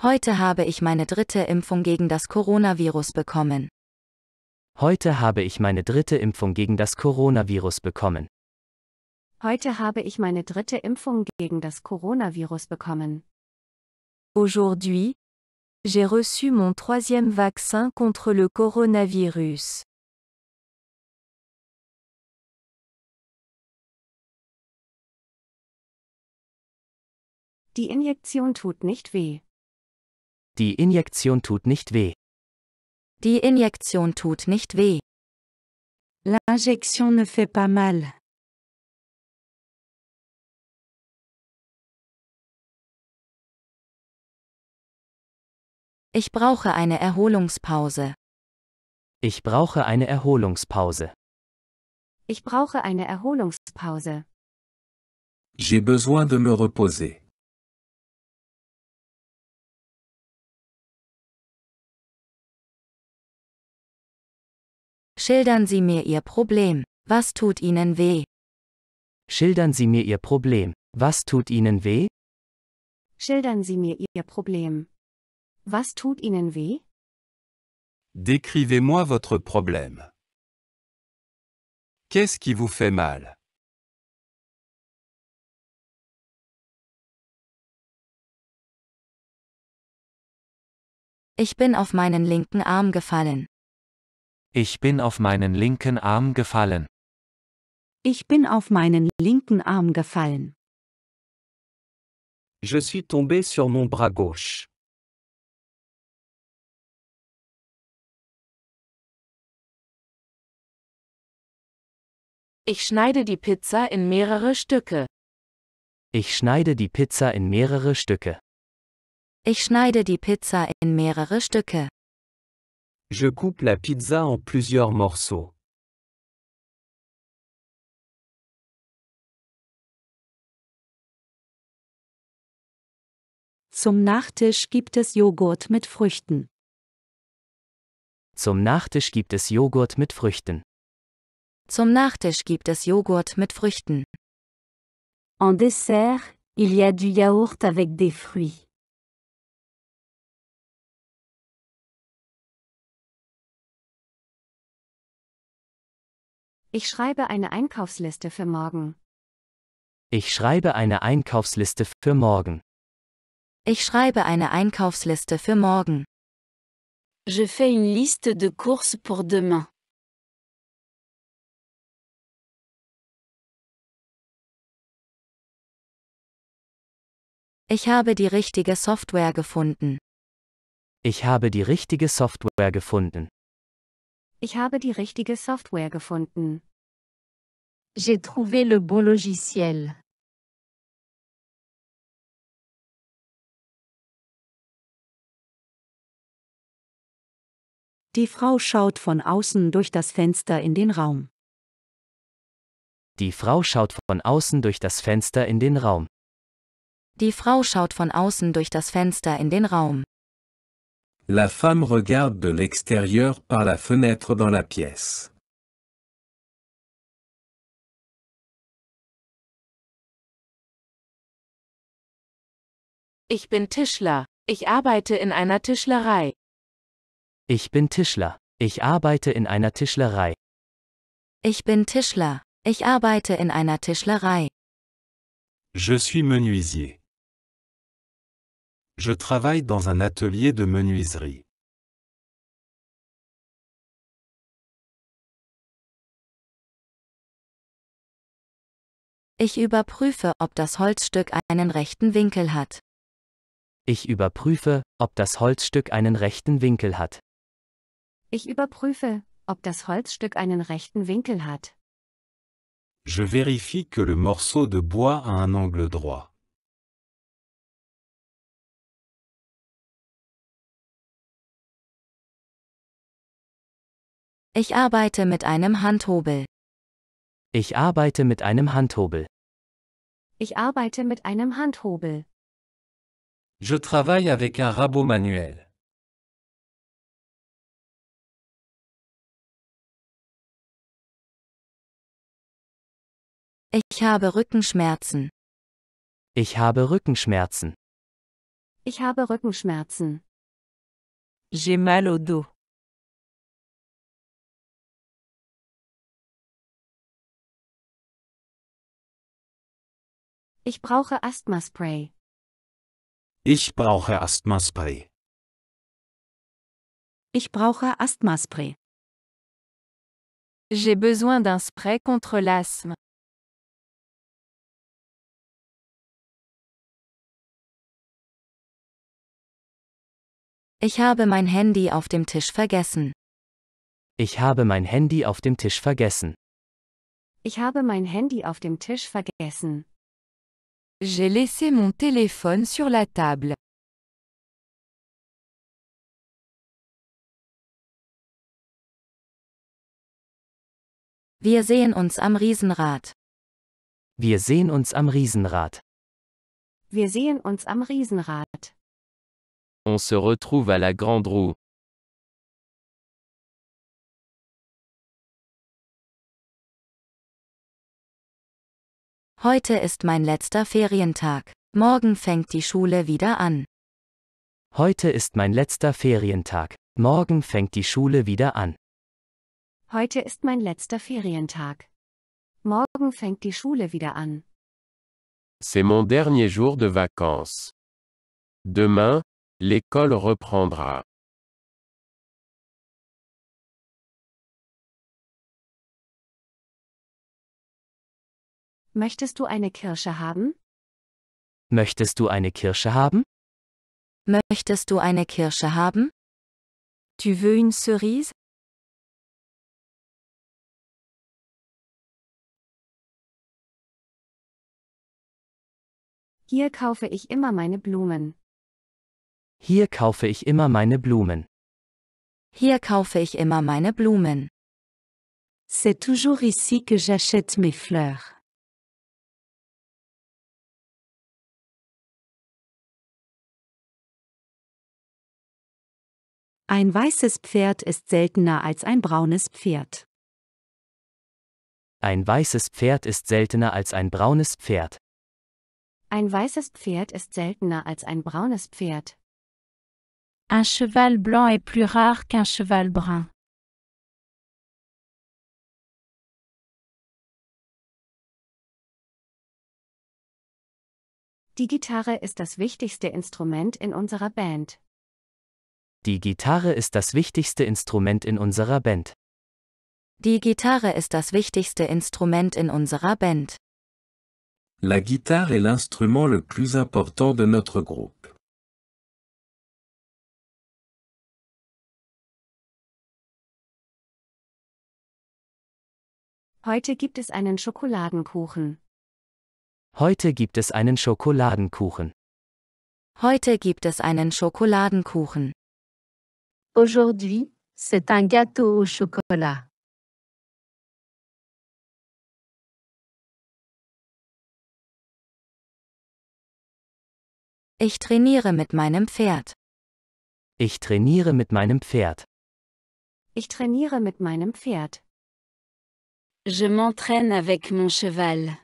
[SPEAKER 1] Heute habe ich meine dritte Impfung gegen das Coronavirus bekommen.
[SPEAKER 3] Heute habe ich meine dritte Impfung gegen das Coronavirus bekommen.
[SPEAKER 4] Heute habe ich meine dritte Impfung gegen das Coronavirus bekommen.
[SPEAKER 1] Aujourd'hui, j'ai reçu mon troisième vaccin contre le coronavirus. Die Injektion tut nicht weh.
[SPEAKER 3] Die Injektion tut nicht weh.
[SPEAKER 1] Die Injektion tut nicht weh. L'injection ne fait pas mal. Ich brauche eine Erholungspause.
[SPEAKER 5] Ich
[SPEAKER 3] brauche eine Erholungspause.
[SPEAKER 4] Ich brauche eine Erholungspause.
[SPEAKER 2] J'ai besoin de me reposer.
[SPEAKER 1] Schildern Sie mir Ihr Problem. Was tut Ihnen weh?
[SPEAKER 3] Schildern Sie mir Ihr Problem. Was tut Ihnen weh?
[SPEAKER 4] Schildern Sie mir Ihr Problem. Was tut Ihnen weh?
[SPEAKER 3] Décrivez-moi votre
[SPEAKER 2] problème. Qu'est-ce qui vous fait mal?
[SPEAKER 1] Ich bin auf meinen linken Arm gefallen.
[SPEAKER 2] Ich bin auf meinen linken Arm gefallen.
[SPEAKER 4] Ich bin auf meinen linken
[SPEAKER 1] Arm gefallen.
[SPEAKER 2] Je suis tombé sur mon bras
[SPEAKER 1] gauche. Ich schneide die Pizza in mehrere Stücke.
[SPEAKER 3] Ich schneide die Pizza in mehrere Stücke.
[SPEAKER 1] Ich schneide die Pizza in mehrere Stücke.
[SPEAKER 3] Je coupe la pizza en
[SPEAKER 2] plusieurs morceaux.
[SPEAKER 1] Zum Nachtisch gibt es Joghurt mit Früchten.
[SPEAKER 3] Zum Nachtisch gibt es Joghurt mit Früchten.
[SPEAKER 4] Zum Nachtisch gibt es Joghurt mit Früchten.
[SPEAKER 1] En dessert, il y a du yaourt avec des fruits. Ich schreibe eine Einkaufsliste für morgen.
[SPEAKER 3] Ich schreibe eine Einkaufsliste für morgen.
[SPEAKER 4] Ich schreibe eine
[SPEAKER 1] Einkaufsliste für morgen. Je fais une liste de courses pour demain. Ich habe die richtige Software
[SPEAKER 3] gefunden. Ich habe die richtige Software gefunden.
[SPEAKER 1] Ich habe die richtige Software gefunden. J'ai trouvé le bon logiciel. Die Frau schaut von außen durch das Fenster in den Raum.
[SPEAKER 3] Die Frau schaut von außen durch das Fenster in den Raum.
[SPEAKER 4] Die Frau schaut von außen durch das Fenster in
[SPEAKER 1] den Raum.
[SPEAKER 2] La femme regarde de l'extérieur par la fenêtre
[SPEAKER 1] dans la pièce. Ich bin Tischler. Ich arbeite in einer Tischlerei.
[SPEAKER 3] Ich bin Tischler. Ich arbeite in einer Tischlerei.
[SPEAKER 4] Ich bin Tischler. Ich arbeite in einer Tischlerei.
[SPEAKER 3] Je suis menuisier. Je travaille
[SPEAKER 1] dans un atelier de menuiserie. Ich überprüfe, ob das Holzstück einen rechten Winkel hat.
[SPEAKER 3] Ich überprüfe, ob das Holzstück einen rechten Winkel hat.
[SPEAKER 4] Ich überprüfe, ob das Holzstück einen rechten Winkel hat.
[SPEAKER 3] Je vérifie
[SPEAKER 2] que le morceau de bois a un angle droit.
[SPEAKER 1] Ich arbeite mit einem Handhobel.
[SPEAKER 3] Ich arbeite mit einem Handhobel.
[SPEAKER 1] Ich arbeite mit einem Handhobel.
[SPEAKER 3] Je travaille
[SPEAKER 1] avec un rabot manuel. Ich habe Rückenschmerzen. Ich habe Rückenschmerzen. Ich habe Rückenschmerzen. J'ai mal au dos. Ich brauche Asthma-Spray. Ich brauche Asthma-Spray. Ich brauche Asthma-Spray. J'ai besoin d'un spray contre l'asthme. Ich habe mein Handy auf dem Tisch vergessen.
[SPEAKER 5] Ich
[SPEAKER 3] habe mein Handy auf dem Tisch vergessen.
[SPEAKER 4] Ich habe mein Handy auf dem Tisch
[SPEAKER 1] vergessen. J'ai laissé mon téléphone sur la table. Wir sehen uns am Riesenrad.
[SPEAKER 5] Wir
[SPEAKER 3] sehen uns am Riesenrad.
[SPEAKER 1] Wir sehen uns am Riesenrad. On se retrouve à la grande roue. Heute ist mein letzter Ferientag. Morgen fängt die Schule wieder an.
[SPEAKER 3] Heute ist mein letzter Ferientag. Morgen fängt die Schule wieder an.
[SPEAKER 4] Heute ist mein letzter Ferientag. Morgen fängt die Schule wieder an.
[SPEAKER 2] C'est mon dernier jour de vacances. Demain,
[SPEAKER 1] l'école reprendra. Möchtest du eine Kirsche haben?
[SPEAKER 3] Möchtest du eine Kirsche haben?
[SPEAKER 1] Möchtest du eine Kirsche haben? Tu veux une cerise? Hier kaufe ich immer meine Blumen.
[SPEAKER 3] Hier kaufe ich immer meine Blumen.
[SPEAKER 4] Hier kaufe ich immer meine Blumen.
[SPEAKER 1] C'est toujours ici que j'achète mes fleurs. Ein weißes Pferd ist seltener als ein braunes
[SPEAKER 4] Pferd.
[SPEAKER 3] Ein weißes Pferd ist seltener als ein braunes Pferd.
[SPEAKER 4] Ein weißes Pferd ist seltener als ein braunes Pferd.
[SPEAKER 1] Un cheval blanc est plus rare qu'un cheval brun. Die Gitarre ist das wichtigste Instrument in unserer
[SPEAKER 4] Band.
[SPEAKER 3] Die Gitarre ist das wichtigste Instrument in unserer Band.
[SPEAKER 4] Die Gitarre ist das wichtigste Instrument in unserer Band.
[SPEAKER 2] La guitare est l'instrument le plus important de notre groupe.
[SPEAKER 1] Heute gibt es einen Schokoladenkuchen.
[SPEAKER 3] Heute gibt es einen Schokoladenkuchen.
[SPEAKER 4] Heute gibt es einen
[SPEAKER 1] Schokoladenkuchen. Aujourd'hui, c'est un gâteau au chocolat. Ich trainiere mit meinem Pferd.
[SPEAKER 3] Ich trainiere mit meinem Pferd.
[SPEAKER 1] Ich trainiere mit meinem Pferd. Je m'entraîne avec mon cheval.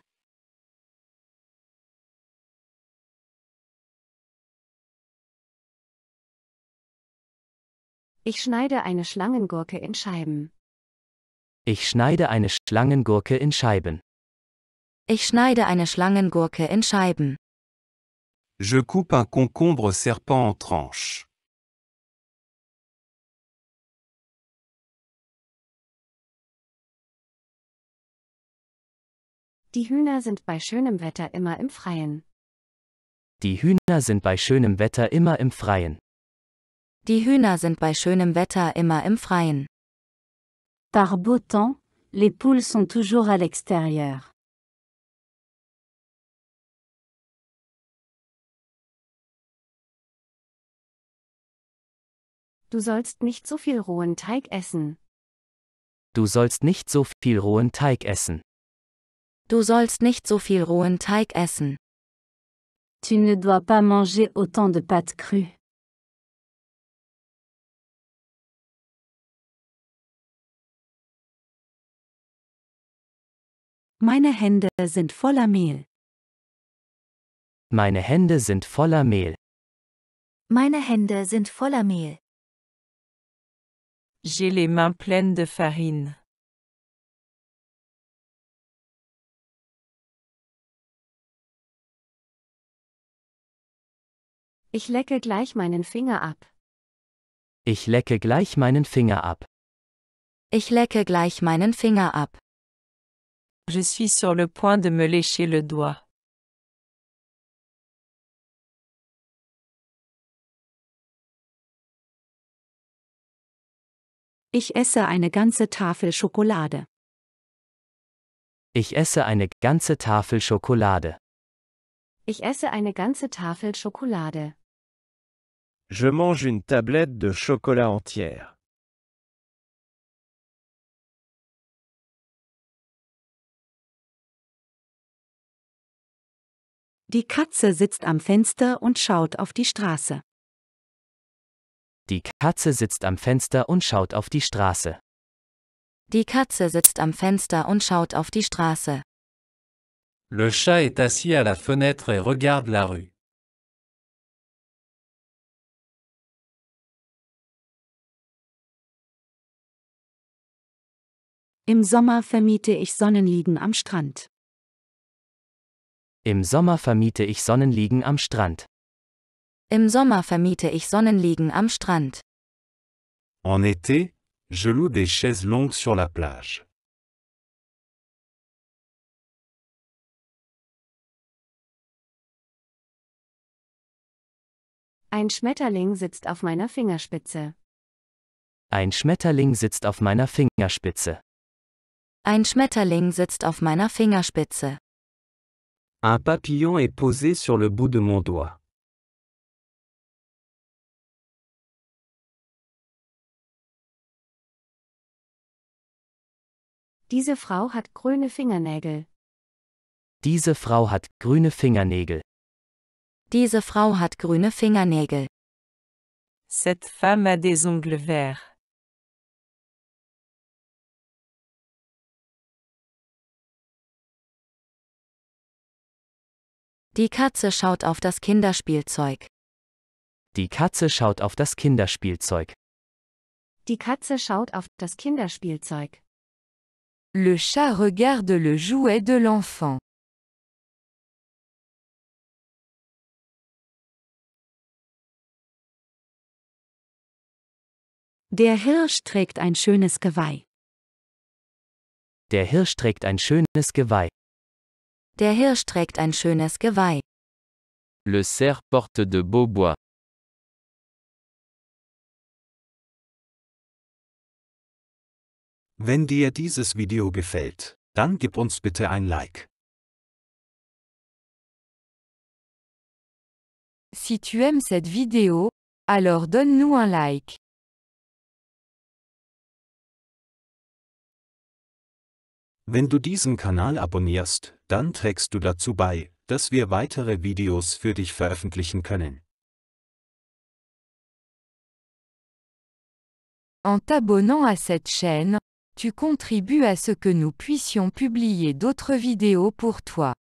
[SPEAKER 1] Ich schneide eine Schlangengurke in Scheiben.
[SPEAKER 3] Ich schneide eine Schlangengurke in Scheiben.
[SPEAKER 4] Ich schneide eine
[SPEAKER 1] Schlangengurke in Scheiben.
[SPEAKER 2] Je coupe un concombre serpent en
[SPEAKER 1] tranches. Die Hühner sind bei schönem Wetter immer im Freien.
[SPEAKER 3] Die Hühner sind bei schönem Wetter immer im Freien.
[SPEAKER 4] Die Hühner sind bei schönem Wetter immer im Freien.
[SPEAKER 1] Par beau temps, les poules sont toujours à l'extérieur. Du sollst nicht so viel rohen Teig essen.
[SPEAKER 3] Du sollst nicht so viel rohen Teig essen.
[SPEAKER 4] Du sollst nicht so viel rohen
[SPEAKER 1] Teig essen. Tu ne dois pas manger autant de pâtes crues. Meine Hände sind voller Mehl.
[SPEAKER 3] Meine Hände sind voller Mehl.
[SPEAKER 1] Meine Hände sind voller Mehl. J'ai les mains pleines de farine. Ich lecke gleich meinen Finger ab.
[SPEAKER 3] Ich lecke gleich meinen Finger ab.
[SPEAKER 1] Ich lecke gleich meinen Finger ab. Je suis sur
[SPEAKER 6] le point de me lécher le
[SPEAKER 1] doigt. Ich esse eine ganze Tafel Schokolade.
[SPEAKER 3] Ich esse eine ganze Tafel Schokolade.
[SPEAKER 4] Ich esse eine ganze Tafel Schokolade.
[SPEAKER 2] Je mange une tablette de chocolat entière.
[SPEAKER 1] Die Katze sitzt am Fenster und schaut auf die Straße.
[SPEAKER 3] Die Katze sitzt am Fenster und schaut auf die Straße.
[SPEAKER 4] Die Katze sitzt am Fenster und schaut auf die Straße.
[SPEAKER 3] Le chat
[SPEAKER 2] est assis à la fenêtre et regarde la rue.
[SPEAKER 1] Im Sommer vermiete ich Sonnenliegen am Strand.
[SPEAKER 3] Im Sommer vermiete ich Sonnenliegen am Strand.
[SPEAKER 4] Im Sommer vermiete ich
[SPEAKER 1] Sonnenliegen am Strand.
[SPEAKER 3] En été, je loue des chaises longues
[SPEAKER 1] sur la plage. Ein Schmetterling sitzt auf meiner Fingerspitze.
[SPEAKER 3] Ein Schmetterling sitzt auf meiner Fingerspitze.
[SPEAKER 4] Ein Schmetterling sitzt auf meiner Fingerspitze.
[SPEAKER 2] Un papillon est posé sur le bout de mon doigt.
[SPEAKER 1] Diese Frau hat grüne Fingernägel.
[SPEAKER 3] Diese Frau hat grüne Fingernägel.
[SPEAKER 4] Diese Frau hat grüne Fingernägel.
[SPEAKER 1] Cette femme a des ongles verts. Die Katze schaut auf das Kinderspielzeug.
[SPEAKER 3] Die Katze schaut auf das Kinderspielzeug.
[SPEAKER 4] Die Katze schaut auf das Kinderspielzeug.
[SPEAKER 1] Le chat regarde le jouet de l'enfant. Der Hirsch trägt ein schönes Geweih.
[SPEAKER 2] Der Hirsch trägt ein schönes Geweih.
[SPEAKER 1] Der Hirsch trägt ein schönes Geweih.
[SPEAKER 2] Le cerf porte de beau bois.
[SPEAKER 1] Wenn dir dieses Video gefällt, dann gib uns bitte ein Like. Si tu aimes cette vidéo, alors donne-nous un like.
[SPEAKER 2] Wenn du diesen Kanal abonnierst, dann trägst du dazu bei, dass wir weitere Videos für dich veröffentlichen können.
[SPEAKER 1] En t'abonnant à cette chaîne, tu contribues à ce que nous puissions publier d'autres vidéos pour toi.